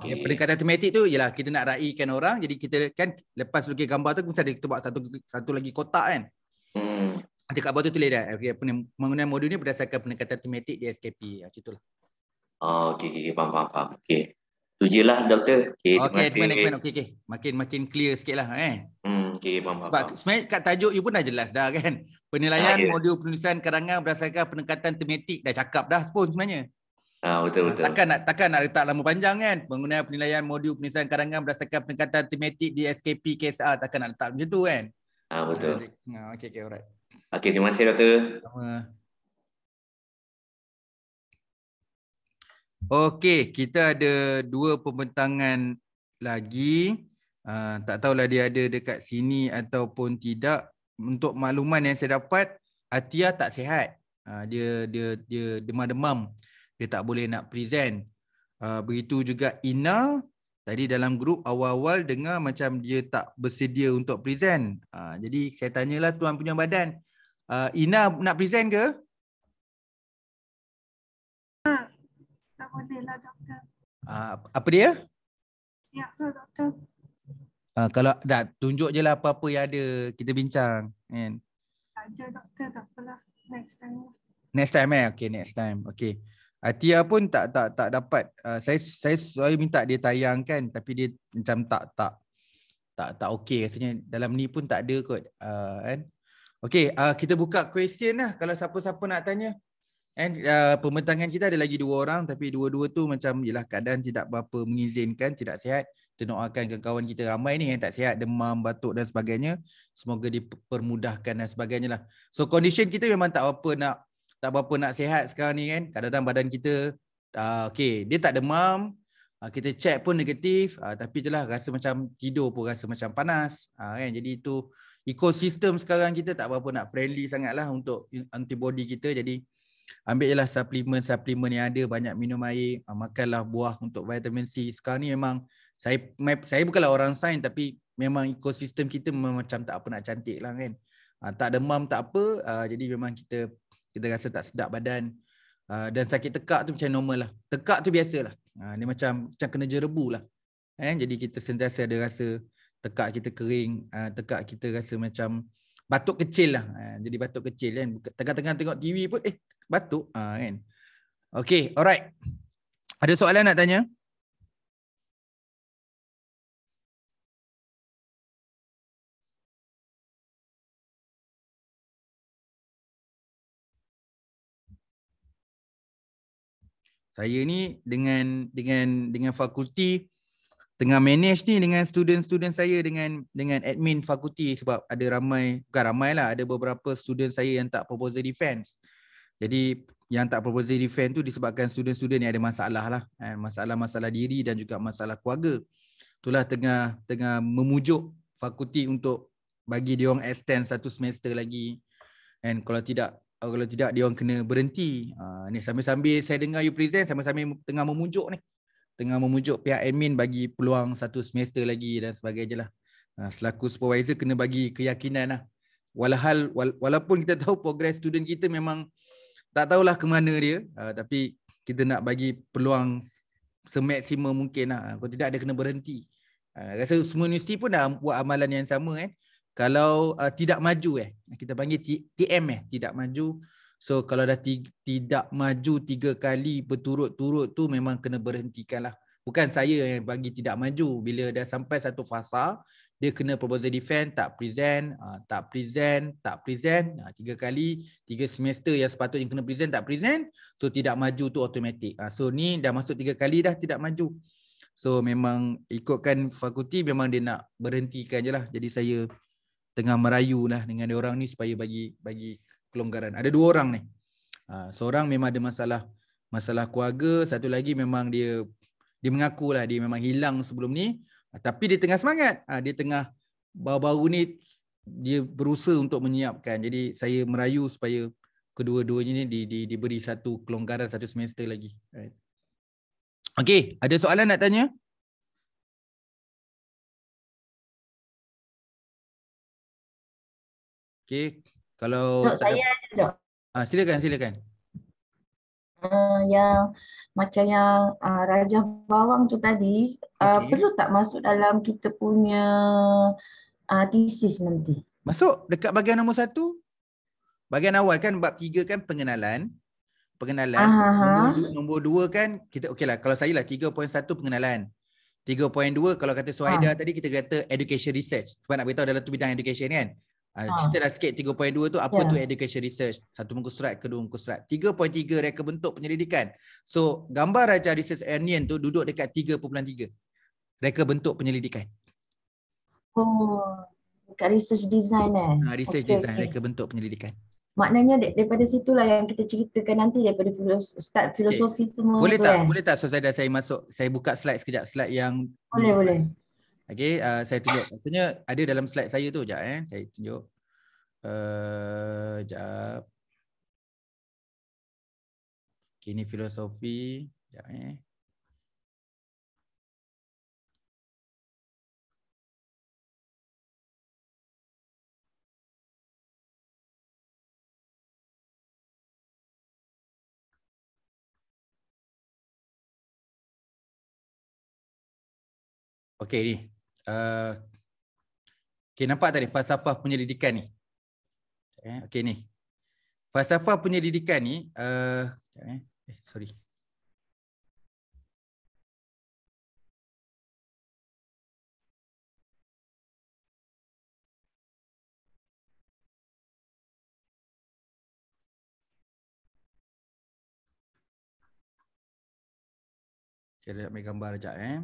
Okey. Okay. Pendekatan tematik tu ialah kita nak raihkan orang jadi kita kan lepas lukis gambar tu kita buat satu satu lagi kotak kan. Hmm. Nanti kat bawah tu tulis dah. Okay. Menggunakan modul ni berdasarkan pendekatan tematik di SKP. Ah, Macam itulah. Ya, Oh, okey, okey, okay. faham, faham, faham. Okey. Itu je lah, doktor. Okey, okay, admin, admin. Okey, okey. Makin, makin clear sikit lah, eh. Hmm, okey, faham, faham. Sebab faham. sebenarnya kat tajuk you pun dah jelas dah, kan? Penilaian ah, ya. modul penulisan karangan berdasarkan pendekatan tematik dah cakap dah pun sebenarnya. Ah, betul, ah, betul. Takkan nak, takkan nak letak lama panjang, kan? Penggunaan penilaian modul penulisan karangan berdasarkan pendekatan tematik di SKP KSR. Takkan nak letak macam tu, kan? Ah, betul. Ah, okey, okey, alright. Okey, terima kasih, doktor. Sama. Okey, kita ada dua pembentangan lagi. Uh, tak tahulah dia ada dekat sini ataupun tidak. Untuk makluman yang saya dapat, Atia tak sihat. Uh, dia dia dia demam-demam. Dia tak boleh nak present. Uh, begitu juga Ina. Tadi dalam grup awal-awal dengar macam dia tak bersedia untuk present. Uh, jadi saya tanyalah tuan punya badan. Uh, Ina nak present ke? Uh, apa dia? Siaplah ya, doktor. Uh, kalau dah tunjuk je lah apa-apa yang ada kita bincang. Kan? Ada doktor tak apalah. Next time. Next time eh. Okay, next time. Okay. Atia pun tak tak tak dapat. Uh, saya saya saya minta dia tayangkan tapi dia macam tak tak tak tak okey rasanya dalam ni pun tak ada kot uh, kan. Okey, uh, kita buka question lah kalau siapa-siapa nak tanya. And uh, pembentangan kita ada lagi dua orang tapi dua-dua tu macam yalah keadaan tidak berapa mengizinkan, tidak sihat. Tenoakan kawan kita ramai ni yang tak sihat, demam, batuk dan sebagainya. Semoga dipermudahkan dan sebagainya lah. So condition kita memang tak apa nak tak apa nak sihat sekarang ni kan. Kadang-kadang badan kita uh, okey, dia tak demam, uh, kita check pun negatif, uh, tapi itulah rasa macam tidur pun rasa macam panas. Uh, kan? Jadi itu ekosistem sekarang kita tak apa nak friendly sangatlah untuk antibody kita. Jadi ambil lah suplemen-suplemen yang ada banyak minum air ah, makanlah buah untuk vitamin C sekarang ni memang saya saya bukanlah orang sains tapi memang ekosistem kita memang macam tak apa nak cantik lah kan ah, tak demam tak apa ah, jadi memang kita kita rasa tak sedap badan dan sakit tekak tu macam normal lah tekak tu biasa lah ni macam macam kena jerebu lah eh, jadi kita sentiasa ada rasa tekak kita kering tekak kita rasa macam batuk kecil lah. Eh, jadi batuk kecil kan. Tengah-tengah tengok TV pun eh batuk. Ha, kan? Okay alright. Ada soalan nak tanya? Saya ni dengan dengan dengan fakulti tengah manage ni dengan student-student saya dengan dengan admin fakulti sebab ada ramai bukan ramai lah ada beberapa student saya yang tak proposal defense. Jadi yang tak proposal defense tu disebabkan student-student ni ada masalah lah. Eh, masalah-masalah diri dan juga masalah keluarga. Itulah tengah tengah memujuk fakulti untuk bagi dia orang extend satu semester lagi. And kalau tidak kalau tidak dia orang kena berhenti. Uh, ni sambil-sambil saya dengar you present sambil-sambil tengah memujuk ni tengah memujuk pihak admin bagi peluang satu semester lagi dan sebagainya lah. Ha, selaku supervisor kena bagi keyakinan lah. Walhal, walaupun kita tahu progres student kita memang tak tahulah ke mana dia. Ha, tapi kita nak bagi peluang semaksimum mungkin lah. Kalau tidak dia kena berhenti. Ha, rasa semua universiti pun dah buat amalan yang sama kan. Kalau uh, tidak maju eh. Kita panggil TM eh. Tidak maju. So kalau dah tidak maju tiga kali berturut-turut tu memang kena berhentikan lah. Bukan saya yang bagi tidak maju. Bila dah sampai satu fasa, dia kena proposal defend, tak present, ah, tak present, tak present. Ah, tiga kali, tiga semester yang sepatutnya kena present, tak present. So tidak maju tu automatic. Ah, so ni dah masuk tiga kali dah tidak maju. So memang ikutkan fakulti memang dia nak berhentikan je lah. Jadi saya tengah merayu lah dengan dia orang ni supaya bagi bagi kelonggaran. Ada dua orang ni. Ha, seorang memang ada masalah masalah keluarga, satu lagi memang dia dia mengaku lah dia memang hilang sebelum ni, ha, tapi dia tengah semangat. Ha, dia tengah baru-baru ni dia berusaha untuk menyiapkan. Jadi saya merayu supaya kedua-duanya ni di, di, diberi satu kelonggaran satu semester lagi. Right. Okey, ada soalan nak tanya? Okay. Kalau so, saya ada. Ah silakan silakan. Uh, yang macam yang uh, ah, Raja Bawang tu tadi ah, okay. uh, Perlu tak masuk dalam kita punya uh, Thesis nanti Masuk dekat bahagian nombor satu Bahagian awal kan Bab tiga kan pengenalan Pengenalan ha, ha. nombor, nombor dua kan kita Okey lah kalau saya lah tiga satu pengenalan 3.2 kalau kata Suhaida ha. tadi Kita kata education research Sebab nak beritahu dalam tu bidang education kan Uh, cerita dah sikit 3.2 tu apa yeah. tu ya. education research satu muka surat kedua muka surat 3.3 reka bentuk penyelidikan so gambar raja research alien tu duduk dekat 3.3 reka bentuk penyelidikan oh dekat research design eh uh, research okay, design okay. reka bentuk penyelidikan maknanya daripada situlah yang kita ceritakan nanti daripada start filosofi okay. semua boleh tu tak eh. boleh tak so saya dah saya masuk saya buka slide sekejap slide yang boleh boleh Okay, uh, saya tunjuk. Maksudnya ada dalam slide saya tu sekejap. Eh. Saya tunjuk. Uh, sekejap. Okay, ini filosofi. Sekejap. Eh. Okay, ni. Eh, okay, nampak tadi falsafah penyelidikan ni? Eh, okay ni. Falsafah penyelidikan ni, uh, eh, sorry. Saya nak gambar sekejap. Eh.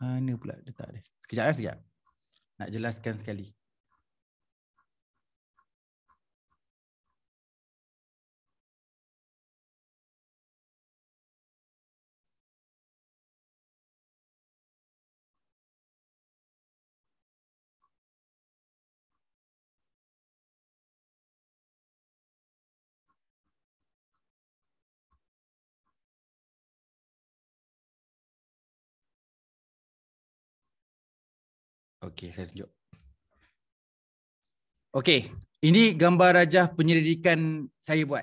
Mana pula letak dia? Sekejap, eh, sekejap. Nak jelaskan sekali. Okey, saya tunjuk. Okey, ini gambar rajah penyelidikan saya buat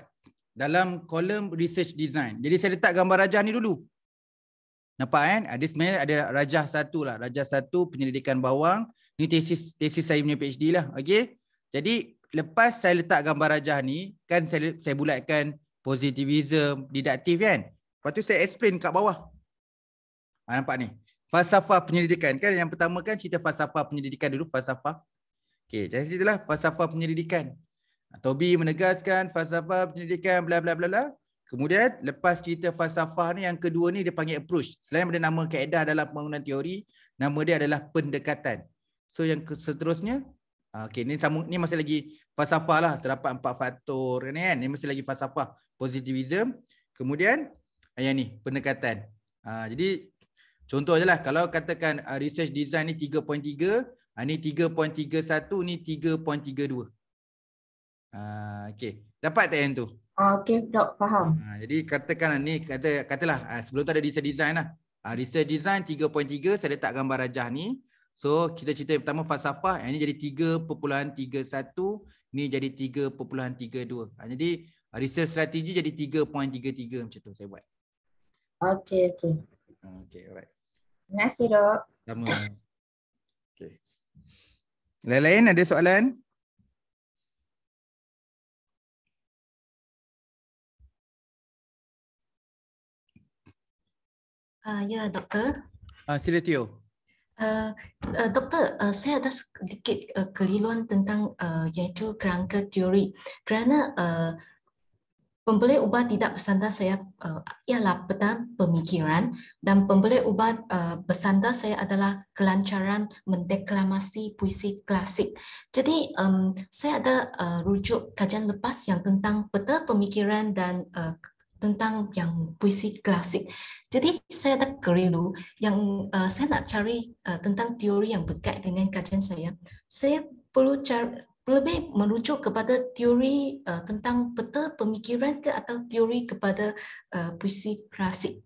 dalam kolom research design. Jadi saya letak gambar rajah ni dulu. Nampak kan? Ada sebenarnya ada rajah satu lah. Rajah satu penyelidikan bawang. Ini tesis tesis saya punya PhD lah. Okey. Jadi lepas saya letak gambar rajah ni, kan saya saya bulatkan positivism, didaktif kan? Lepas tu saya explain kat bawah. Ha, nampak ni falsafah penyelidikan kan yang pertama kan cerita falsafah penyelidikan dulu falsafah okey jadi itulah falsafah penyelidikan ah, Tobi menegaskan falsafah penyelidikan bla bla bla bla kemudian lepas cerita falsafah ni yang kedua ni dia panggil approach selain benda nama kaedah dalam pembangunan teori nama dia adalah pendekatan so yang seterusnya ah, okey ni sama ni masih lagi falsafah lah terdapat empat faktor ni kan ni masih lagi falsafah positivism kemudian ah, yang ni pendekatan Ha, jadi Contoh je lah, kalau katakan uh, research design ni 3.3, uh, ah, ni 3.31, ni 3.32. Uh, okay. Dapat tak yang tu? Ah, okay, dok faham. Uh, jadi katakan uh, ni, kata, katalah uh, sebelum tu ada research design lah. Uh, research design 3.3, saya letak gambar rajah ni. So, kita cerita pertama falsafah, yang ni jadi 3.31, ni jadi 3.32. Uh, jadi, research strategi jadi 3.33 macam tu saya buat. Okay, okay. Okay, alright. Terima kasih, Dok. Sama. Okay. Lain-lain ada soalan? Uh, ya, Doktor. Uh, sila, Tio. Uh, uh, doktor, uh, saya ada sedikit uh, keliruan tentang uh, iaitu kerangka teori. Kerana uh, pembeli ubat tidak bersandar saya uh, ialah betul pemikiran dan pembeli ubat uh, bersandar saya adalah kelancaran mendeklamasi puisi klasik. Jadi um, saya ada uh, rujuk kajian lepas yang tentang betul pemikiran dan uh, tentang yang puisi klasik. Jadi saya tak kerindu yang uh, saya nak cari uh, tentang teori yang berkait dengan kajian saya. Saya perlu cari, lebih merujuk kepada teori uh, tentang peta pemikiran ke atau teori kepada uh, puisi klasik?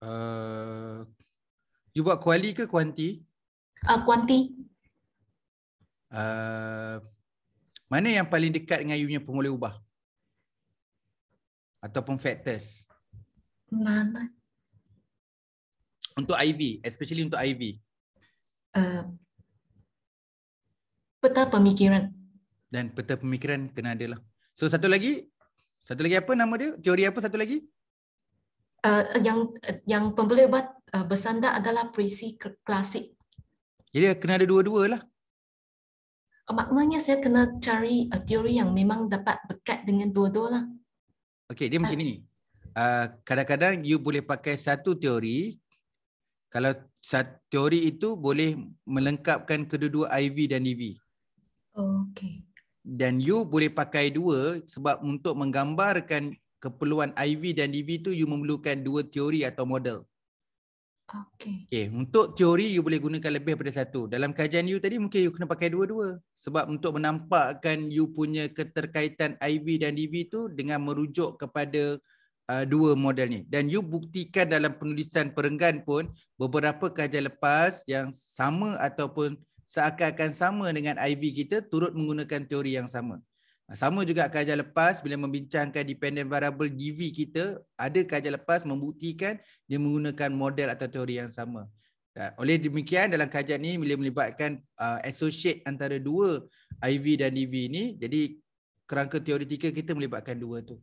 Uh, you buat kuali ke kuanti? Uh, kuanti. Uh, mana yang paling dekat dengan you punya pemula ubah? Ataupun factors? Mana? Untuk IV, especially untuk IV. Uh, peta pemikiran. Dan peta pemikiran kena ada lah. So satu lagi, satu lagi apa nama dia? Teori apa satu lagi? Uh, yang yang pembeli ubat uh, bersandar adalah prisi klasik. Jadi kena ada dua-dua lah. Uh, maknanya saya kena cari uh, teori yang memang dapat berkat dengan dua-dua lah. Okay, dia ah. uh, macam ni. Kadang-kadang uh, you boleh pakai satu teori. Kalau satu teori itu boleh melengkapkan kedua-dua IV dan DV. E Okay. Dan you boleh pakai dua sebab untuk menggambarkan keperluan IV dan DV tu you memerlukan dua teori atau model. Okay. okay. Untuk teori you boleh gunakan lebih daripada satu. Dalam kajian you tadi mungkin you kena pakai dua-dua. Sebab untuk menampakkan you punya keterkaitan IV dan DV tu dengan merujuk kepada uh, dua model ni. Dan you buktikan dalam penulisan perenggan pun beberapa kajian lepas yang sama ataupun seakan-akan sama dengan IV kita turut menggunakan teori yang sama. Sama juga kajian lepas bila membincangkan dependent variable DV kita, ada kajian lepas membuktikan dia menggunakan model atau teori yang sama. Dan oleh demikian dalam kajian ini bila melibatkan uh, associate antara dua IV dan DV ini, jadi kerangka teoritikal kita melibatkan dua tu.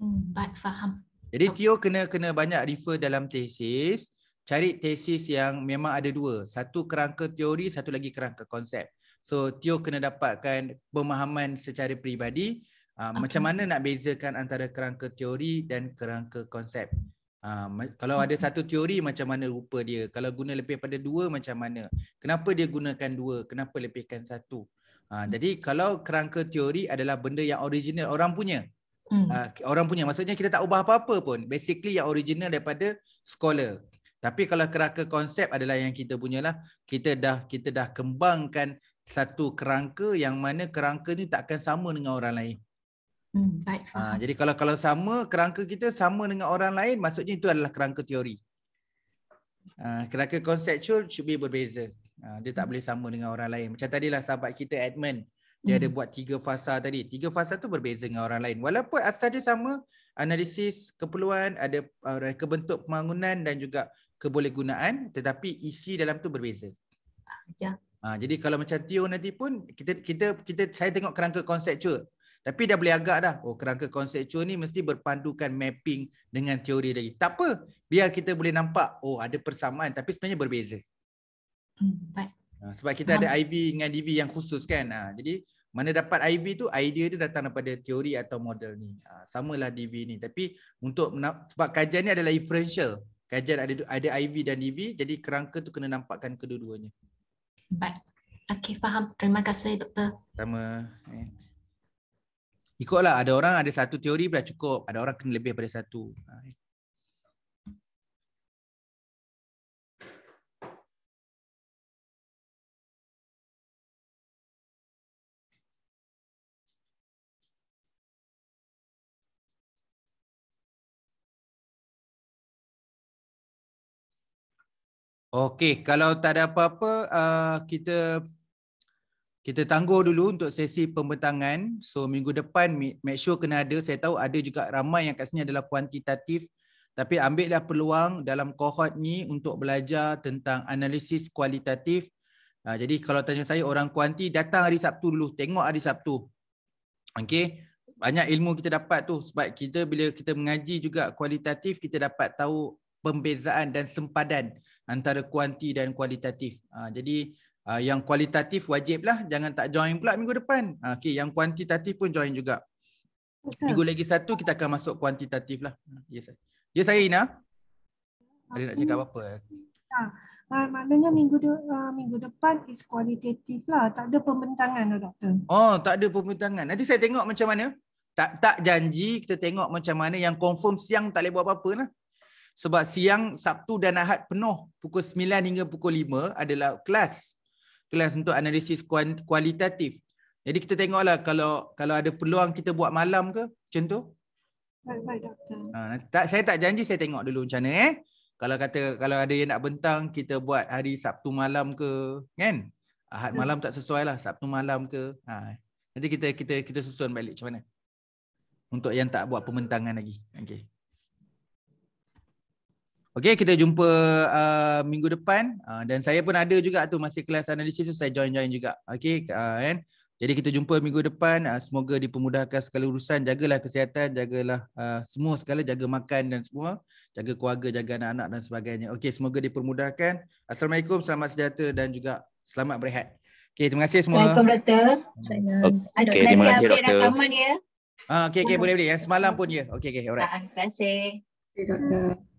Hmm, baik faham. Jadi Tio kena kena banyak refer dalam tesis. Uh, cari tesis yang memang ada dua. Satu kerangka teori, satu lagi kerangka konsep. So, Tio kena dapatkan pemahaman secara peribadi uh, macam mana nak bezakan antara kerangka teori dan kerangka konsep. Uh, kalau okay. ada satu teori, macam mana rupa dia? Kalau guna lebih pada dua, macam mana? Kenapa dia gunakan dua? Kenapa lebihkan satu? Uh, hmm. Jadi kalau kerangka teori adalah benda yang original orang punya. Hmm. Uh, orang punya maksudnya kita tak ubah apa-apa pun. Basically yang original daripada scholar. Tapi kalau kerangka konsep adalah yang kita punyalah, kita dah kita dah kembangkan satu kerangka yang mana kerangka ni takkan sama dengan orang lain. Hmm, baik. Ha, jadi kalau kalau sama kerangka kita sama dengan orang lain, maksudnya itu adalah kerangka teori. Ha, kerangka conceptual should be berbeza. Ha, dia tak hmm. boleh sama dengan orang lain. Macam tadilah sahabat kita admin dia hmm. ada buat tiga fasa tadi. Tiga fasa tu berbeza dengan orang lain. Walaupun asal dia sama, analisis keperluan, ada uh, kebentuk pembangunan dan juga kebolehgunaan tetapi isi dalam tu berbeza. Ya. Ah, jadi kalau macam Tio nanti pun kita kita kita saya tengok kerangka konseptual. Tapi dah boleh agak dah. Oh kerangka konseptual ni mesti berpandukan mapping dengan teori lagi. Tak apa. Biar kita boleh nampak oh ada persamaan tapi sebenarnya berbeza. Hmm, baik. Ah, sebab kita ya. ada IV dengan DV yang khusus kan. Ah, jadi mana dapat IV tu idea dia datang daripada teori atau model ni. Ha, samalah DV ni tapi untuk sebab kajian ni adalah inferential. Kajian ada ada IV dan DV e jadi kerangka tu kena nampakkan kedua-duanya. Baik. Okey, faham. Terima kasih doktor. Sama. Eh. Ikutlah ada orang ada satu teori dah cukup, ada orang kena lebih pada satu. Ha, Okey, kalau tak ada apa-apa, uh, kita kita tangguh dulu untuk sesi pembentangan. So minggu depan make sure kena ada. Saya tahu ada juga ramai yang kat sini adalah kuantitatif. Tapi ambillah peluang dalam kohort ni untuk belajar tentang analisis kualitatif. Uh, jadi kalau tanya saya orang kuanti, datang hari Sabtu dulu. Tengok hari Sabtu. Okey, banyak ilmu kita dapat tu sebab kita bila kita mengaji juga kualitatif kita dapat tahu pembezaan dan sempadan antara kuanti dan kualitatif. Ha, jadi uh, yang kualitatif wajiblah jangan tak join pula minggu depan. Ha, ah, okay, yang kuantitatif pun join juga. Minggu lagi satu kita akan masuk kuantitatif lah. Yes, yes ya, saya Ina. Ada nak cakap apa-apa? Ya? Ah, maknanya minggu de- uh, minggu depan is kualitatif lah. Tak ada pembentangan lah doktor. Oh, tak ada pembentangan. Nanti saya tengok macam mana. Tak tak janji kita tengok macam mana yang confirm siang tak boleh buat apa-apa lah sebab siang Sabtu dan Ahad penuh pukul 9 hingga pukul 5 adalah kelas kelas untuk analisis kualitatif. Jadi kita tengoklah kalau kalau ada peluang kita buat malam ke macam tu. Ha, tak, saya tak janji saya tengok dulu macam mana eh. Kalau kata kalau ada yang nak bentang kita buat hari Sabtu malam ke kan? Ahad hmm. malam tak sesuai lah Sabtu malam ke. Ha, nanti kita kita kita susun balik macam mana. Untuk yang tak buat pembentangan lagi. Okey. Okay, kita jumpa uh, minggu depan uh, dan saya pun ada juga tu masih kelas analisis tu saya join-join juga. Okay, uh, kan? Jadi kita jumpa minggu depan. Uh, semoga dipermudahkan segala urusan. Jagalah kesihatan, jagalah uh, semua segala jaga makan dan semua, jaga keluarga, jaga anak-anak dan sebagainya. Okay, semoga dipermudahkan. Assalamualaikum, selamat sejahtera dan juga selamat berehat. Okay, terima kasih semua. Assalamualaikum, Doktor. Okey, terima kasih, Doktor. Okay, terima kasih, Doktor. Okey, boleh-boleh. Ya. Semalam pun ya. Okay, okay Terima ah, Terima kasih, Dr.